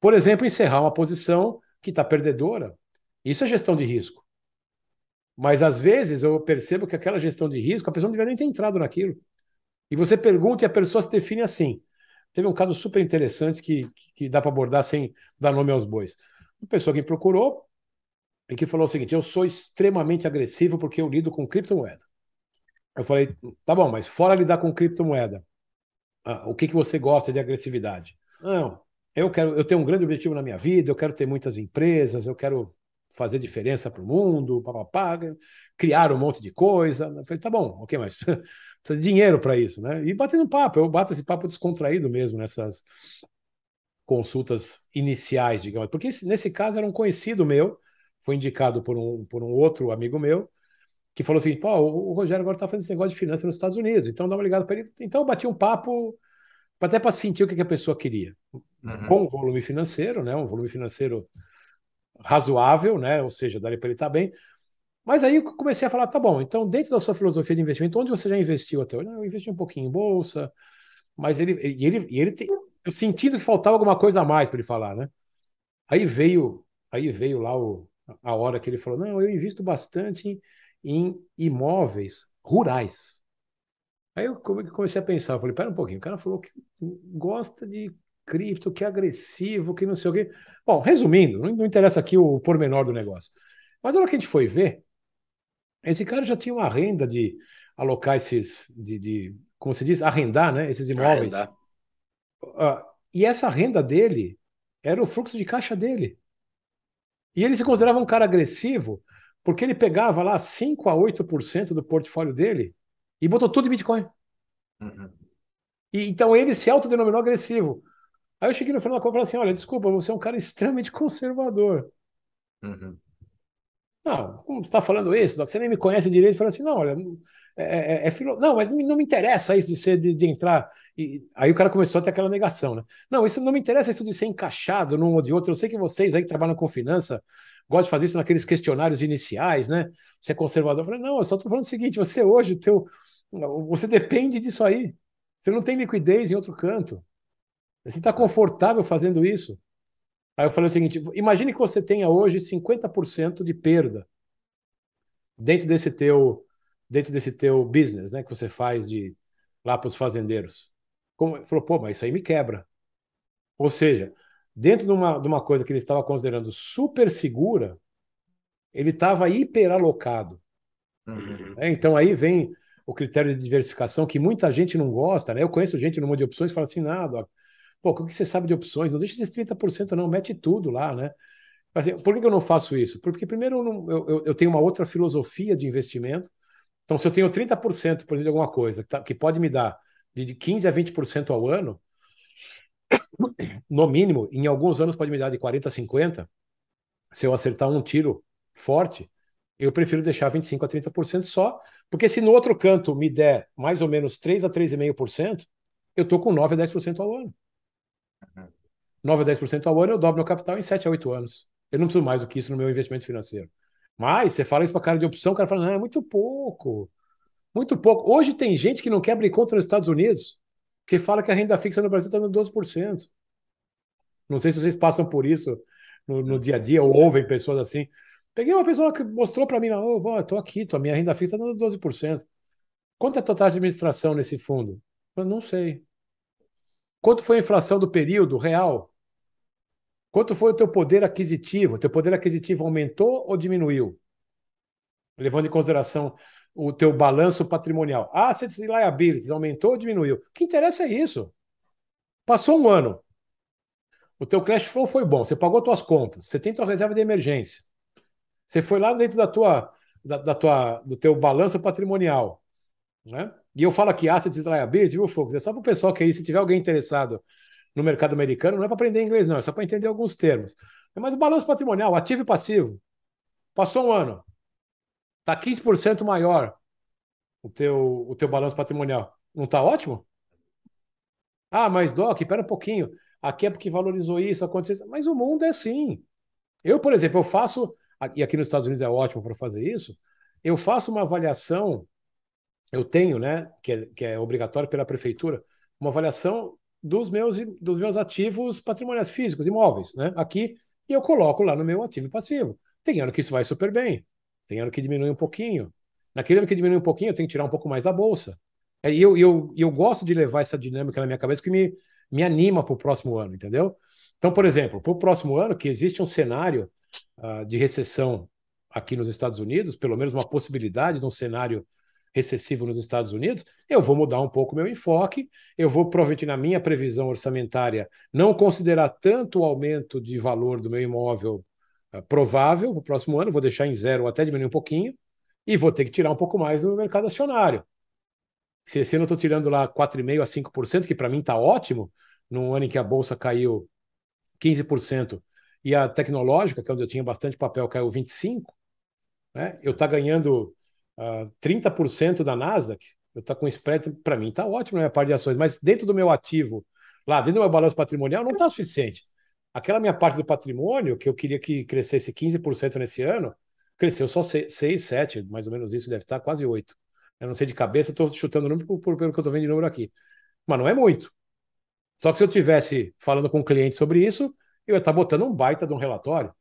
Por exemplo, encerrar uma posição que está perdedora. Isso é gestão de risco. Mas às vezes eu percebo que aquela gestão de risco, a pessoa não devia nem ter entrado naquilo. E você pergunta e a pessoa se define assim: Teve um caso super interessante que, que dá para abordar sem dar nome aos bois. Uma pessoa que me procurou e que falou o seguinte: eu sou extremamente agressivo porque eu lido com criptomoeda. Eu falei: tá bom, mas fora lidar com criptomoeda, ah, o que, que você gosta de agressividade? Não, eu quero, eu tenho um grande objetivo na minha vida, eu quero ter muitas empresas, eu quero fazer diferença para o mundo, papapá, criar um monte de coisa. Eu falei, tá bom, ok, mas precisa de dinheiro para isso, né? E batendo papo, eu bato esse papo descontraído mesmo nessas consultas iniciais, digamos. Porque nesse caso era um conhecido meu, foi indicado por um, por um outro amigo meu, que falou assim: pô, o Rogério agora está fazendo esse negócio de finanças nos Estados Unidos, então dá uma ligada para ele. Então eu bati um papo até para sentir o que, que a pessoa queria. Uhum. Bom volume financeiro, né? Um volume financeiro razoável, né? Ou seja, daria para ele estar tá bem, mas aí eu comecei a falar, tá bom, então dentro da sua filosofia de investimento, onde você já investiu até hoje? Ah, eu investi um pouquinho em bolsa, mas ele, ele, ele, tem, eu sentindo que faltava alguma coisa a mais para ele falar, né? Aí veio, aí veio lá o, a hora que ele falou, não, eu invisto bastante em, em imóveis rurais. Aí eu comecei a pensar, falei, pera um pouquinho, o cara falou que gosta de cripto, que é agressivo, que não sei o quê. Bom, resumindo, não, não interessa aqui o pormenor do negócio. Mas na hora que a gente foi ver, esse cara já tinha uma renda de alocar esses, de, de como se diz, arrendar, né? Esses imóveis. Arrendar. Uh, e essa renda dele era o fluxo de caixa dele. E ele se considerava um cara agressivo porque ele pegava lá 5 a 8% do portfólio dele e botou tudo em Bitcoin. Uhum. E, então ele se autodenominou agressivo. Aí eu cheguei no final da conversa e falei assim: olha, desculpa, você é um cara extremamente conservador. Uhum. Não, como você está falando isso, Doc? Você nem me conhece direito. Fala assim, não, olha, é, é, é, é filo... Não, mas não me interessa isso de ser de, de entrar. E aí o cara começou a ter aquela negação, né? Não, isso não me interessa isso de ser encaixado num ou de outro. Eu sei que vocês aí que trabalham com finança gostam de fazer isso naqueles questionários iniciais, né? Você é conservador. Eu falei, não, eu só estou falando o seguinte: você hoje, teu, você depende disso aí. Você não tem liquidez em outro canto. Você está confortável fazendo isso. Aí eu falei o seguinte: imagine que você tenha hoje 50% de perda dentro desse teu dentro desse teu business, né, que você faz de lá para os fazendeiros. Como ele falou, pô, mas isso aí me quebra. Ou seja, dentro de uma, de uma coisa que ele estava considerando super segura, ele estava hiperalocado. Uhum. É, então aí vem o critério de diversificação que muita gente não gosta, né? Eu conheço gente no mundo de opções que fala assim, nada, Pô, o que você sabe de opções? Não deixa esses 30% não, mete tudo lá, né? Assim, por que eu não faço isso? Porque, primeiro, eu, não, eu, eu tenho uma outra filosofia de investimento. Então, se eu tenho 30%, por exemplo, de alguma coisa que, tá, que pode me dar de, de 15% a 20% ao ano, no mínimo, em alguns anos pode me dar de 40% a 50%. Se eu acertar um tiro forte, eu prefiro deixar 25% a 30% só, porque se no outro canto me der mais ou menos 3% a 3,5%, eu estou com 9% a 10% ao ano. 9 a 10% ao ano, eu dobro meu capital em 7 a 8 anos. Eu não preciso mais do que isso no meu investimento financeiro. Mas você fala isso para cara de opção, o cara fala, não, é muito pouco. Muito pouco. Hoje tem gente que não quer abrir conta nos Estados Unidos, que fala que a renda fixa no Brasil está dando 12%. Não sei se vocês passam por isso no, no, dia a dia ou ouvem pessoas assim. Peguei uma pessoa que mostrou para mim, oh, tô aqui, tô, a minha renda fixa está dando 12%. Quanto é a total de administração nesse fundo? Eu não sei. Quanto foi a inflação do período real? Quanto foi o teu poder aquisitivo? O teu poder aquisitivo aumentou ou diminuiu? Levando em consideração o teu balanço patrimonial. Assets ah, e liabilities, aumentou ou diminuiu? O que interessa é isso. Passou um ano. O teu cash flow foi bom, você pagou tuas contas, você tem tua reserva de emergência. Você foi lá dentro da tua, da, da tua, do teu balanço patrimonial, né? E eu falo aqui assets e liabilities, viu, Fux? É só para o pessoal que aí, se tiver alguém interessado no mercado americano, não é para aprender inglês, não, é só para entender alguns termos. Mas o balanço patrimonial, ativo e passivo. Passou um ano, está 15% maior o teu, o teu balanço patrimonial. Não está ótimo? Ah, mas Doc, espera um pouquinho. Aqui é porque valorizou isso, aconteceu isso. Mas o mundo é assim. Eu, por exemplo, eu faço, e aqui nos Estados Unidos é ótimo para fazer isso, eu faço uma avaliação eu tenho, né, que é, que é obrigatório pela prefeitura, uma avaliação dos meus, dos meus ativos patrimoniais físicos, imóveis, né, aqui, e eu coloco lá no meu ativo passivo. Tem ano que isso vai super bem, tem ano que diminui um pouquinho. Naquele ano que diminui um pouquinho, eu tenho que tirar um pouco mais da bolsa. É, e eu, eu, eu gosto de levar essa dinâmica na minha cabeça que me, me anima para o próximo ano, entendeu? Então, por exemplo, para o próximo ano, que existe um cenário uh, de recessão aqui nos Estados Unidos, pelo menos uma possibilidade de um cenário recessivo nos Estados Unidos, eu vou mudar um pouco meu enfoque, eu vou provavelmente na minha previsão orçamentária não considerar tanto o aumento de valor do meu imóvel uh, provável para o próximo ano, vou deixar em zero ou até diminuir um pouquinho, e vou ter que tirar um pouco mais do mercado acionário. Se esse ano eu estou tirando lá 4,5% a 5%, que para mim está ótimo, num ano em que a bolsa caiu 15% e a tecnológica, que é onde eu tinha bastante papel, caiu 25%, né? eu estou tá ganhando uh, ah, 30% da Nasdaq, eu estou com spread, para mim está ótimo na minha parte de ações, mas dentro do meu ativo, lá dentro do meu balanço patrimonial, não está suficiente. Aquela minha parte do patrimônio, que eu queria que crescesse 15% nesse ano, cresceu só 6, 7, mais ou menos isso, deve estar tá quase 8. Eu não sei de cabeça, estou chutando o número por, por, pelo que eu estou vendo de número aqui. Mas não é muito. Só que se eu tivesse falando com um cliente sobre isso, eu ia estar tá botando um baita de um relatório.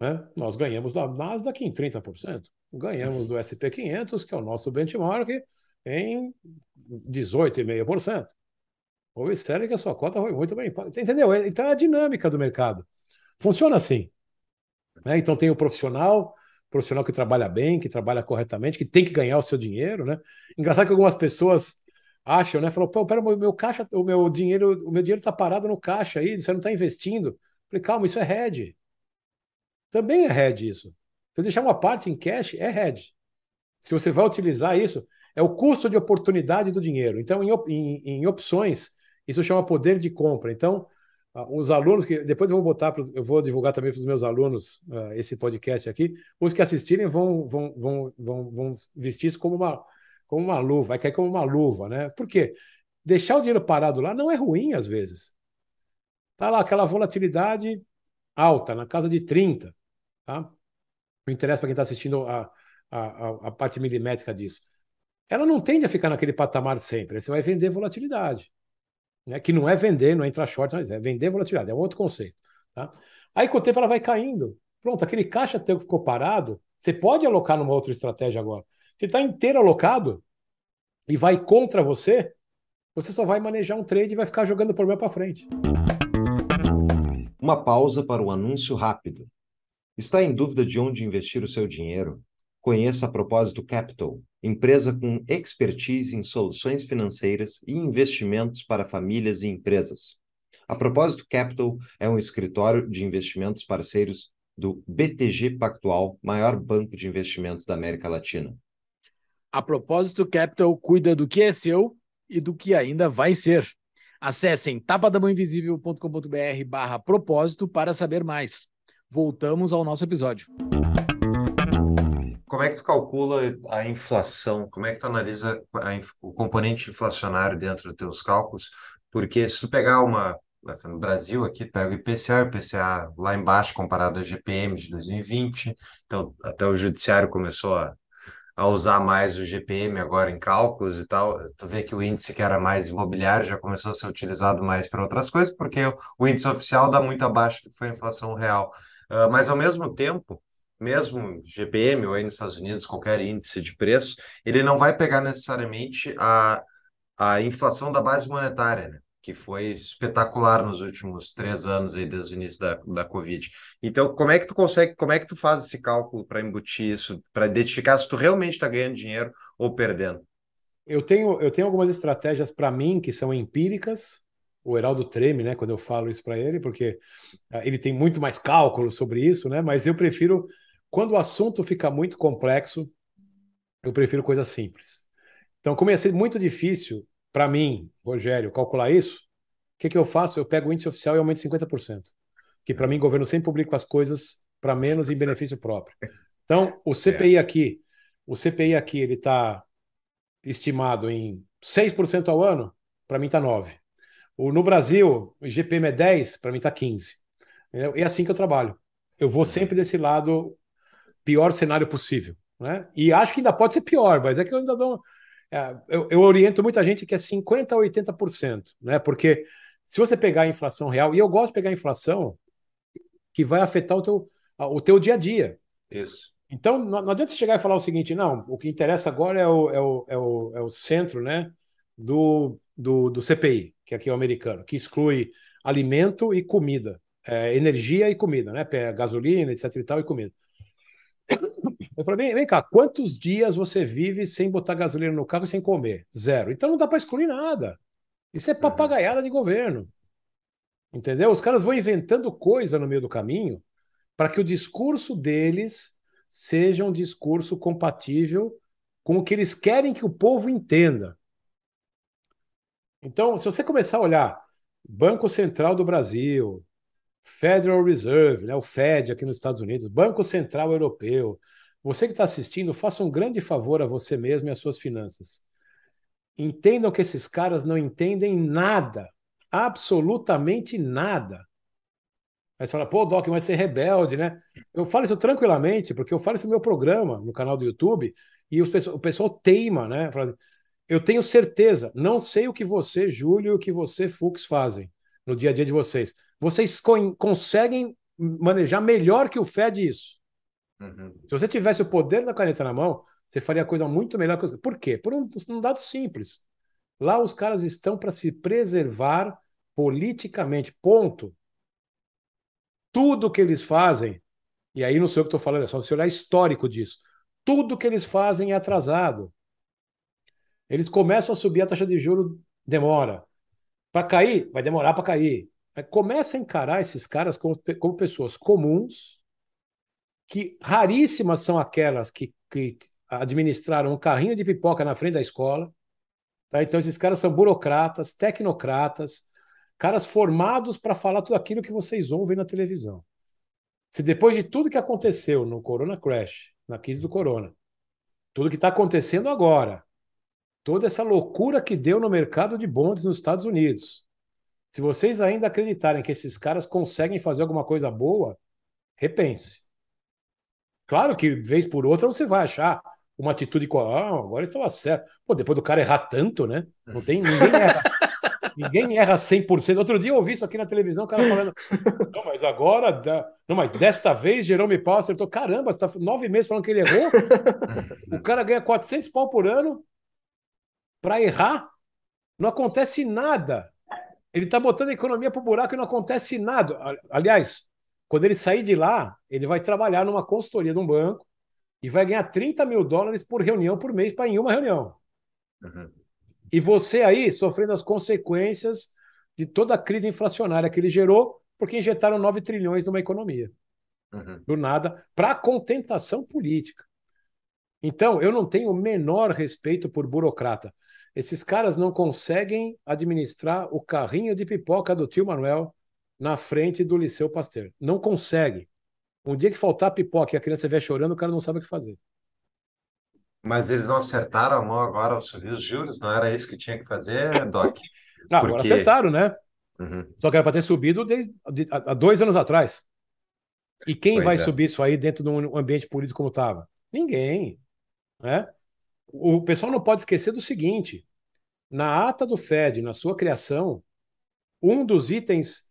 Né? Nós ganhamos da Nasdaq em 30%, ganhamos do SP500, que é o nosso benchmark, em 18,5%. Observe que a sua cota foi muito bem. Entendeu? É, então é a dinâmica do mercado. Funciona assim. Né? Então tem o profissional, profissional que trabalha bem, que trabalha corretamente, que tem que ganhar o seu dinheiro. Né? Engraçado que algumas pessoas acham, né? Falam, pô, pera, o meu caixa, o meu dinheiro, o meu dinheiro está parado no caixa aí, você não está investindo. Eu falei, calma, isso é hedge também é hedge isso. Você deixar uma parte em cash é hedge. Se você vai utilizar isso, é o custo de oportunidade do dinheiro. Então, em, em, em opções, isso chama poder de compra. Então, ah, os alunos que depois eu vou botar, pros, eu vou divulgar também para os meus alunos uh, esse podcast aqui. Os que assistirem vão, vão, vão, vão, vão vestir isso como uma, como uma luva, vai cair como uma luva, né? Por quê? Deixar o dinheiro parado lá não é ruim às vezes. Tá lá aquela volatilidade alta, na casa de 30. Tá? Não interessa para quem está assistindo a, a, a parte milimétrica disso. Ela não tende a ficar naquele patamar sempre. você vai vender volatilidade. Né? Que não é vender, não é entrar short, mas é, é vender volatilidade, é outro conceito. Tá? Aí com o tempo ela vai caindo. Pronto, aquele caixa teu que ficou parado, você pode alocar numa outra estratégia agora. Você está inteiro alocado e vai contra você, você só vai manejar um trade e vai ficar jogando o problema para frente. Uma pausa para um anúncio rápido. Está em dúvida de onde investir o seu dinheiro? Conheça a Propósito Capital, empresa com expertise em soluções financeiras e investimentos para famílias e empresas. A Propósito Capital é um escritório de investimentos parceiros do BTG Pactual, maior banco de investimentos da América Latina. A Propósito Capital cuida do que é seu e do que ainda vai ser. Acessem tapadamãoinvisível.com.br barra propósito para saber mais. Voltamos ao nosso episódio. Como é que tu calcula a inflação? Como é que tu analisa o componente inflacionário dentro dos teus cálculos? Porque se tu pegar uma no Brasil aqui pega o IPCA, o IPCA lá embaixo comparado ao GPM de 2020, então até o judiciário começou a a usar mais o GPM agora em cálculos e tal. Tu vê que o índice que era mais imobiliário já começou a ser utilizado mais para outras coisas, porque o índice oficial dá muito abaixo do que foi a inflação real. Uh, mas, ao mesmo tempo, mesmo GPM ou aí nos Estados Unidos, qualquer índice de preço, ele não vai pegar necessariamente a, a inflação da base monetária, né? que foi espetacular nos últimos três anos aí desde o início da, da Covid. Então, como é que tu consegue, como é que tu faz esse cálculo para embutir isso, para identificar se tu realmente está ganhando dinheiro ou perdendo? Eu tenho, eu tenho algumas estratégias para mim que são empíricas. O Heraldo treme, né, quando eu falo isso para ele, porque ah, ele tem muito mais cálculo sobre isso, né? Mas eu prefiro quando o assunto fica muito complexo, eu prefiro coisas simples. Então, como ia ser muito difícil para mim, Rogério, calcular isso, o que, que eu faço? Eu pego o índice oficial e aumento 50%. Que para mim, o governo sempre publica as coisas para menos em benefício próprio. Então, o CPI é. aqui, o CPI aqui, ele está estimado em 6% ao ano, para mim está 9%. O, no Brasil, o IGPM é 10%, para mim está 15%. É assim que eu trabalho. Eu vou uhum. sempre desse lado pior cenário possível. Né? E acho que ainda pode ser pior, mas é que eu ainda dou. É, eu, eu oriento muita gente que é 50% a 80%, né? Porque se você pegar a inflação real, e eu gosto de pegar a inflação que vai afetar o teu, o teu dia a dia. Isso. Então, não, não adianta você chegar e falar o seguinte, não, o que interessa agora é o, é o, é o, é o centro né, do, do, do CPI, que aqui é o americano, que exclui alimento e comida, é, energia e comida, né? Gasolina, etc e tal, e comida. Eu falei, vem, vem cá, quantos dias você vive sem botar gasolina no carro e sem comer? Zero. Então não dá para excluir nada. Isso é, é papagaiada de governo. Entendeu? Os caras vão inventando coisa no meio do caminho para que o discurso deles seja um discurso compatível com o que eles querem que o povo entenda. Então, se você começar a olhar Banco Central do Brasil, Federal Reserve, né, o Fed aqui nos Estados Unidos, Banco Central Europeu, você que está assistindo, faça um grande favor a você mesmo e às suas finanças. Entendam que esses caras não entendem nada, absolutamente nada. Aí você fala, pô, Doc, mas você é rebelde, né? Eu falo isso tranquilamente, porque eu falo isso no meu programa, no canal do YouTube, e o pessoal, o pessoal teima, né? Fala, eu tenho certeza, não sei o que você, Júlio, e o que você, Fux, fazem no dia a dia de vocês. Vocês conseguem manejar melhor que o Fed isso. Uhum. Se você tivesse o poder da caneta na mão, você faria coisa muito melhor. Que... Por quê? Por um, um dado simples. Lá os caras estão para se preservar politicamente, ponto. Tudo que eles fazem, e aí não sei o que estou falando, é só você olhar histórico disso. Tudo que eles fazem é atrasado. Eles começam a subir a taxa de juro, demora. Para cair, vai demorar para cair. Começa a encarar esses caras como, como pessoas comuns, que raríssimas são aquelas que, que administraram um carrinho de pipoca na frente da escola. Tá? Então, esses caras são burocratas, tecnocratas, caras formados para falar tudo aquilo que vocês ouvem na televisão. Se depois de tudo que aconteceu no Corona Crash, na crise do Corona, tudo que está acontecendo agora, toda essa loucura que deu no mercado de bondes nos Estados Unidos, se vocês ainda acreditarem que esses caras conseguem fazer alguma coisa boa, repense. Claro que vez por outra você vai achar uma atitude com ah, agora estava certo. Pô, depois do cara errar tanto, né? Não tem ninguém erra. ninguém erra 100%. Outro dia eu ouvi isso aqui na televisão, o cara falando, não, mas agora, da... não, mas desta vez Jerome Powell acertou. Caramba, você tá nove meses falando que ele errou. o cara ganha 400 pau por ano para errar. Não acontece nada. Ele tá botando a economia pro buraco e não acontece nada. Aliás, quando ele sair de lá, ele vai trabalhar numa consultoria de um banco e vai ganhar 30 mil dólares por reunião por mês para em uma reunião. Uhum. E você aí sofrendo as consequências de toda a crise inflacionária que ele gerou, porque injetaram 9 trilhões numa economia. Uhum. Do nada, para contentação política. Então, eu não tenho o menor respeito por burocrata. Esses caras não conseguem administrar o carrinho de pipoca do tio Manuel, na frente do Liceu Pasteur. Não consegue. Um dia que faltar pipoca e a criança estiver chorando, o cara não sabe o que fazer. Mas eles não acertaram a mão agora ao subir os juros? Não era isso que tinha que fazer, Doc? Não, Porque... agora acertaram, né? Uhum. Só que era para ter subido desde, há dois anos atrás. E quem pois vai é. subir isso aí dentro de um ambiente político como estava? Ninguém. Né? O pessoal não pode esquecer do seguinte: na ata do FED, na sua criação, um dos itens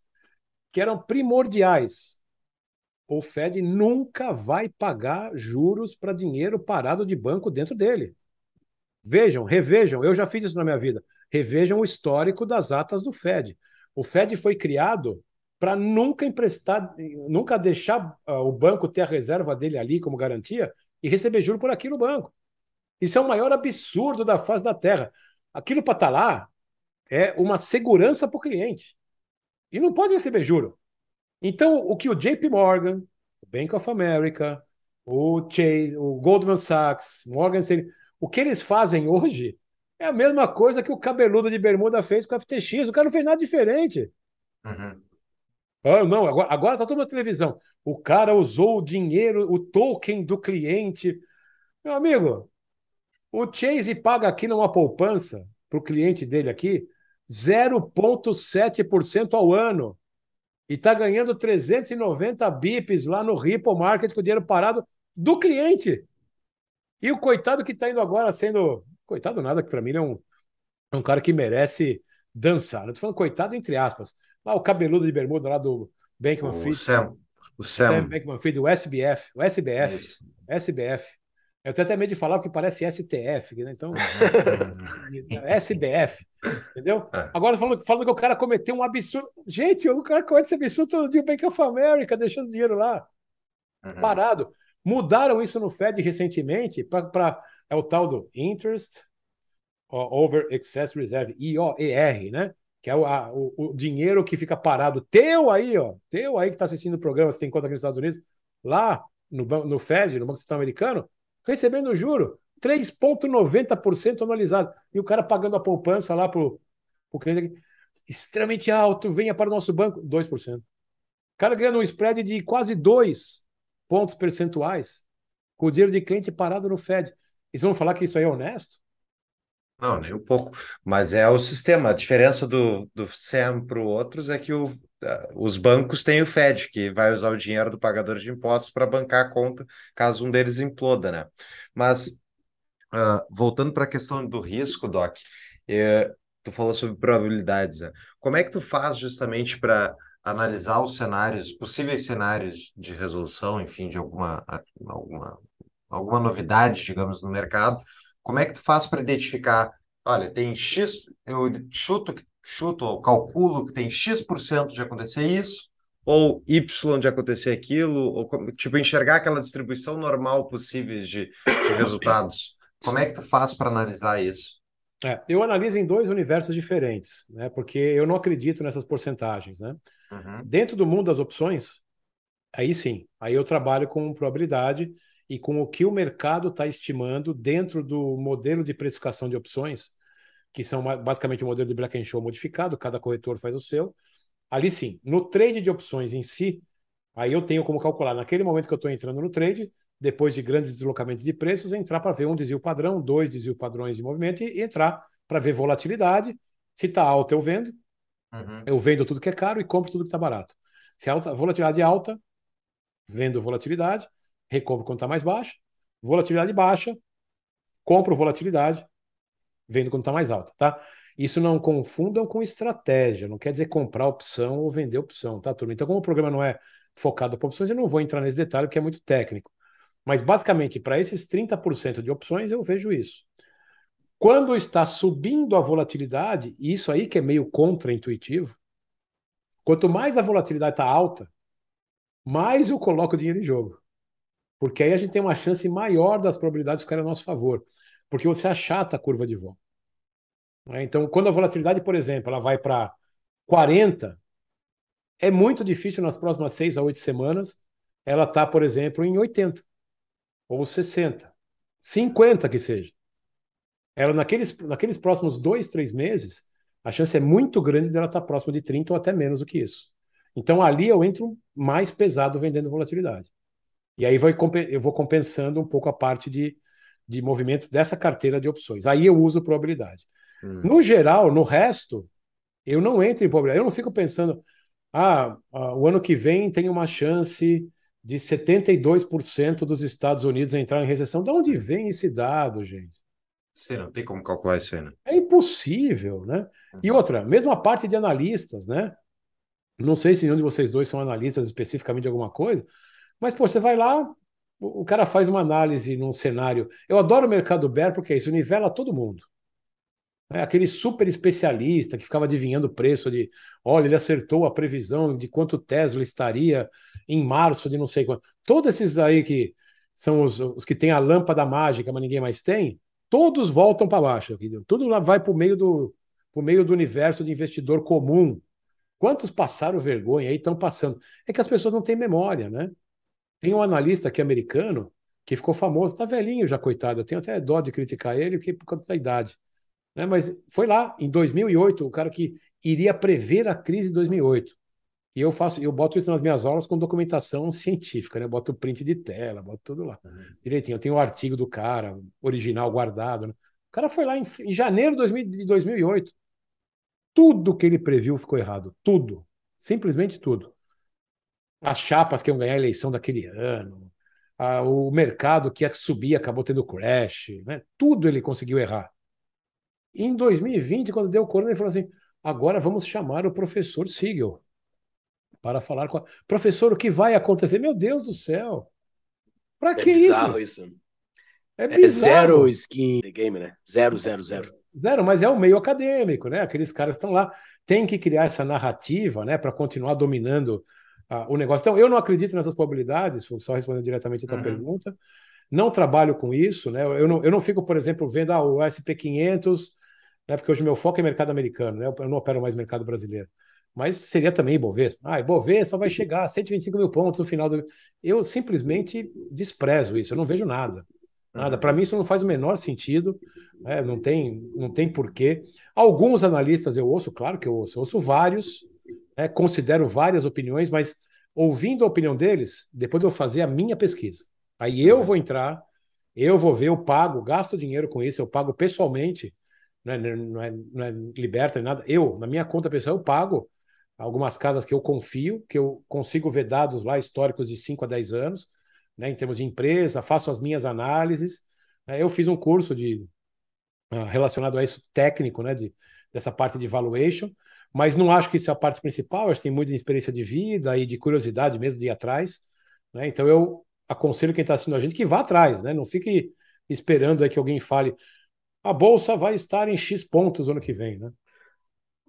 que eram primordiais. O Fed nunca vai pagar juros para dinheiro parado de banco dentro dele. Vejam, revejam, eu já fiz isso na minha vida. Revejam o histórico das atas do Fed. O Fed foi criado para nunca emprestar, nunca deixar ah, o banco ter a reserva dele ali como garantia e receber juro por aquilo no banco. Isso é o maior absurdo da face da Terra. Aquilo para estar tá lá é uma segurança para o cliente. E não pode receber juro. Então, o que o JP Morgan, o Bank of America, o Chase, o Goldman Sachs, Morgan Stanley, o que eles fazem hoje é a mesma coisa que o cabeludo de bermuda fez com o FTX. O cara não fez nada diferente. Uhum. Ah, não, agora, agora tá tudo na televisão. O cara usou o dinheiro, o token do cliente. Meu amigo, o Chase paga aqui numa poupança para o cliente dele aqui 0,7% ao ano. E está ganhando 390 bips lá no Ripple Market com o dinheiro parado do cliente. E o coitado que está indo agora sendo. Coitado nada, que para mim é um, é um cara que merece dançar. estou né? falando coitado entre aspas. Lá ah, o cabeludo de bermuda lá do Bankman Fried. O Sam. O Sam. Sam Bankman o SBF. O SBF. É SBF. Eu tenho até medo de falar porque parece STF, né? Então, SBF, é entendeu? É. Agora falando, falando que o cara cometeu um absurdo. Gente, o cara comete esse absurdo todo dia, o Bank of America, deixando dinheiro lá, uhum. parado. Mudaram isso no Fed recentemente para é o tal do Interest Over Excess Reserve, IOER, né? Que é o, a, o, o, dinheiro que fica parado, teu aí, ó, teu aí que está assistindo o programa, você tem conta aqui nos Estados Unidos, lá no, no Fed, no Banco Central Americano, recebendo juro, 3,90% anualizado. E o cara pagando a poupança lá para o cliente aqui, extremamente alto, venha para o nosso banco, 2%. O cara ganhando um spread de quase 2 pontos percentuais com o dinheiro de cliente parado no Fed. Eles vão falar que isso aí é honesto? Não, nem um pouco. Mas é o sistema. A diferença do, do SAM para outros é que o, os bancos têm o FED, que vai usar o dinheiro do pagador de impostos para bancar a conta caso um deles imploda, né? Mas uh, voltando para a questão do risco, Doc, eh, tu falou sobre probabilidades. Né? Como é que tu faz justamente para analisar os cenários, possíveis cenários de resolução, enfim, de alguma, alguma, alguma novidade, digamos, no mercado? Como é que tu faz para identificar? Olha, tem X, eu chuto, chuto calculo que tem X% de acontecer isso, ou Y de acontecer aquilo, ou tipo, enxergar aquela distribuição normal possíveis de, de resultados. Como é que tu faz para analisar isso? É, eu analiso em dois universos diferentes, né? Porque eu não acredito nessas porcentagens, né? Uhum. Dentro do mundo das opções, aí sim, aí eu trabalho com probabilidade e com o que o mercado está estimando dentro do modelo de precificação de opções, que são basicamente o modelo de Black and Show modificado, cada corretor faz o seu. Ali sim, no trade de opções em si, aí eu tenho como calcular, naquele momento que eu estou entrando no trade, depois de grandes deslocamentos de preços, entrar para ver um desvio padrão, dois desvio padrões de movimento e entrar para ver volatilidade. Se está alta, eu vendo. Uhum. Eu vendo tudo que é caro e compro tudo que está barato. Se a alta, volatilidade é alta, vendo volatilidade recompro quando está mais baixa, volatilidade baixa, compro volatilidade, vendo quando está mais alta, tá? Isso não confundam com estratégia, não quer dizer comprar opção ou vender opção, tá, turma? Então, como o programa não é focado para opções, eu não vou entrar nesse detalhe porque é muito técnico. Mas, basicamente, para esses 30% de opções, eu vejo isso. Quando está subindo a volatilidade, e isso aí que é meio contra-intuitivo, quanto mais a volatilidade está alta, mais eu coloco dinheiro em jogo. Porque aí a gente tem uma chance maior das probabilidades ficarem a nosso favor. Porque você achata a curva de vol. Né? Então, quando a volatilidade, por exemplo, ela vai para 40, é muito difícil nas próximas 6 a 8 semanas ela tá, por exemplo, em 80 ou 60, 50 que seja. Ela naqueles, naqueles próximos dois, três meses, a chance é muito grande dela estar tá próximo de 30 ou até menos do que isso. Então ali eu entro mais pesado vendendo volatilidade. E aí vai, eu vou compensando um pouco a parte de, de movimento dessa carteira de opções. Aí eu uso probabilidade. Hum. No geral, no resto, eu não entro em probabilidade. Eu não fico pensando, ah, o ano que vem tem uma chance de 72% dos Estados Unidos entrar em recessão. De onde hum. vem esse dado, gente? Você não tem como calcular isso aí, né? É impossível, né? E uhum. outra, mesmo a parte de analistas, né? Não sei se nenhum de vocês dois são analistas especificamente de alguma coisa, mas, pô, você vai lá, o cara faz uma análise num cenário. Eu adoro o mercado bear porque é isso, nivela todo mundo. É aquele super especialista que ficava adivinhando o preço de, olha, ele acertou a previsão de quanto Tesla estaria em março de não sei quanto. Todos esses aí que são os, os que têm a lâmpada mágica, mas ninguém mais tem, todos voltam para baixo. Entendeu? Tudo lá vai para o meio do meio do universo de investidor comum. Quantos passaram vergonha aí estão passando? É que as pessoas não têm memória, né? Tem um analista aqui americano que ficou famoso, tá velhinho já, coitado. Eu tenho até dó de criticar ele porque por conta da idade. Né? Mas foi lá, em 2008, o cara que iria prever a crise de 2008. E eu faço, eu boto isso nas minhas aulas com documentação científica, né? boto print de tela, boto tudo lá. Uhum. Direitinho, eu tenho o um artigo do cara, original guardado. Né? O cara foi lá em, em janeiro de 2008. Tudo que ele previu ficou errado. Tudo. Simplesmente tudo as chapas que iam ganhar a eleição daquele ano, a, o mercado que ia subir acabou tendo crash, né? tudo ele conseguiu errar. E em 2020, quando deu o corona, ele falou assim: agora vamos chamar o professor Siegel para falar com a... Professor, o que vai acontecer? Meu Deus do céu! Para é que é bizarro isso? isso? É, é bizarro. zero skin the game, né? Zero, zero, zero. Zero, mas é o meio acadêmico, né? Aqueles caras estão lá, tem que criar essa narrativa, né, para continuar dominando ah, o negócio. Então, eu não acredito nessas probabilidades, só respondendo diretamente a tua uhum. pergunta. Não trabalho com isso, né? Eu não, eu não fico, por exemplo, vendo ah, o SP500, né? porque hoje meu foco é mercado americano, né? Eu não opero mais mercado brasileiro. Mas seria também Ibovespa. Ah, Ibovespa vai chegar a 125 mil pontos no final do. Eu simplesmente desprezo isso, eu não vejo nada. Nada. Uhum. Para mim, isso não faz o menor sentido, né? não tem, não tem porquê. Alguns analistas eu ouço, claro que eu ouço, eu ouço vários, né, considero várias opiniões, mas ouvindo a opinião deles, depois eu vou fazer a minha pesquisa. Aí eu vou entrar, eu vou ver, eu pago, gasto dinheiro com isso, eu pago pessoalmente, não é, não é, não é liberta nem nada. Eu, na minha conta pessoal, eu pago algumas casas que eu confio, que eu consigo ver dados lá históricos de 5 a 10 anos, né, em termos de empresa, faço as minhas análises. Né, eu fiz um curso de ah, relacionado a isso técnico, né, de, dessa parte de valuation, mas não acho que isso é a parte principal, acho que tem muita experiência de vida e de curiosidade mesmo de ir atrás, né? Então eu aconselho quem está assistindo a gente que vá atrás, né? Não fique esperando aí que alguém fale a bolsa vai estar em X pontos ano que vem, né?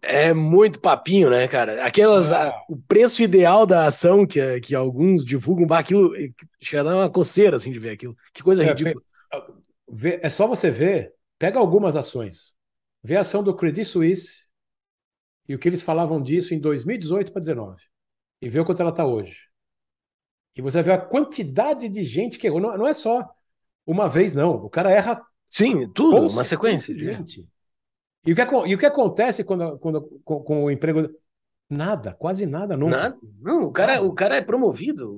É muito papinho, né, cara? Aquelas a, é. o preço ideal da ação que, que alguns divulgam, bah, aquilo eh, chega uma coceira assim de ver aquilo. Que coisa é, ridícula. É, é só você ver, pega algumas ações. Vê a ação do Credit Suisse e o que eles falavam disso em 2018 para 2019 e ver o quanto ela está hoje. E você vê a quantidade de gente que errou. Não, não, é só uma vez, não. O cara erra. Sim, tudo, uma sequência. De... Gente. E, o que, e o que acontece quando, quando com, com o emprego. Nada, quase nada, não. Nada? Não, o cara, o cara é promovido.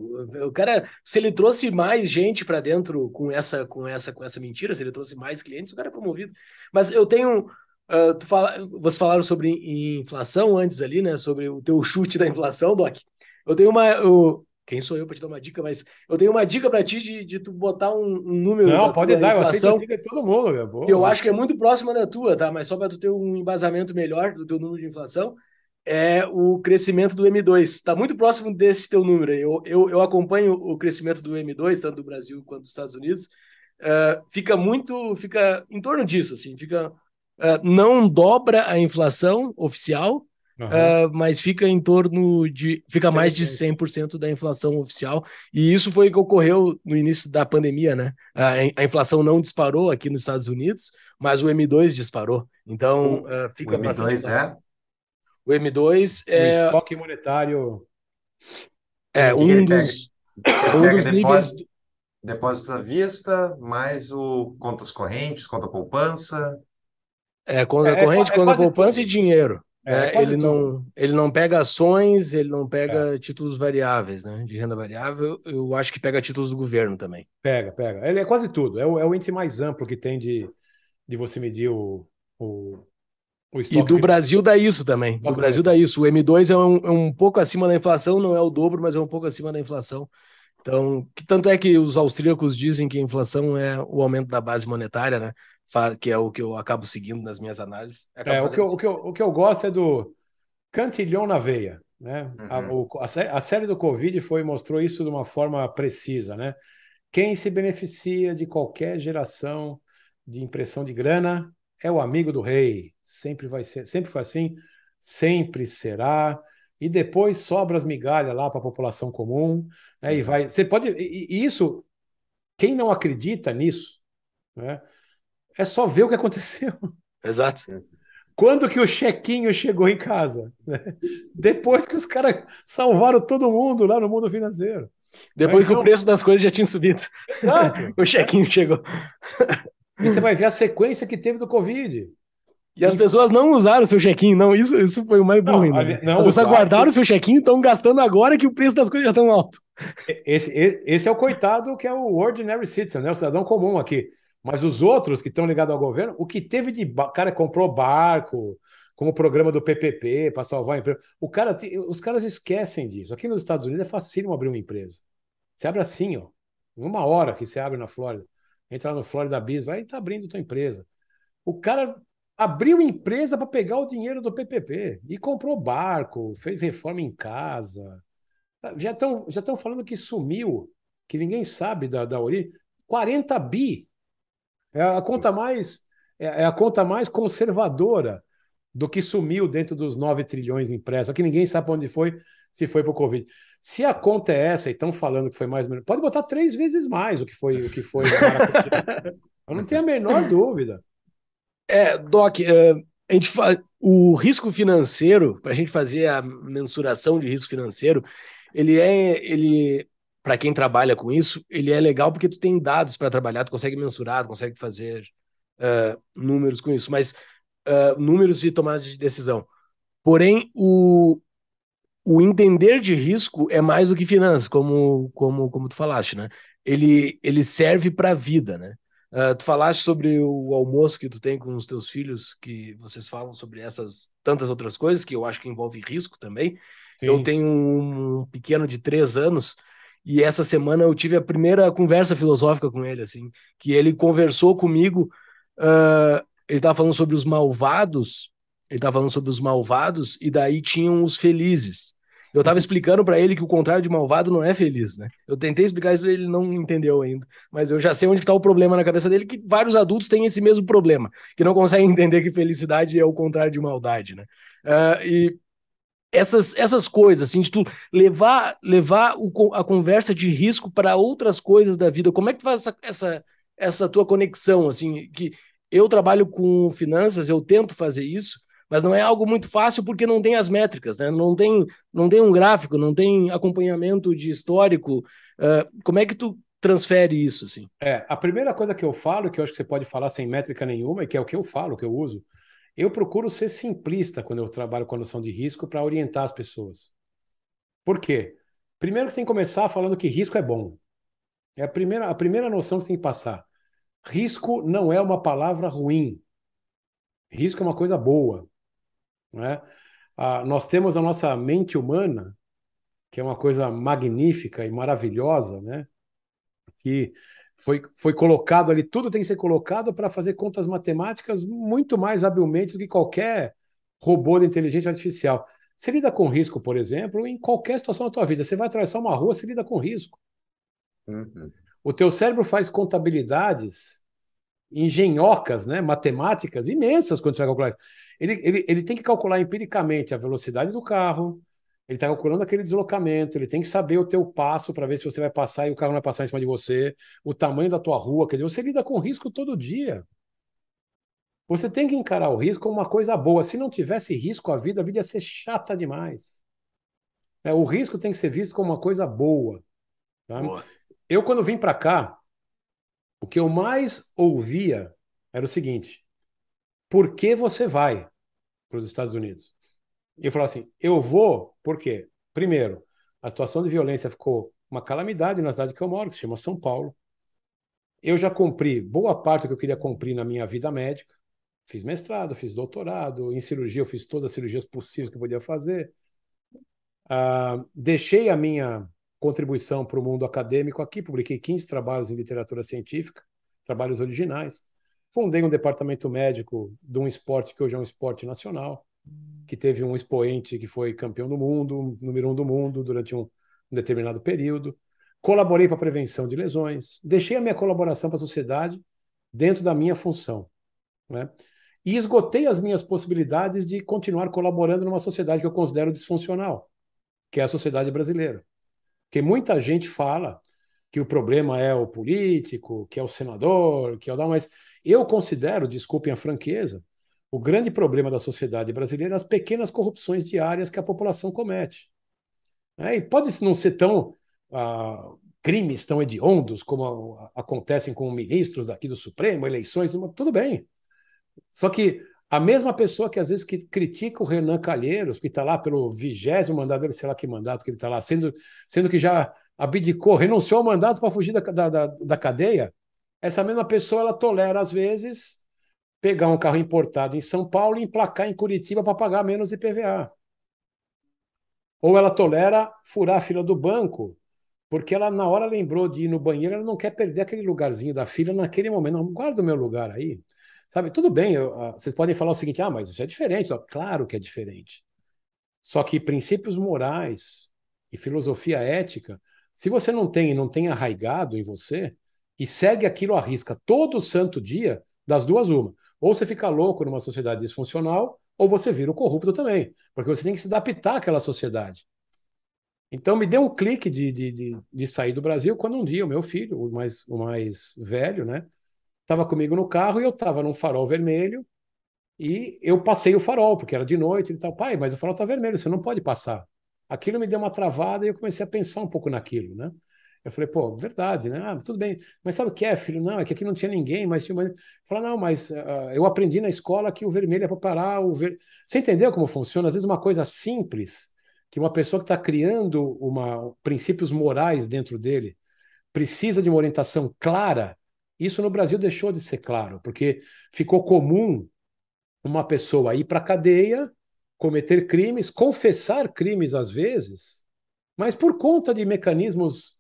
O cara, se ele trouxe mais gente para dentro com essa, com essa, com essa mentira, se ele trouxe mais clientes, o cara é promovido. Mas eu tenho ah, tu fala, vocês falaram sobre inflação antes ali, né? Sobre o teu chute da inflação, Doc. Eu tenho uma. Eu, quem sou eu para te dar uma dica, mas eu tenho uma dica para ti de, de, tu botar um, um número. Não, pode dar, inflação, eu aceito a dica de todo mundo, meu. Boa. Eu acho que é muito próxima da tua, tá? Mas só para tu ter um embasamento melhor do teu número de inflação, é o crescimento do M2. Está muito próximo desse teu número. Eu, eu, eu, acompanho o crescimento do M2, tanto do Brasil quanto dos Estados Unidos. Uh, fica muito, fica em torno disso, assim, fica ah, não dobra a inflação oficial, uhum. uh, mas fica em torno de. fica mais de 100% da inflação oficial. E isso foi o que ocorreu no início da pandemia, né? A, a, inflação não disparou aqui nos Estados Unidos, mas o M2 disparou. Então, uh, fica. O M2 é? O M2 é. O estoque monetário. É, um dos, um dos níveis. depósitos à vista, mais o contas correntes, conta poupança. É conta é, é, é, corrente, é, conta é poupança tudo. e dinheiro. É, ele, não, ele não pega ações, ele não pega títulos variáveis, né? De renda variável, eu acho que pega títulos do governo também. Pega, pega. Ele é quase tudo. É o, é o índice mais amplo que tem de, de você medir o, o, o estoque. E do Brasil dá isso também. Do Brasil dá isso. O M2 é um, é um pouco acima da inflação, não é o dobro, mas é um pouco acima da inflação. Então, que tanto é que os austríacos dizem que a inflação é o aumento da base monetária, né? que é o que eu acabo seguindo nas minhas análises. É, o, que eu, o, que eu, o que eu gosto é do cantilhão na veia. Né? Uhum. A, a, a, série do Covid foi, mostrou isso de uma forma precisa. Né? Quem se beneficia de qualquer geração de impressão de grana é o amigo do rei. Sempre vai ser, sempre foi assim, sempre será. E depois sobra as migalhas lá para a população comum, né? E uhum. vai. Você pode. E, e isso, quem não acredita nisso, né? É só ver o que aconteceu. Exato. Quando que o chequinho chegou em casa? Depois que os caras salvaram todo mundo lá no mundo financeiro. Depois que o preço das coisas já tinha subido. Exato. o chequinho chegou. E você vai ver a sequência que teve do Covid. E as pessoas não usaram o seu chequinho, não. Isso, isso foi o mais burro ainda. Né? Não, as guardaram o seu chequinho e estão gastando agora que o preço das coisas já estão alto. Esse, esse é o coitado que é o ordinary citizen, né? O cidadão comum aqui. Mas os outros que estão ligados ao governo, o que teve de. Cara, comprou barco, como o programa do PPP para salvar a empresa. O cara, os caras esquecem disso. Aqui nos Estados Unidos é facílimo abrir uma empresa. Você abre assim, ó. Em uma hora que você abre na Flórida. Entra lá no Florida Biz lá e está abrindo tua empresa. O cara abriu empresa para pegar o dinheiro do PPP e comprou barco, fez reforma em casa. Já estão já falando que sumiu, que ninguém sabe da, da origem. 40 bi é a conta mais é, é a conta mais conservadora do que sumiu dentro dos 9 trilhões impressos, que ninguém sabe onde foi, se foi para o Covid. Se a conta é essa, e estão falando que foi mais ou menos, pode botar três vezes mais o que foi o que foi. Eu não tenho a menor dúvida. É, Doc, é, a gente fa... o risco financeiro, para a gente fazer a mensuração de risco financeiro, ele é ele para quem trabalha com isso, ele é legal porque tu tem dados para trabalhar, tu consegue mensurar, tu consegue fazer uh, números com isso, mas uh, números de tomada de decisão. Porém, o, o entender de risco é mais do que finanças, como, como, como tu falaste, né? Ele, ele serve para a vida, né? Uh, tu falaste sobre o almoço que tu tem com os teus filhos, que vocês falam sobre essas tantas outras coisas, que eu acho que envolve risco também. Sim. Eu tenho um pequeno de três anos e essa semana eu tive a primeira conversa filosófica com ele, assim, que ele conversou comigo. Uh, ele estava falando sobre os malvados, ele estava falando sobre os malvados, e daí tinham os felizes. Eu estava explicando para ele que o contrário de malvado não é feliz, né? Eu tentei explicar isso, ele não entendeu ainda. Mas eu já sei onde está o problema na cabeça dele, que vários adultos têm esse mesmo problema, que não conseguem entender que felicidade é o contrário de maldade, né? Uh, e essas, essas coisas, assim, de tu levar, levar o, a conversa de risco para outras coisas da vida. Como é que faz essa, essa, essa tua conexão, assim, que eu trabalho com finanças, eu tento fazer isso, mas não é algo muito fácil porque não tem as métricas, né? Não tem, não tem um gráfico, não tem acompanhamento de histórico. Uh, como é que tu transfere isso, assim? É, a primeira coisa que eu falo, que eu acho que você pode falar sem métrica nenhuma, e que é o que eu falo, que eu uso, eu procuro ser simplista quando eu trabalho com a noção de risco para orientar as pessoas. Por quê? Primeiro que você tem que começar falando que risco é bom. É a primeira, a primeira noção que você tem que passar. Risco não é uma palavra ruim. Risco é uma coisa boa. Né? Ah, nós temos a nossa mente humana, que é uma coisa magnífica e maravilhosa, né? que foi, foi colocado ali, tudo tem que ser colocado para fazer contas matemáticas muito mais habilmente do que qualquer robô de inteligência artificial. Você lida com risco, por exemplo, em qualquer situação da tua vida. Você vai atravessar uma rua, você lida com risco. Uhum. O teu cérebro faz contabilidades engenhocas, né, matemáticas imensas quando você vai calcular. Ele, ele, ele tem que calcular empiricamente a velocidade do carro, ele está calculando aquele deslocamento, ele tem que saber o teu passo para ver se você vai passar e o carro não vai passar em cima de você, o tamanho da tua rua, quer dizer, você lida com risco todo dia. Você tem que encarar o risco como uma coisa boa. Se não tivesse risco, a vida, a vida ia ser chata demais. É, o risco tem que ser visto como uma coisa boa. Tá? boa. Eu, quando vim para cá, o que eu mais ouvia era o seguinte: por que você vai para os Estados Unidos? e falou assim: eu vou, porque, primeiro, a situação de violência ficou uma calamidade na cidade que eu moro, que se chama São Paulo. Eu já cumpri boa parte do que eu queria cumprir na minha vida médica. Fiz mestrado, fiz doutorado, em cirurgia eu fiz todas as cirurgias possíveis que eu podia fazer. Uh, deixei a minha contribuição para o mundo acadêmico aqui, publiquei 15 trabalhos em literatura científica, trabalhos originais. Fundei um departamento médico de um esporte que hoje é um esporte nacional que teve um expoente que foi campeão do mundo, número um do mundo durante um, um determinado período. Colaborei para a prevenção de lesões, deixei a minha colaboração para a sociedade dentro da minha função. Né? E esgotei as minhas possibilidades de continuar colaborando numa sociedade que eu considero disfuncional, que é a sociedade brasileira. Porque muita gente fala que o problema é o político, que é o senador, que é o da, mas eu considero, desculpem a franqueza, o grande problema da sociedade brasileira é as pequenas corrupções diárias que a população comete. É, e pode não ser tão ah, crimes tão hediondos como a, a, acontecem com ministros daqui do Supremo, eleições, tudo bem. Só que a mesma pessoa que às vezes que critica o Renan Calheiros, que está lá pelo vigésimo mandato dele, sei lá que mandato que ele está lá, sendo, sendo que já abdicou, renunciou ao mandato para fugir da, da, da, da cadeia, essa mesma pessoa ela tolera às vezes pegar um carro importado em São Paulo e emplacar em Curitiba para pagar menos IPVA. Ou ela tolera furar a fila do banco, porque ela, na hora, lembrou de ir no banheiro, ela não quer perder aquele lugarzinho da fila naquele momento. Não, guarda o meu lugar aí. Sabe, tudo bem, eu, ah, vocês podem falar o seguinte: ah, mas isso é diferente. Claro que é diferente. Só que princípios morais e filosofia ética, se você não tem e não tem arraigado em você, e segue aquilo à risca todo santo dia, das duas, uma. Ou você fica louco numa sociedade disfuncional, ou você vira o corrupto também, porque você tem que se adaptar àquela sociedade. Então me deu um clique de, de, de, de sair do Brasil quando um dia o meu filho, o mais, o mais velho, né, estava comigo no carro e eu estava num farol vermelho e eu passei o farol, porque era de noite. e tal, pai, mas o farol está vermelho, você não pode passar. Aquilo me deu uma travada e eu comecei a pensar um pouco naquilo, né? Eu falei, pô, verdade, né? Ah, tudo bem. Mas sabe o que é, filho? Não, é que aqui não tinha ninguém, mas tinha uma... Falar, não, mas uh, eu aprendi na escola que o vermelho é para parar o ver... Você entendeu como funciona? Às vezes uma coisa simples, que uma pessoa que está criando uma... princípios morais dentro dele precisa de uma orientação clara. Isso no Brasil deixou de ser claro, porque ficou comum uma pessoa ir para a cadeia, cometer crimes, confessar crimes às vezes, mas por conta de mecanismos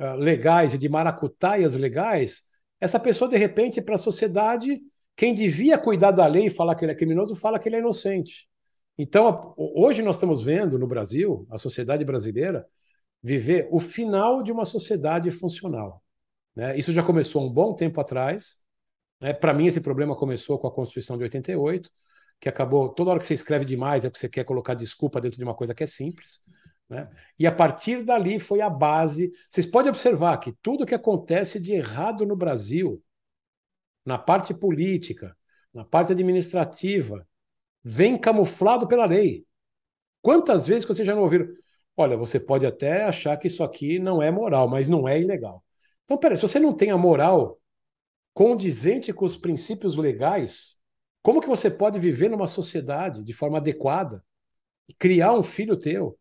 ah, legais e de maracutaias legais, essa pessoa, de repente, para a sociedade, quem devia cuidar da lei e falar que ele é criminoso, fala que ele é inocente. Então, hoje nós estamos vendo no Brasil, a sociedade brasileira, viver o final de uma sociedade funcional. Né? Isso já começou um bom tempo atrás. Né? Para mim, esse problema começou com a Constituição de 88, que acabou. Toda hora que você escreve demais é porque você quer colocar desculpa dentro de uma coisa que é simples. Né? E a partir dali foi a base. Vocês podem observar que tudo que acontece de errado no Brasil, na parte política, na parte administrativa, vem camuflado pela lei. Quantas vezes vocês já não ouviram? Olha, você pode até achar que isso aqui não é moral, mas não é ilegal. Então, peraí, se você não tem a moral condizente com os princípios legais, como que você pode viver numa sociedade de forma adequada? Criar um filho teu,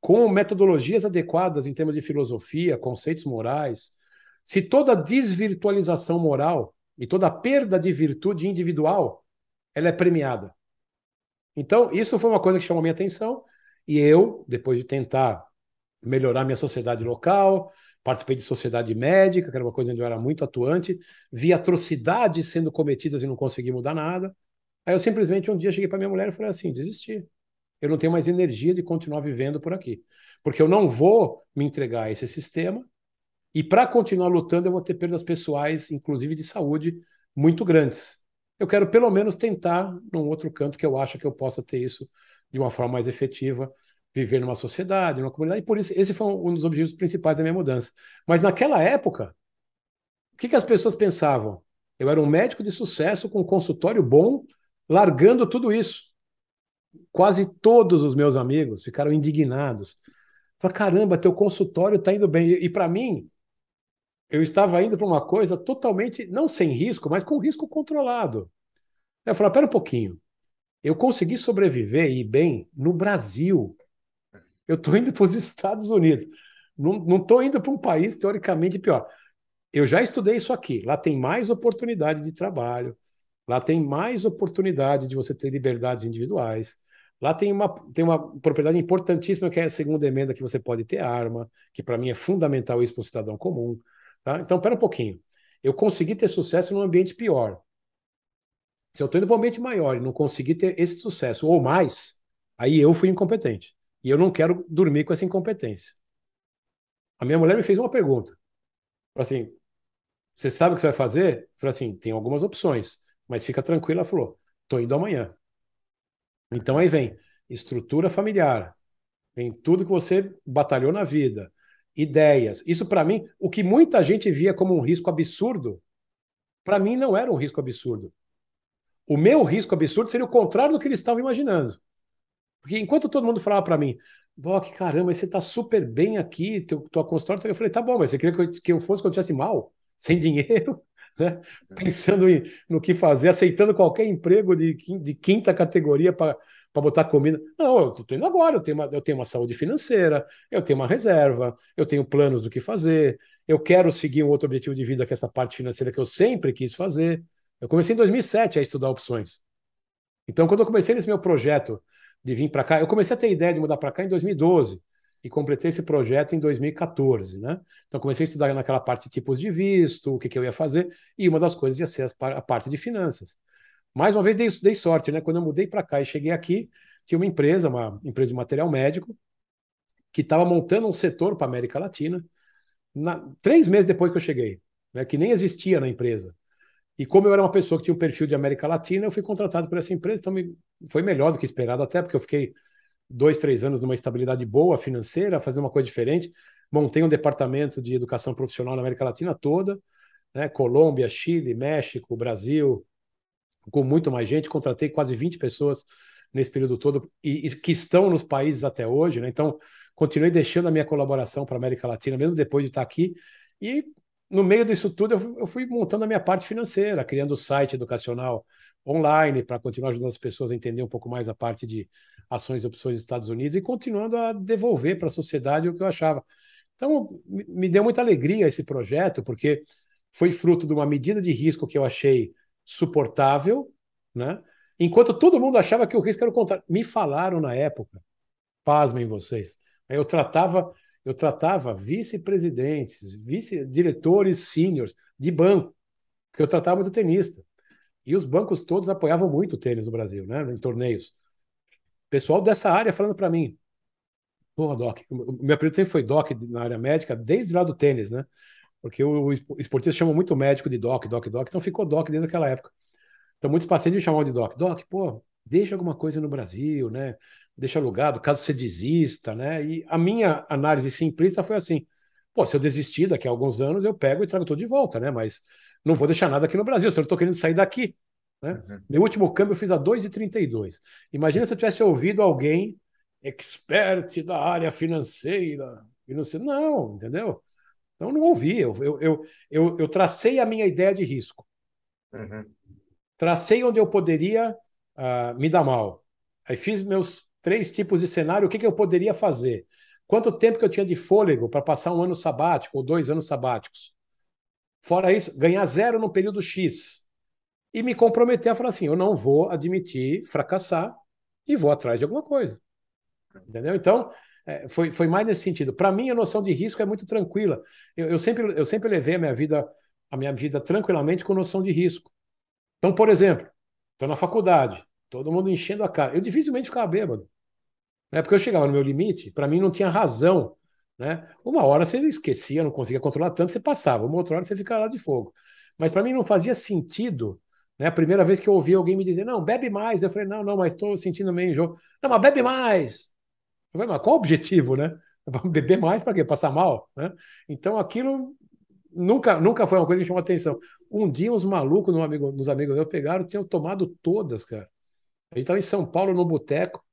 com metodologias adequadas em termos de filosofia, conceitos morais, se toda desvirtualização moral e toda perda de virtude individual ela é premiada. Então, isso foi uma coisa que chamou minha atenção e eu, depois de tentar melhorar minha sociedade local, participei de sociedade médica, que era uma coisa onde eu era muito atuante, vi atrocidades sendo cometidas e não consegui mudar nada. Aí eu simplesmente um dia cheguei para minha mulher e falei assim: desisti eu não tenho mais energia de continuar vivendo por aqui. Porque eu não vou me entregar a esse sistema e para continuar lutando eu vou ter perdas pessoais, inclusive de saúde, muito grandes. Eu quero pelo menos tentar num outro canto que eu acho que eu possa ter isso de uma forma mais efetiva, viver numa sociedade, numa comunidade. E por isso, esse foi um dos objetivos principais da minha mudança. Mas naquela época, o que, que as pessoas pensavam? Eu era um médico de sucesso com um consultório bom, largando tudo isso quase todos os meus amigos ficaram indignados. Falaram, caramba, teu consultório está indo bem. E, e para mim, eu estava indo para uma coisa totalmente, não sem risco, mas com risco controlado. Eu falei, ah, pera um pouquinho, eu consegui sobreviver e ir bem no Brasil. Eu estou indo para os Estados Unidos. Não estou indo para um país teoricamente pior. Eu já estudei isso aqui. Lá tem mais oportunidade de trabalho, Lá tem mais oportunidade de você ter liberdades individuais. Lá tem uma, tem uma propriedade importantíssima que é a segunda emenda, que você pode ter arma, que para mim é fundamental isso para o cidadão comum. Tá? Então, pera um pouquinho. Eu consegui ter sucesso num ambiente pior. Se eu estou indo para um ambiente maior e não consegui ter esse sucesso ou mais, aí eu fui incompetente. E eu não quero dormir com essa incompetência. A minha mulher me fez uma pergunta. Falei assim, você sabe o que você vai fazer? falei assim, tem algumas opções mas fica tranquila, ela falou: tô indo amanhã. Então aí vem estrutura familiar, vem tudo que você batalhou na vida, ideias. Isso para mim, o que muita gente via como um risco absurdo, para mim não era um risco absurdo. O meu risco absurdo seria o contrário do que eles estavam imaginando. Porque enquanto todo mundo falava para mim, Bock, caramba, você tá super bem aqui, teu, tua consultório. Tá... Eu falei, tá bom, mas você queria que eu, que eu fosse quando eu tivesse mal, sem dinheiro? né? pensando em, no que fazer, aceitando qualquer emprego de, de quinta categoria para botar comida. Não, eu estou indo agora, eu tenho, uma, eu tenho uma saúde financeira, eu tenho uma reserva, eu tenho planos do que fazer, eu quero seguir um outro objetivo de vida que é essa parte financeira que eu sempre quis fazer. Eu comecei em 2007 a estudar opções. Então, quando eu comecei nesse meu projeto de vir para cá, eu comecei a ter ideia de mudar para cá em 2012 e completei esse projeto em 2014, né? Então comecei a estudar naquela parte de tipos de visto, o que, que eu ia fazer, e uma das coisas ia ser a parte de finanças. Mais uma vez dei, dei sorte, né? Quando eu mudei para cá e cheguei aqui, tinha uma empresa, uma empresa de material médico, que estava montando um setor para a América Latina, na, três meses depois que eu cheguei, né? Que nem existia na empresa. E como eu era uma pessoa que tinha um perfil de América Latina, eu fui contratado por essa empresa, então me, foi melhor do que esperado até, porque eu fiquei dois, três anos numa estabilidade boa financeira, fazer uma coisa diferente. Montei um departamento de educação profissional na América Latina toda, né? Colômbia, Chile, México, Brasil, com muito mais gente. Contratei quase 20 pessoas nesse período todo e, e que estão nos países até hoje, né? Então, continuei deixando a minha colaboração para a América Latina, mesmo depois de estar aqui. E no meio disso tudo, eu eu fui montando a minha parte financeira, criando o site educacional online para continuar ajudando as pessoas a entender um pouco mais a parte de ações e opções dos Estados Unidos e continuando a devolver para a sociedade o que eu achava. Então, me deu muita alegria esse projeto, porque foi fruto de uma medida de risco que eu achei suportável, né? enquanto todo mundo achava que o risco era o contrário. Me falaram na época, pasmem vocês, eu tratava eu tratava vice-presidentes, vice-diretores seniors de banco, que eu tratava muito tenista. E os bancos todos apoiavam muito o tênis no Brasil, né, em torneios. Pessoal dessa área falando para mim, pô, Doc, o meu apelido sempre foi Doc na área médica, desde lá do tênis, né? Porque o esportista chama muito médico de Doc, Doc, Doc, então ficou Doc desde aquela época. Então muitos pacientes me chamavam de Doc. Doc, pô, deixa alguma coisa no Brasil, né? Deixa alugado, caso você desista, né? E a minha análise simplista foi assim, pô, se eu desistir daqui a alguns anos, eu pego e trago tudo de volta, né? Mas não vou deixar nada aqui no Brasil, se eu não tô querendo sair daqui, né? Uhum. Meu último câmbio eu fiz a 2,32. Imagina se eu tivesse ouvido alguém, expert da área financeira, e não entendeu? Então não ouvi, eu, eu, eu, eu, eu tracei a minha ideia de risco. Uhum. Tracei onde eu poderia uh, me dar mal. Aí fiz meus três tipos de cenário, o que, que eu poderia fazer? Quanto tempo que eu tinha de fôlego para passar um ano sabático ou dois anos sabáticos? Fora isso, ganhar zero no período X e me comprometer a falar assim: eu não vou admitir fracassar e vou atrás de alguma coisa. Entendeu? Então, é, foi, foi mais nesse sentido. Para mim, a noção de risco é muito tranquila. Eu, eu, sempre, eu sempre levei a minha, vida, a minha vida tranquilamente com noção de risco. Então, por exemplo, estou na faculdade, todo mundo enchendo a cara. Eu dificilmente ficava bêbado. Né? Porque eu chegava no meu limite, para mim não tinha razão. Né? Uma hora você esquecia, não conseguia controlar tanto, você passava. Uma outra hora você ficava lá de fogo. Mas para mim não fazia sentido né? A primeira vez que eu ouvi alguém me dizer, não, bebe mais. Eu falei, não, não, mas estou sentindo meio enjoo. Não, mas bebe mais. Eu falei, mas qual o objetivo, né? Beber mais para quê? Passar mal? Né? Então aquilo nunca, nunca foi uma coisa que me chamou atenção. Um dia uns malucos, num amigo, nos amigos meus, pegaram, tinham tomado todas, cara. A gente estava em São Paulo, no boteco.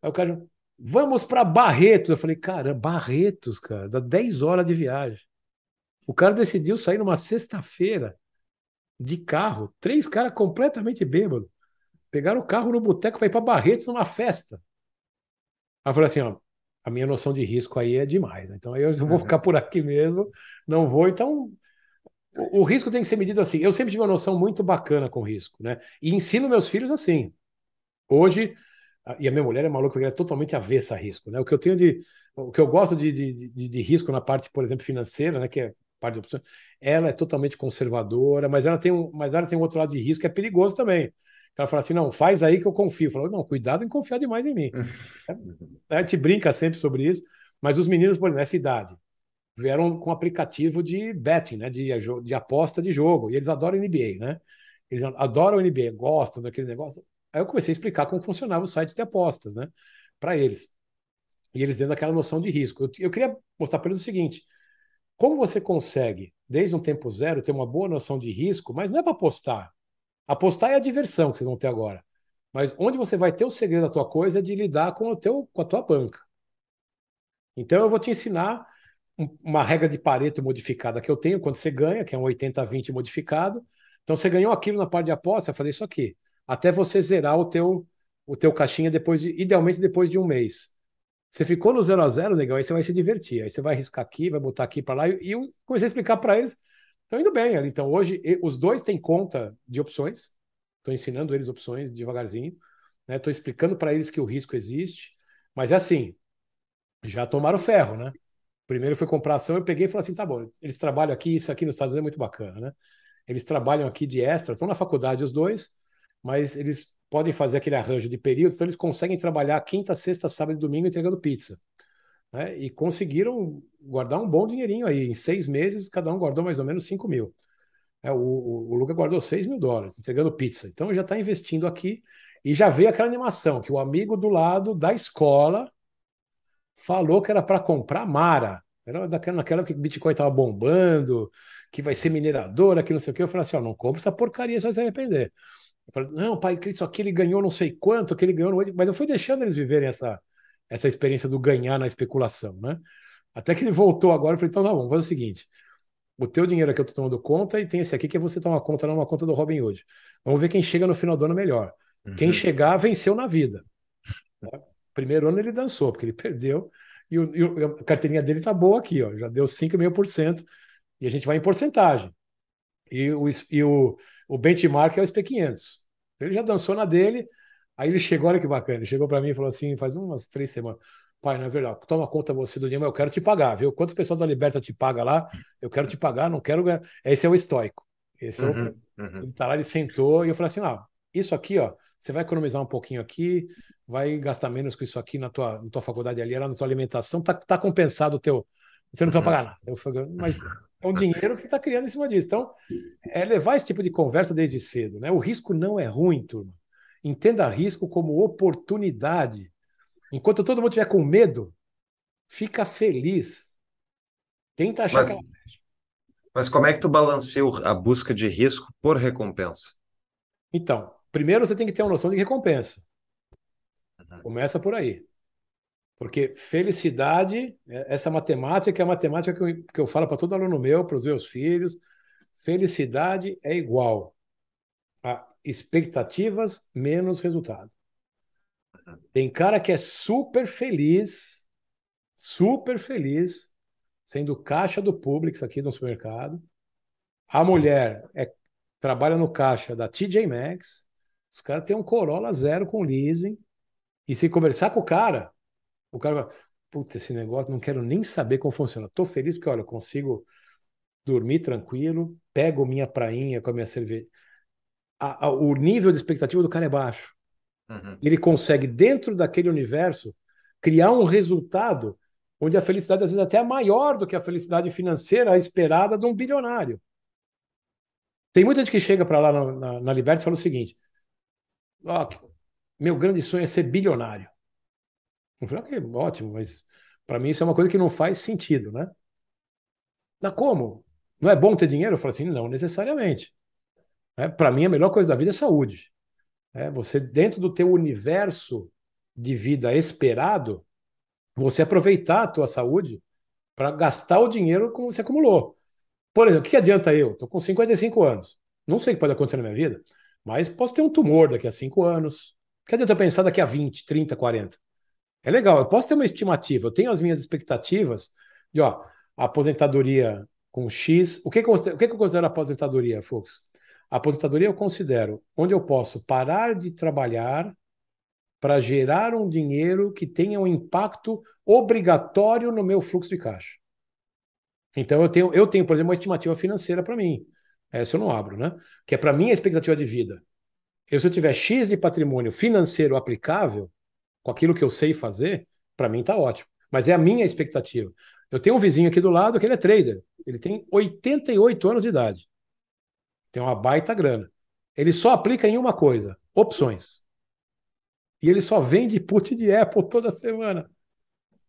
Aí o cara, vamos para Barretos. Eu falei, cara, Barretos, cara, dá 10 horas de viagem. O cara decidiu sair numa sexta-feira de carro, três caras completamente bêbados. Pegaram o carro no boteco para ir para Barretes numa festa. Aí eu falei assim: ó, a minha noção de risco aí é demais. Né? Então eu vou é. ficar por aqui mesmo, não vou. Então o, o, risco tem que ser medido assim. Eu sempre tive uma noção muito bacana com risco, né? E ensino meus filhos assim. Hoje, e a minha mulher é maluca porque ela é totalmente avessa a risco, né? O que eu tenho de. O que eu gosto de, de, de, de risco na parte, por exemplo, financeira, né? Que é parte da opções, ela é totalmente conservadora, mas ela tem um, mas ela tem um outro lado de risco que é perigoso também. Ela fala assim, não, faz aí que eu confio. Falou, não, cuidado em confiar demais em mim. a gente brinca sempre sobre isso, mas os meninos, por nessa idade, vieram com aplicativo de betting, né, de, de aposta de jogo, e eles adoram NBA, né? Eles adoram NBA, gostam daquele negócio. Aí eu comecei a explicar como funcionava o site de apostas, né, para eles. E eles dentro daquela noção de risco. Eu, eu queria mostrar para eles o seguinte: como você consegue, desde um tempo zero, ter uma boa noção de risco, mas não é para apostar. Apostar é a diversão que vocês vão ter agora. Mas onde você vai ter o segredo da tua coisa é de lidar com, o teu, com a tua banca. Então eu vou te ensinar uma regra de Pareto modificada que eu tenho quando você ganha, que é um 80-20 modificado. Então você ganhou aquilo na parte de aposta, fazer isso aqui. Até você zerar o teu, o teu caixinha depois de, idealmente depois de um mês. Você ficou no 0 a 0 negão, aí você vai se divertir. Aí você vai riscar aqui, vai botar aqui para lá. E eu comecei a explicar para eles. Estão indo bem. Então, hoje, os dois têm conta de opções. Estou ensinando eles opções devagarzinho. Estou né? explicando para eles que o risco existe. Mas é assim, já tomaram ferro, né? Primeiro foi comprar ação, eu peguei e falei assim, tá bom, eles trabalham aqui, isso aqui nos Estados Unidos é muito bacana, né? Eles trabalham aqui de extra, estão na faculdade os dois, mas eles podem fazer aquele arranjo de períodos, então eles conseguem trabalhar quinta, sexta, sábado e domingo entregando pizza. Né? E conseguiram guardar um bom dinheirinho aí. Em seis meses, cada um guardou mais ou menos 5 mil. É, o, o, o Luca guardou 6 mil dólares entregando pizza. Então já está investindo aqui. E já veio aquela animação que o amigo do lado da escola falou que era para comprar Mara. Era daquela, naquela que o Bitcoin estava bombando, que vai ser mineradora, que não sei o quê. Eu falei assim: ó, não compra essa porcaria, você vai se arrepender. Eu falei, não, pai, isso aqui ele ganhou não sei quanto, que ele ganhou. Mas eu fui deixando eles viverem essa, essa experiência do ganhar na especulação, né? Até que ele voltou agora, eu falei, então tá bom, vamos fazer o seguinte. O teu dinheiro aqui eu tô tomando conta e tem esse aqui que você toma conta, não uma conta do Robin Hood. Vamos ver quem chega no final do ano melhor. Uhum. Quem chegar venceu na vida. Né? Primeiro ano ele dançou, porque ele perdeu. E, o, e a carteirinha dele tá boa aqui, ó. Já deu 5,5%. E a gente vai em porcentagem. E o, e o, o benchmark é o SP500. Ele já dançou na dele, aí ele chegou, olha que bacana, ele chegou para mim e falou assim, faz umas três semanas, pai, na é verdade, toma conta você do dinheiro, mas eu quero te pagar, viu? Quanto o pessoal da Liberta te paga lá, eu quero te pagar, não quero ganhar. Esse é o estoico. Esse uhum, é o... Uhum, uhum. Ele tá lá, ele sentou e eu falei assim, ah, isso aqui, ó, você vai economizar um pouquinho aqui, vai gastar menos com isso aqui na tua, na tua faculdade ali, na tua alimentação, tá, tá compensado o teu... Você não uhum. vai pagar nada. Eu falei, mas é um dinheiro que está criando em cima disso. Então, é levar esse tipo de conversa desde cedo. Né? O risco não é ruim, turma. Entenda risco como oportunidade. Enquanto todo mundo tiver com medo, fica feliz. Tenta achar. Mas, é mas como é que tu balanceia a busca de risco por recompensa? Então, primeiro você tem que ter uma noção de recompensa. Uhum. Começa por aí. Porque felicidade, é, essa matemática é a matemática que eu, que eu falo para todo aluno meu, para os meus filhos. Felicidade é igual a expectativas menos resultado. Tem cara que é super feliz, super feliz, sendo caixa do Publix aqui no supermercado. A mulher é, trabalha no caixa da TJ Maxx. Os caras têm um Corolla zero com leasing. E se conversar com o cara, o cara fala, puta, esse negócio, não quero nem saber como funciona. tô feliz porque, olha, eu consigo dormir tranquilo, pego minha prainha com a minha cerveja. A, a, o nível de expectativa do cara é baixo. Uhum. Ele consegue, dentro daquele universo, criar um resultado onde a felicidade às vezes é até é maior do que a felicidade financeira esperada de um bilionário. Tem muita gente que chega para lá na, na, na Liberty e fala o seguinte: oh, meu grande sonho é ser bilionário. Eu falei, okay, ótimo, mas para mim isso é uma coisa que não faz sentido, né? Mas como? Não é bom ter dinheiro? Eu falei assim, não necessariamente. É, para mim a melhor coisa da vida é saúde. É, você dentro do teu universo de vida esperado, você aproveitar a tua saúde para gastar o dinheiro como você acumulou. Por exemplo, o que adianta eu? Estou com 55 anos. Não sei o que pode acontecer na minha vida, mas posso ter um tumor daqui a 5 anos. O que adianta eu pensar daqui a 20, 30, 40? É legal, eu posso ter uma estimativa, eu tenho as minhas expectativas de ó, aposentadoria com X. O que, o que eu considero aposentadoria, Fux? A aposentadoria eu considero onde eu posso parar de trabalhar para gerar um dinheiro que tenha um impacto obrigatório no meu fluxo de caixa. Então eu tenho, eu tenho, por exemplo, uma estimativa financeira para mim. Essa eu não abro, né? Que é para mim a expectativa de vida. Eu, se eu tiver X de patrimônio financeiro aplicável, com aquilo que eu sei fazer, para mim tá ótimo. Mas é a minha expectativa. Eu tenho um vizinho aqui do lado que ele é trader. Ele tem 88 anos de idade. Tem uma baita grana. Ele só aplica em uma coisa: opções. E ele só vende put de Apple toda semana.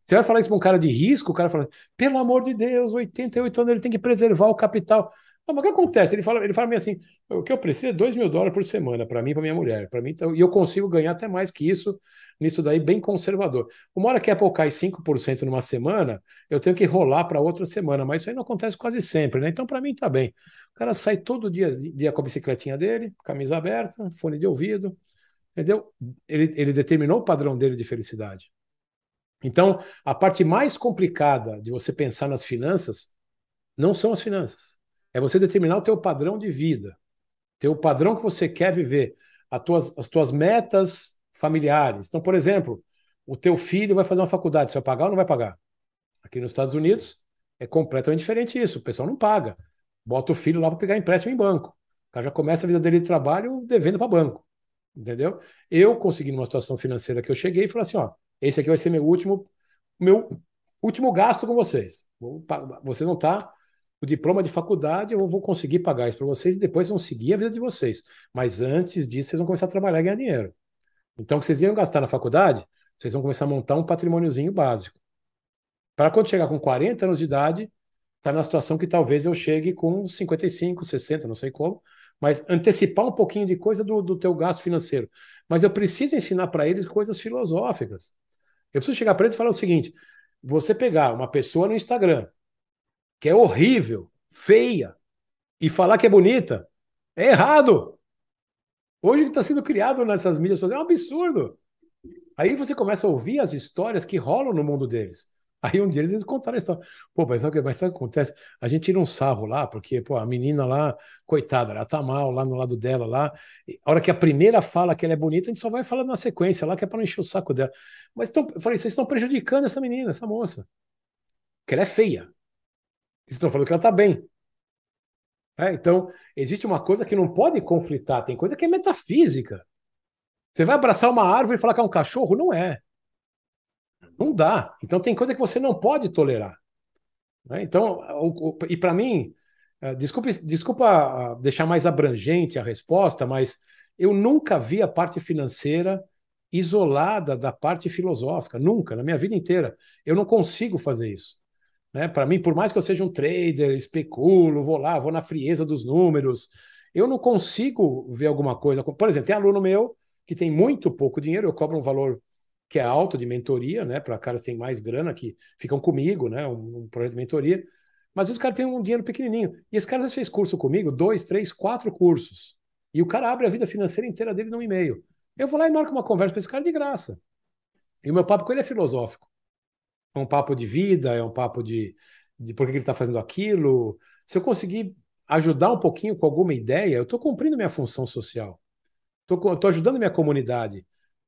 Você vai falar isso para um cara de risco, o cara fala: pelo amor de Deus, 88 anos, ele tem que preservar o capital mas o que acontece? Ele fala, ele fala assim: o que eu preciso é 2 mil dólares por semana para mim e para minha mulher. Para mim, então, e eu consigo ganhar até mais que isso, nisso daí, bem conservador. Uma hora que a Apple cai 5% numa semana, eu tenho que rolar para outra semana, mas isso aí não acontece quase sempre, né? Então, para mim, tá bem. O cara sai todo dia, dia com a bicicletinha dele, camisa aberta, fone de ouvido, entendeu? Ele, ele determinou o padrão dele de felicidade. Então, a parte mais complicada de você pensar nas finanças não são as finanças é você determinar o teu padrão de vida, teu padrão que você quer viver, as tuas, as tuas metas familiares. Então, por exemplo, o teu filho vai fazer uma faculdade, você vai pagar ou não vai pagar? Aqui nos Estados Unidos é completamente diferente isso, o pessoal não paga. Bota o filho lá para pegar empréstimo em banco. O cara já começa a vida dele de trabalho devendo para banco. Entendeu? Eu consegui numa situação financeira que eu cheguei e falei assim, ó, esse aqui vai ser meu último meu último gasto com vocês. Você não está o diploma de faculdade, eu vou conseguir pagar isso para vocês e depois vão seguir a vida de vocês. Mas antes disso, vocês vão começar a trabalhar e ganhar dinheiro. Então, o que vocês iam gastar na faculdade, vocês vão começar a montar um patrimôniozinho básico. Para quando chegar com 40 anos de idade, estar tá na situação que talvez eu chegue com 55, 60, não sei como, mas antecipar um pouquinho de coisa do, do teu gasto financeiro. Mas eu preciso ensinar para eles coisas filosóficas. Eu preciso chegar para eles e falar o seguinte: você pegar uma pessoa no Instagram, que é horrível, feia, e falar que é bonita, é errado. Hoje que está sendo criado nessas mídias sociais é um absurdo. Aí você começa a ouvir as histórias que rolam no mundo deles. Aí um dia eles contaram a história. Pô, mas sabe, mas sabe o que acontece? A gente tira um sarro lá, porque pô, a menina lá, coitada, ela tá mal lá no lado dela lá. a hora que a primeira fala que ela é bonita, a gente só vai falar na sequência lá, que é para não encher o saco dela. Mas tão, eu falei, vocês estão prejudicando essa menina, essa moça. Porque ela é feia estão falando que ela está bem. É, então, existe uma coisa que não pode conflitar, tem coisa que é metafísica. Você vai abraçar uma árvore e falar que é um cachorro? Não é. Não dá. Então, tem coisa que você não pode tolerar. É, então, o, o, e para mim, é, desculpe desculpa ah, deixar mais abrangente a resposta, mas eu nunca vi a parte financeira isolada da parte filosófica, nunca, na minha vida inteira. Eu não consigo fazer isso. Né? Para mim, por mais que eu seja um trader, especulo, vou lá, vou na frieza dos números, eu não consigo ver alguma coisa. Por exemplo, tem aluno meu que tem muito pouco dinheiro, eu cobro um valor que é alto de mentoria, né? Para caras que têm mais grana, que ficam comigo, né? Um, um projeto de mentoria. Mas os caras têm um dinheiro pequenininho. E esse cara já fez curso comigo, dois, três, quatro cursos. E o cara abre a vida financeira inteira dele num e-mail. Eu vou lá e marco uma conversa com esse cara de graça. E o meu papo com ele é filosófico. É um papo de vida, é um papo de, de por que ele está fazendo aquilo. Se eu conseguir ajudar um pouquinho com alguma ideia, eu estou cumprindo minha função social. Estou ajudando minha comunidade,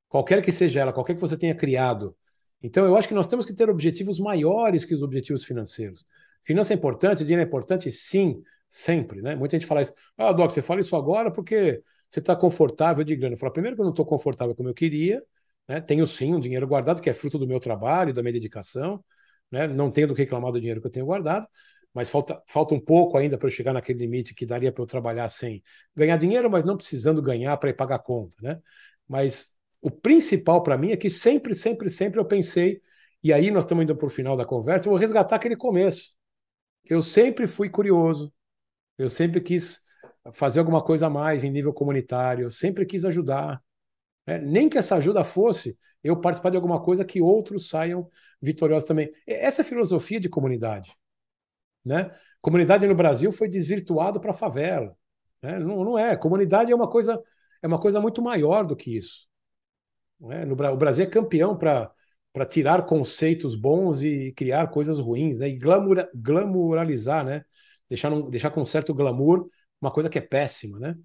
qualquer que seja ela, qualquer que você tenha criado. Então, eu acho que nós temos que ter objetivos maiores que os objetivos financeiros. Finança é importante, dinheiro é importante, sim, sempre. Né? Muita gente fala isso. Ah, Doc, você fala isso agora porque você está confortável de grana. Eu falo, primeiro que eu não estou confortável como eu queria, né? Tenho sim um dinheiro guardado, que é fruto do meu trabalho, da minha dedicação. Né? Não tenho do que reclamar do dinheiro que eu tenho guardado, mas falta, falta um pouco ainda para eu chegar naquele limite que daria para eu trabalhar sem ganhar dinheiro, mas não precisando ganhar para ir pagar a conta. Né? Mas o principal para mim é que sempre, sempre, sempre eu pensei, e aí nós estamos indo para o final da conversa, eu vou resgatar aquele começo. Eu sempre fui curioso, eu sempre quis fazer alguma coisa a mais em nível comunitário, eu sempre quis ajudar, né? Nem que essa ajuda fosse eu participar de alguma coisa que outros saiam vitoriosos também. Essa é a filosofia de comunidade. Né? Comunidade no Brasil foi desvirtuado para a favela. Né? Não, não é. Comunidade é uma coisa é uma coisa muito maior do que isso. Né? No, o Brasil é campeão para para tirar conceitos bons e criar coisas ruins, né? E glamour, glamuralizar, né? Deixar, um, deixar com certo glamour uma coisa que é péssima, né?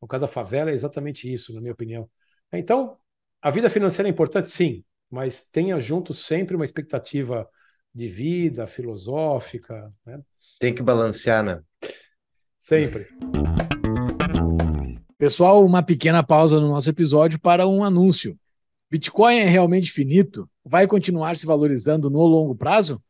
No caso da favela é exatamente isso, na minha opinião. Então, a vida financeira é importante, sim, mas tenha junto sempre uma expectativa de vida, filosófica. Né? Tem que balancear, né? Sempre. Pessoal, uma pequena pausa no nosso episódio para um anúncio. Bitcoin é realmente finito? Vai continuar se valorizando no longo prazo?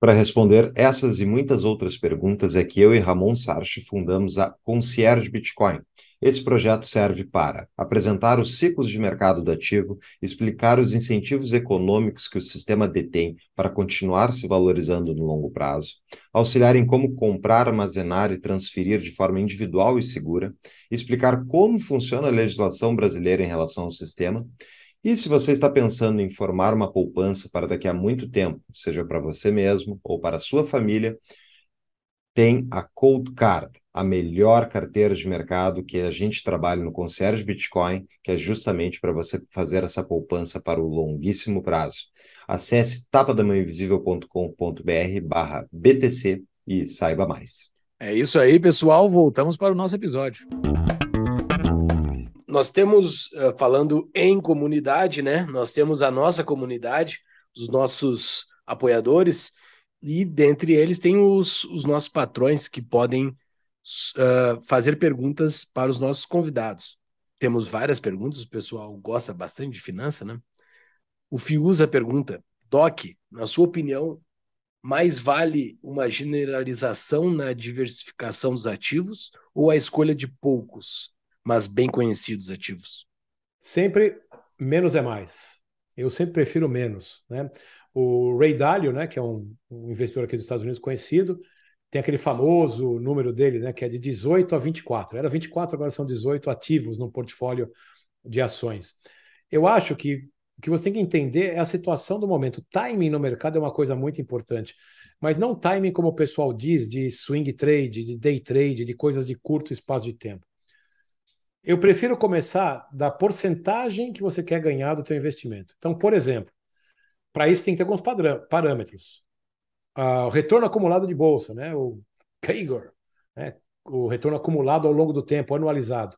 Para responder essas e muitas outras perguntas é que eu e Ramon Sarchi fundamos a Concierge Bitcoin esse projeto serve para apresentar os ciclos de mercado do ativo, explicar os incentivos econômicos que o sistema detém para continuar se valorizando no longo prazo, auxiliar em como comprar, armazenar e transferir de forma individual e segura, explicar como funciona a legislação brasileira em relação ao sistema. E se você está pensando em formar uma poupança para daqui a muito tempo, seja para você mesmo ou para a sua família, tem a Cold Card, a melhor carteira de mercado que a gente trabalha no Concierge Bitcoin, que é justamente para você fazer essa poupança para o longuíssimo prazo. Acesse tapadamãoinvisível.com.br barra BTC e saiba mais. É isso aí, pessoal. Voltamos para o nosso episódio. Nós temos, eh, falando em comunidade, né? Nós temos a nossa comunidade, os nossos apoiadores, e dentre eles tem os, os nossos patrões que podem uh, fazer perguntas para os nossos convidados. Temos várias perguntas, o pessoal gosta bastante de finança, né? O Fiuza pergunta: Doc, na sua opinião, mais vale uma generalização na diversificação dos ativos ou a escolha de poucos, mas bem conhecidos ativos? Sempre menos é mais. Eu sempre prefiro menos, né? o Ray Dalio, né, que é um, um, investidor aqui dos Estados Unidos conhecido, tem aquele famoso número dele, né, que é de 18 a 24. Era 24, agora são 18 ativos no portfólio de ações. Eu acho que o que você tem que entender é a situação do momento. Timing no mercado é uma coisa muito importante, mas não timing como o pessoal diz de swing trade, de day trade, de coisas de curto espaço de tempo. Eu prefiro começar da porcentagem que você quer ganhar do seu investimento. Então, por exemplo, para isso tem que ter alguns parâmetros. Ah, o retorno acumulado de bolsa, né? o CAGR, né? o retorno acumulado ao longo do tempo, anualizado.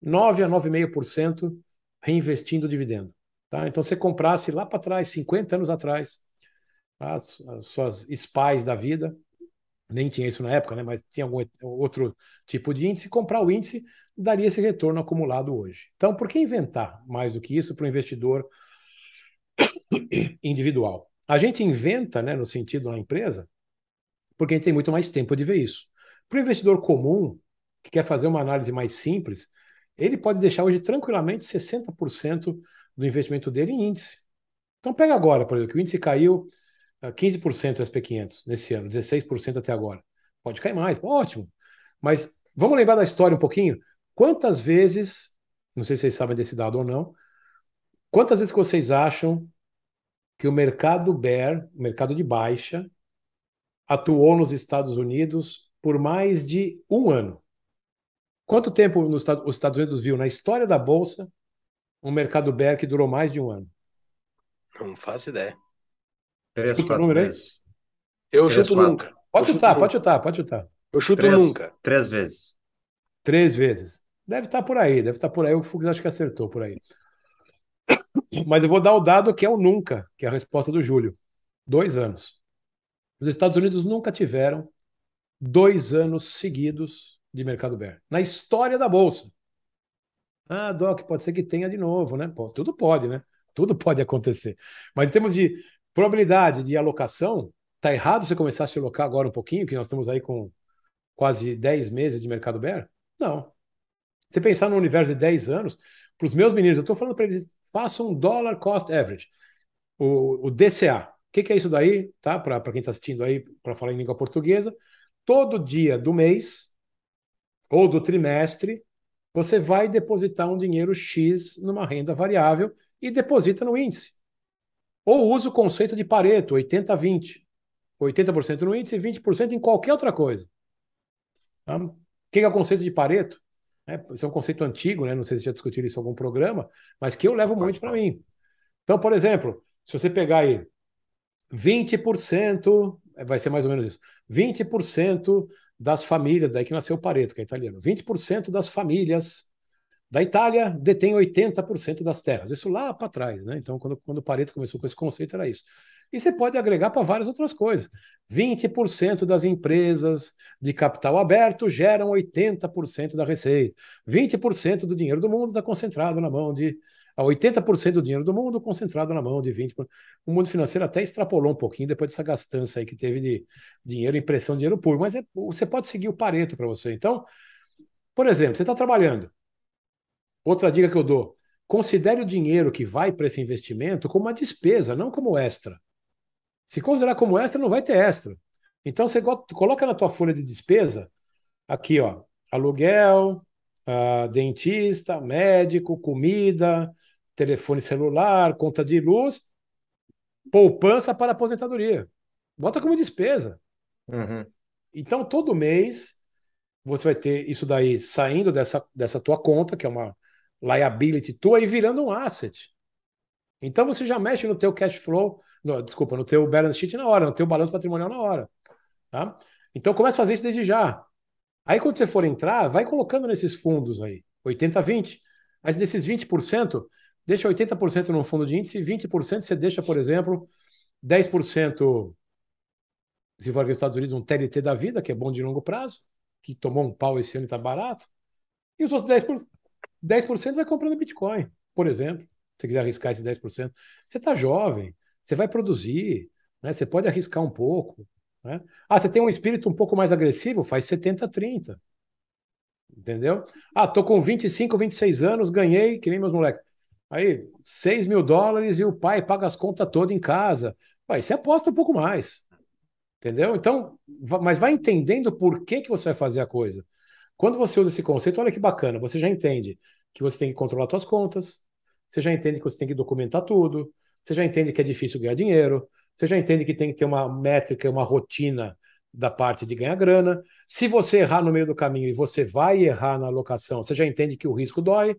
9 a 9,5% reinvestindo o dividendo. Tá? Então, se você comprasse lá para trás, 50 anos atrás, as, as suas SPAs da vida, nem tinha isso na época, né? mas tinha algum outro tipo de índice, comprar o índice daria esse retorno acumulado hoje. Então, por que inventar mais do que isso para o investidor individual. A gente inventa, né, no sentido na empresa, porque a gente tem muito mais tempo de ver isso. Para o investidor comum, que quer fazer uma análise mais simples, ele pode deixar hoje tranquilamente 60% do investimento dele em índice. Então pega agora, por exemplo, que o índice caiu 15% ah, SP500 nesse ano, 16% até agora. Pode cair mais, ótimo. Mas vamos lembrar da história um pouquinho? Quantas vezes, não sei se vocês sabem desse dado ou não, quantas vezes vocês acham que o mercado bear, o mercado de baixa, atuou nos Estados Unidos por mais de um ano. Quanto tempo nos os Estados Unidos viu na história da bolsa um mercado bear que durou mais de um ano? Não faço ideia. Três, quatro vezes. Eu 3, chuto nunca. Pode chutar, pode chutar, pode chutar. Eu chuto nunca. Três vezes. Três vezes. Deve estar tá por aí, deve estar tá por aí. O Fux acho que acertou por aí. Mas eu vou dar o dado que é o nunca, que é a resposta do Júlio. Dois anos. Os Estados Unidos nunca tiveram dois anos seguidos de mercado bear. Na história da Bolsa. Ah, Doc, pode ser que tenha de novo, né? Pô, tudo pode, né? Tudo pode acontecer. Mas em termos de probabilidade de alocação, tá errado você começar a se alocar agora um pouquinho, que nós estamos aí com quase 10 meses de mercado bear? Não. Você pensar no universo de 10 anos, para os meus meninos, eu estou falando para eles Faça um dollar cost average, o, o DCA. O que, que, é isso daí? Tá? Para quem está assistindo aí, para falar em língua portuguesa, todo dia do mês ou do trimestre, você vai depositar um dinheiro X numa renda variável e deposita no índice. Ou usa o conceito de Pareto, 80-20. 80%, no índice e 20% em qualquer outra coisa. Tá? O que é o conceito de Pareto? Né? Isso é um conceito antigo, né? não sei se já discutiram isso em algum programa, mas que eu levo muito para mim. Então, por exemplo, se você pegar aí 20%, é, vai ser mais ou menos isso, 20% das famílias, daí que nasceu o Pareto, que é italiano, 20% das famílias da Itália detém 80% das terras. Isso lá para trás, né? Então, quando, quando o Pareto começou com esse conceito, era isso. E você pode agregar para várias outras coisas. 20% das empresas de capital aberto geram 80% da receita. 20% do dinheiro do mundo está concentrado na mão de. 80% do dinheiro do mundo concentrado na mão de 20%. O mundo financeiro até extrapolou um pouquinho depois dessa gastança aí que teve de dinheiro, impressão de dinheiro puro Mas é, você pode seguir o Pareto para você. Então, por exemplo, você está trabalhando. Outra dica que eu dou: considere o dinheiro que vai para esse investimento como uma despesa, não como extra. Se considerar como extra, não vai ter extra. Então você coloca na tua folha de despesa aqui, ó, aluguel, uh, dentista, médico, comida, telefone celular, conta de luz, poupança para aposentadoria. Bota como despesa. Uhum. Então todo mês você vai ter isso daí saindo dessa, dessa tua conta, que é uma liability tua, e virando um asset. Então você já mexe no teu cash flow no, desculpa, no teu balance sheet na hora, no teu balanço patrimonial na hora. Tá? Então começa a fazer isso desde já. Aí quando você for entrar, vai colocando nesses fundos aí, 80-20. Mas desses 20%, deixa 80% num fundo de índice, 20% você deixa, por exemplo, 10% se for para os Estados Unidos, um TLT da vida, que é bom de longo prazo, que tomou um pau esse ano e está barato. E os outros 10%, 10 vai comprando Bitcoin, por exemplo, se você quiser arriscar esses 10%. Você está jovem, você vai produzir, né? você pode arriscar um pouco. Né? Ah, você tem um espírito um pouco mais agressivo? Faz 70-30. Entendeu? Ah, tô com 25, 26 anos, ganhei, que nem meus moleques. Aí, 6 mil dólares e o pai paga as contas todas em casa. Aí você aposta um pouco mais. Entendeu? Então, mas vai entendendo por que, que você vai fazer a coisa. Quando você usa esse conceito, olha que bacana, você já entende que você tem que controlar suas contas, você já entende que você tem que documentar tudo, você já entende que é difícil ganhar dinheiro, você já entende que tem que ter uma métrica, uma rotina da parte de ganhar grana. Se você errar no meio do caminho e você vai errar na alocação, você já entende que o risco dói.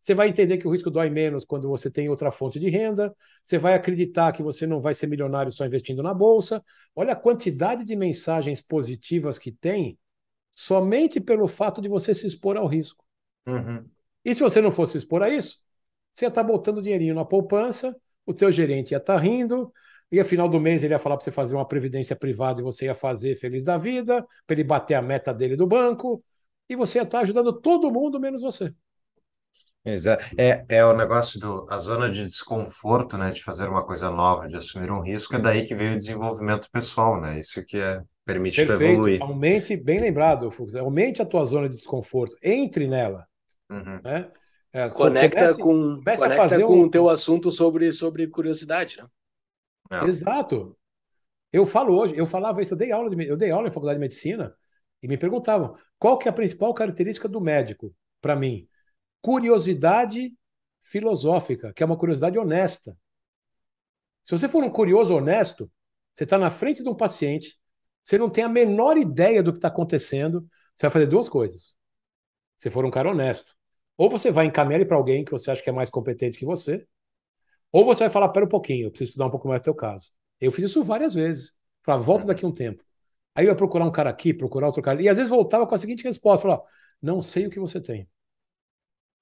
Você vai entender que o risco dói menos quando você tem outra fonte de renda. Você vai acreditar que você não vai ser milionário só investindo na bolsa. Olha a quantidade de mensagens positivas que tem somente pelo fato de você se expor ao risco. Uhum. E se você não fosse expor a isso, você ia estar botando dinheirinho na poupança, o teu gerente ia estar tá rindo, e a final do mês ele ia falar para você fazer uma previdência privada e você ia fazer feliz da vida, para ele bater a meta dele do banco, e você ia estar tá ajudando todo mundo menos você. Exato. É, é o negócio do a zona de desconforto, né, de fazer uma coisa nova, de assumir um risco, é daí que veio o desenvolvimento pessoal, né? Isso que é permite evoluir. Aumente, bem lembrado, Fux, aumente a tua zona de desconforto, entre nela, uhum. né? É, conecta comece, com, comece conecta a fazer com o teu assunto sobre, sobre curiosidade, né? É. Exato. Eu falo hoje, eu falava isso, eu dei aula, de, eu dei aula em faculdade de medicina e me perguntavam qual que é a principal característica do médico, para mim. Curiosidade filosófica, que é uma curiosidade honesta. Se você for um curioso honesto, você está na frente de um paciente, você não tem a menor ideia do que está acontecendo, você vai fazer duas coisas. Se for um cara honesto. Ou você vai encaminhar ele para alguém que você acha que é mais competente que você, ou você vai falar, pera um pouquinho, eu preciso estudar um pouco mais o teu caso. Eu fiz isso várias vezes. Falava, ah, volta uhum. daqui um tempo. Aí eu ia procurar um cara aqui, procurar outro cara. E às vezes voltava com a seguinte resposta: falava, não sei o que você tem.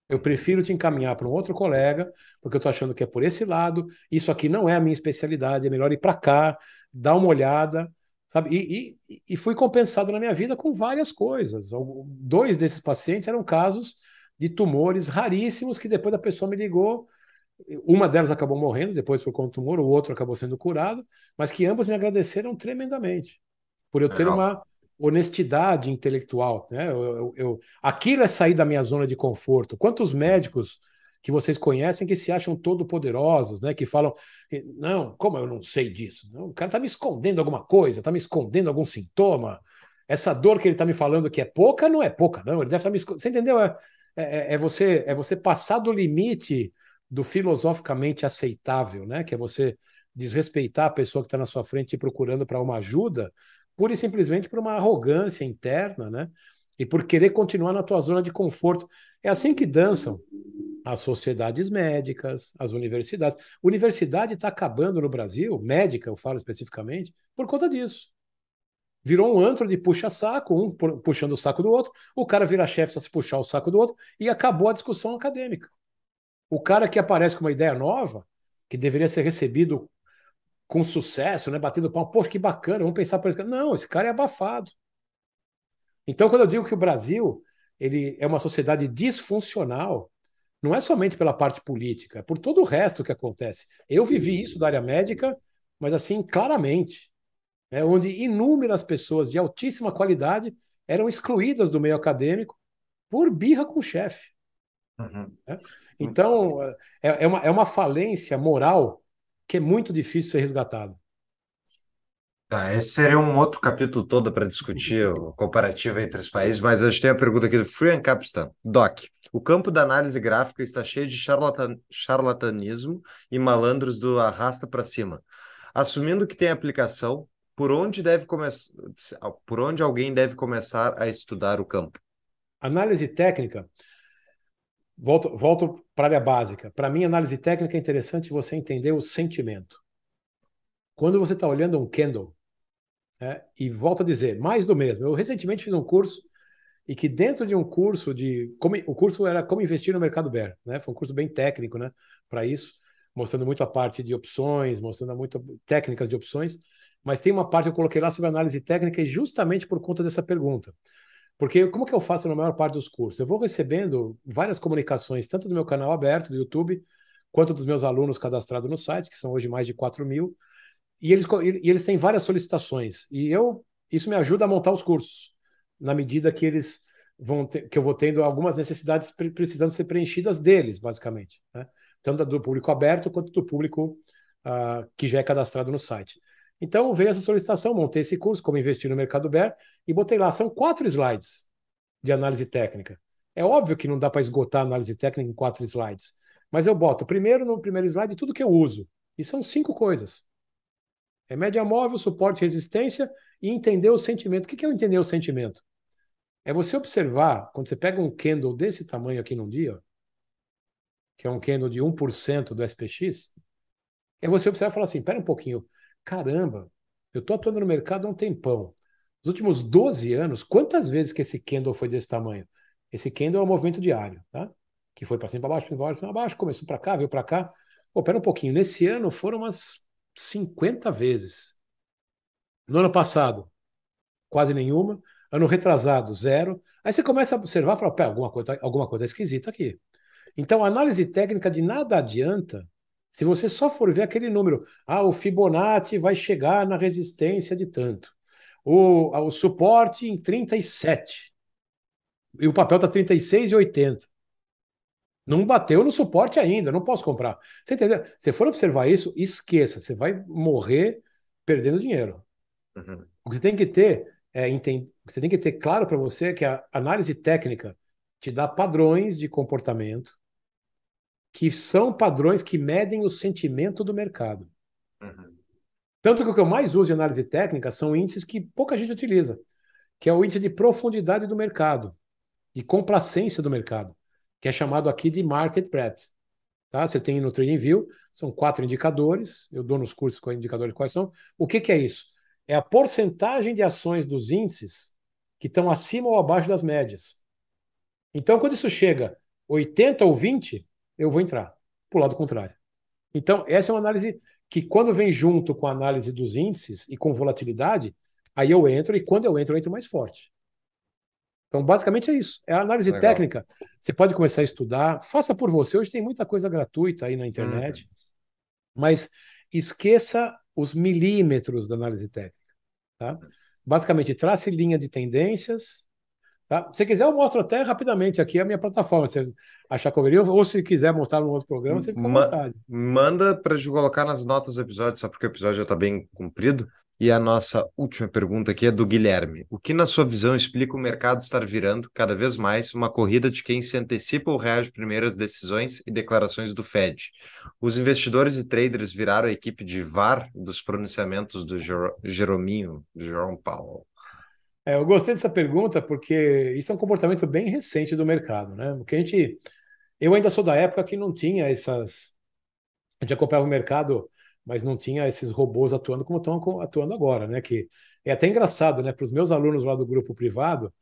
Eu prefiro te encaminhar para um outro colega, porque eu estou achando que é por esse lado. Isso aqui não é a minha especialidade, é melhor ir para cá, dar uma olhada, sabe? E, e, e, fui compensado na minha vida com várias coisas. Dois desses pacientes eram casos de tumores raríssimos que depois a pessoa me ligou. Uma delas acabou morrendo depois por conta do tumor, o outro acabou sendo curado, mas que ambos me agradeceram tremendamente por eu ter Legal. uma honestidade intelectual. Né? Eu, eu, eu, aquilo é sair da minha zona de conforto. Quantos médicos que vocês conhecem que se acham todo poderosos, né? que falam, não, como eu não sei disso? o cara está me escondendo alguma coisa, está me escondendo algum sintoma. Essa dor que ele está me falando que é pouca, não é pouca, não. Ele deve estar tá me escondendo. Você entendeu? É, é, é, é, você é você passar do limite do filosoficamente aceitável, né? Que é você desrespeitar a pessoa que está na sua frente e procurando para uma ajuda, pura e simplesmente por uma arrogância interna, né? E por querer continuar na tua zona de conforto. É assim que dançam as sociedades médicas, as universidades. Universidade está acabando no Brasil, médica, eu falo especificamente, por conta disso. Virou um antro de puxa-saco, um puxando o saco do outro, o cara vira chefe só se puxar o saco do outro, e acabou a discussão acadêmica. O cara que aparece com uma ideia nova, que deveria ser recebido com sucesso, né, batendo palma, poxa, que bacana, vamos pensar por isso. Não, esse cara é abafado. Então, quando eu digo que o Brasil ele é uma sociedade disfuncional, não é somente pela parte política, é por todo o resto que acontece. Eu vivi isso da área médica, mas assim, claramente né, onde inúmeras pessoas de altíssima qualidade eram excluídas do meio acadêmico por birra com o chefe. Uhum. Né? Então, é, é, uma, é uma falência moral que é muito difícil ser resgatada. Ah, esse seria um outro capítulo todo para discutir o comparativo entre os países, mas a gente tem a pergunta aqui do Free Capstan. Doc, o campo da análise gráfica está cheio de charlatan... charlatanismo e malandros do arrasta para cima. Assumindo que tem aplicação, por onde deve começar, ah, por onde alguém deve começar a estudar o campo? Análise técnica. Volto, volto para a área básica. Para mim, análise técnica é interessante você entender o sentimento. Quando você está olhando um candle, é, né, e volto a dizer, mais do mesmo. Eu recentemente fiz um curso e que dentro de um curso de como, o curso era como investir no mercado bear, né? Foi um curso bem técnico, né? Para isso, mostrando muito a parte de opções, mostrando muito técnicas de opções mas tem uma parte que eu coloquei lá sobre análise técnica e justamente por conta dessa pergunta. Porque como que eu faço na maior parte dos cursos? Eu vou recebendo várias comunicações, tanto do meu canal aberto, do YouTube, quanto dos meus alunos cadastrados no site, que são hoje mais de 4 mil, e eles, e eles têm várias solicitações. E eu isso me ajuda a montar os cursos, na medida que eles vão ter, que eu vou tendo algumas necessidades pre precisando ser preenchidas deles, basicamente. Né? Tanto do público aberto quanto do público uh, que já é cadastrado no site. Então veio essa solicitação, montei esse curso, como investir no Mercado Bear, e botei lá. São quatro slides de análise técnica. É óbvio que não dá para esgotar a análise técnica em quatro slides, mas eu boto primeiro no primeiro slide tudo que eu uso. E são cinco coisas. É média móvel, suporte, resistência e entender o sentimento. O que é eu entender o sentimento? É você observar, quando você pega um candle desse tamanho aqui num dia, que é um candle de 1% do SPX, é você observar e falar assim, espera um pouquinho, caramba, eu estou atuando no mercado há um tempão. Nos últimos 12 anos, quantas vezes que esse candle foi desse tamanho? Esse candle é um movimento diário, tá? Que foi para cima, para baixo, para baixo, para baixo, começou para cá, veio para cá. Pô, pera um pouquinho. Nesse ano foram umas 50 vezes. No ano passado, quase nenhuma. Ano retrasado, zero. Aí você começa a observar e fala, pera, alguma coisa, tá, alguma coisa tá esquisita aqui. Então, a análise técnica de nada adianta se você só for ver aquele número, ah, o Fibonacci vai chegar na resistência de tanto, o, o suporte em 37, e o papel está 36,80. Não bateu no suporte ainda, não posso comprar. Você entendeu? Se for observar isso, esqueça, você vai morrer perdendo dinheiro. Uhum. O que você tem que ter é entender você tem que ter claro para você é que a análise técnica te dá padrões de comportamento que são padrões que medem o sentimento do mercado. Uhum. Tanto que o que eu mais uso em análise técnica são índices que pouca gente utiliza, que é o índice de profundidade do mercado, de complacência do mercado, que é chamado aqui de market breadth. Tá? Você tem no TradingView, são quatro indicadores, eu dou nos cursos com indicadores quais são. O que, que é isso? É a porcentagem de ações dos índices que estão acima ou abaixo das médias. Então, quando isso chega 80 ou 20, eu vou entrar para o lado contrário. Então, essa é uma análise que, quando vem junto com a análise dos índices e com volatilidade, aí eu entro e quando eu entro, eu entro mais forte. Então, basicamente é isso. É a análise Legal. técnica. Você pode começar a estudar, faça por você. Hoje tem muita coisa gratuita aí na internet, uhum. mas esqueça os milímetros da análise técnica. Tá? Basicamente, trace linha de tendências, Tá? Se quiser, eu mostro até rapidamente aqui a minha plataforma. Se achar correria, ou se quiser mostrar no outro programa, você fica Ma vontade. Manda para colocar nas notas do episódio, só porque o episódio já está bem comprido. E a nossa última pergunta aqui é do Guilherme. O que, na sua visão, explica o mercado estar virando, cada vez mais, uma corrida de quem se antecipa ou reage primeiro às decisões e declarações do Fed? Os investidores e traders viraram a equipe de VAR dos pronunciamentos do Jer Jerominho, Jerome Powell. É, eu gostei dessa pergunta porque isso é um comportamento bem recente do mercado, né? Porque a gente, eu ainda sou da época que não tinha essas, a gente acompanhava o mercado, mas não tinha esses robôs atuando como estão atuando agora, né? Que é até engraçado, né? Para os meus alunos lá do grupo privado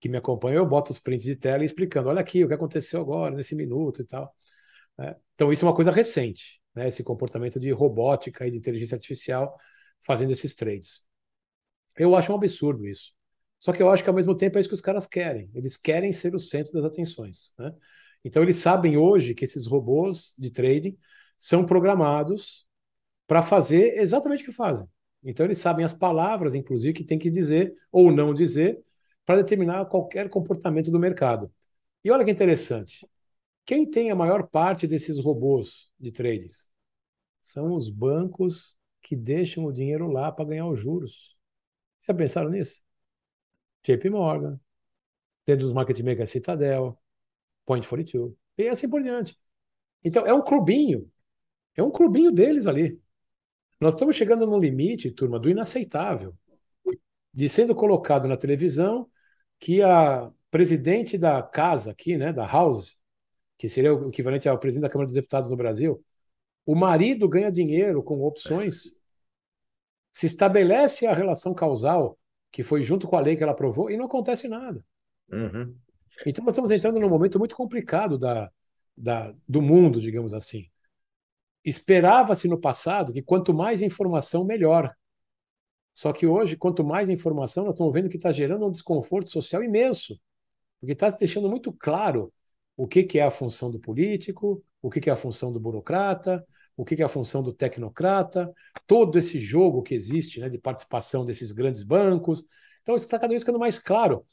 que me acompanham, eu boto os prints de tela explicando, olha aqui o que aconteceu agora nesse minuto e tal. Né? Então isso é uma coisa recente, né? Esse comportamento de robótica e de inteligência artificial fazendo esses trades. Eu acho um absurdo isso. Só que eu acho que ao mesmo tempo é isso que os caras querem. Eles querem ser o centro das atenções. Né? Então eles sabem hoje que esses robôs de trading são programados para fazer exatamente o que fazem. Então eles sabem as palavras, inclusive, que tem que dizer ou não dizer para determinar qualquer comportamento do mercado. E olha que interessante. Quem tem a maior parte desses robôs de trades? São os bancos que deixam o dinheiro lá para ganhar os juros. Já pensaram nisso? JP Morgan, dentro dos market makers Citadel, Point 42, e assim por diante. Então, é um clubinho. É um clubinho deles ali. Nós estamos chegando no limite, turma, do inaceitável. De sendo colocado na televisão que a presidente da casa aqui, né, da House, que seria o equivalente ao presidente da Câmara dos Deputados no Brasil, o marido ganha dinheiro com opções, se estabelece a relação causal que foi junto com a lei que ela aprovou, e não acontece nada. Uhum. Então, nós estamos entrando num momento muito complicado da, da, do mundo, digamos assim. Esperava-se no passado que quanto mais informação, melhor. Só que hoje, quanto mais informação, nós estamos vendo que está gerando um desconforto social imenso, porque está deixando muito claro o que, que é a função do político, o que, que é a função do burocrata, o que é a função do tecnocrata, todo esse jogo que existe né, de participação desses grandes bancos. Então, isso está cada vez ficando mais claro.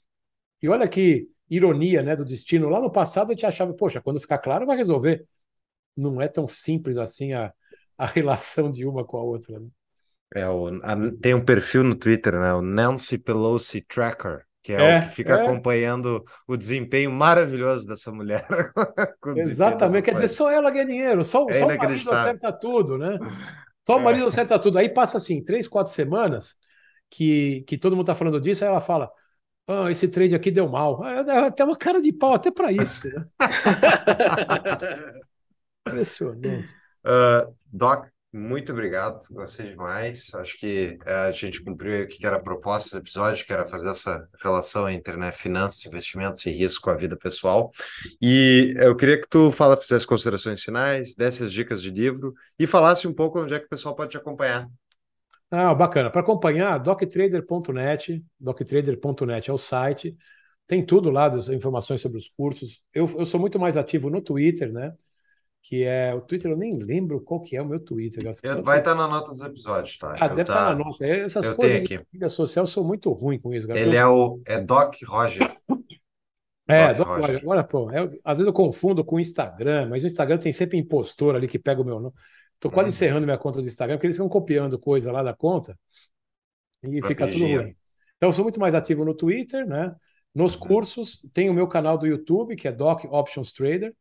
E olha que ironia né, do destino. Lá no passado, a gente achava, poxa, quando ficar claro, vai resolver. Não é tão simples assim a, a relação de uma com a outra. Né? É, o, a, tem um perfil no Twitter, né? o Nancy Pelosi Tracker, que é, é, o que fica é. acompanhando o desempenho maravilhoso dessa mulher. Exatamente, quer dizer, só ela ganha dinheiro, só, é só o marido acerta tudo, né? Só o é. marido acerta tudo. Aí passa assim, três, quatro semanas que, que todo mundo está falando disso, aí ela fala. Oh, esse trade aqui deu mal. Até uma cara de pau, até para isso. Né? Impressionante. Uh, Doc, muito obrigado, gostei demais. Acho que eh, a gente cumpriu o que era a proposta do episódio, que era fazer essa relação entre né, finanças, investimentos e risco com a vida pessoal. E eu queria que tu fala, fizesse considerações finais, desse as dicas de livro e falasse um pouco onde é que o pessoal pode te acompanhar. Ah, bacana. Para acompanhar, doctrader.net, doctrader.net é o site. Tem tudo lá, das informações sobre os cursos. Eu, eu sou muito mais ativo no Twitter, né? que é o Twitter, eu nem lembro qual que é o meu Twitter. É, eu, vai tá estar na nota dos episódios, tá? Ah, eu deve tá... estar na tá- nota. Essas eu coisas de mídia social sou muito ruim com isso. Cara. Ele é o é Doc Roger. É, Doc Roger. Roger. Agora, pô, é, às vezes eu confundo com o Instagram, mas o Instagram tem sempre impostor ali que pega o meu nome. Estou quase hum. encerrando minha conta do Instagram, porque eles ficam copiando coisa lá da conta e pra fica vigia. tudo ruim. Então, eu sou muito mais ativo no Twitter, né? Nos uhum. cursos, tem o meu canal do YouTube, que é Doc Options Trader.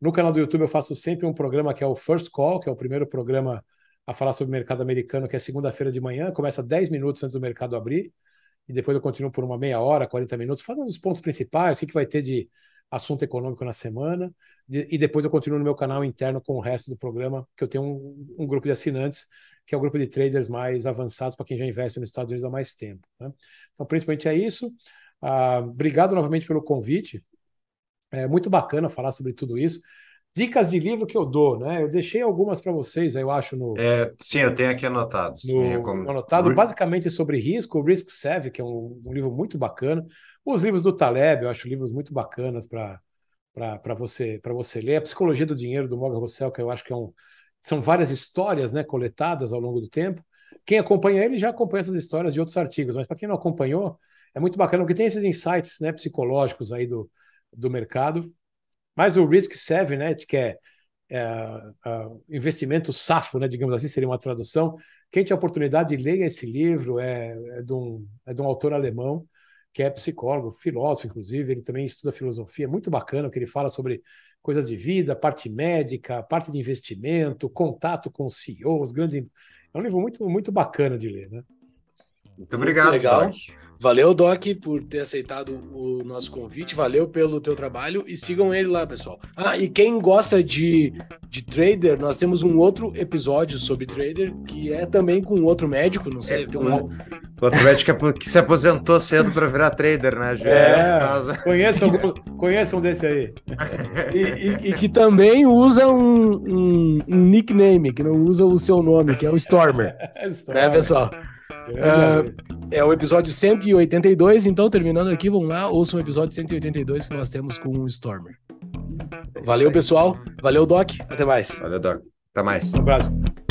No canal do YouTube eu faço sempre um programa que é o First Call, que é o primeiro programa a falar sobre o mercado americano, que é segunda-feira de manhã, começa 10 minutos antes do mercado abrir, e depois eu continuo por uma meia hora, 40 minutos, falando dos pontos principais, o que, que vai ter de assunto econômico na semana, e depois eu continuo no meu canal interno com o resto do programa, que eu tenho um, um grupo de assinantes, que é o grupo de traders mais avançados para quem já investe nos Estados Unidos há mais tempo. Né? Então, principalmente é isso. Ah, obrigado novamente pelo convite. É muito bacana falar sobre tudo isso. Dicas de livro que eu dou, né? Eu deixei algumas para vocês, eu acho, no. É, sim, eu tenho aqui anotados. No, como... Anotado, basicamente sobre risco, o Risk Savvy, que é um, um, livro muito bacana. Os livros do Taleb, eu acho livros muito bacanas para você, para você ler. A Psicologia do Dinheiro, do Morgan Russell, que eu acho que é um, são várias histórias né, coletadas ao longo do tempo. Quem acompanha ele já acompanha essas histórias de outros artigos, mas para quem não acompanhou, é muito bacana, porque tem esses insights né, psicológicos aí do, do mercado. Mas o Risk 7, né, que é, é, é investimento safo, né, digamos assim, seria uma tradução. Quem tiver oportunidade, leia esse livro, é, é, de um, é de um autor alemão que é psicólogo, filósofo, inclusive, ele também estuda filosofia, é muito bacana, que ele fala sobre coisas de vida, parte médica, parte de investimento, contato com CEOs, grandes. É um livro muito, muito bacana de ler, né? Muito obrigado, Muito legal. Doc. Valeu, Doc, por ter aceitado o nosso convite. Valeu pelo teu trabalho e sigam ele lá, pessoal. Ah, e quem gosta de, de trader, nós temos um outro episódio sobre trader que é também com outro médico, não sei. É, tem um... Outro médico que se aposentou cedo para virar trader, né, Ju? É, é conheçam, conheçam desse aí. E, e, e, que também usa um, um, um, nickname, que não usa o seu nome, que é o Stormer. É, né, Stormer. Né, pessoal? É, é o episódio 182, então terminando aqui, vamos lá, ouçam o episódio 182 que nós temos com o Stormer. É Valeu, pessoal. Valeu, Doc. Até mais. Valeu, Doc. Até mais. Um abraço.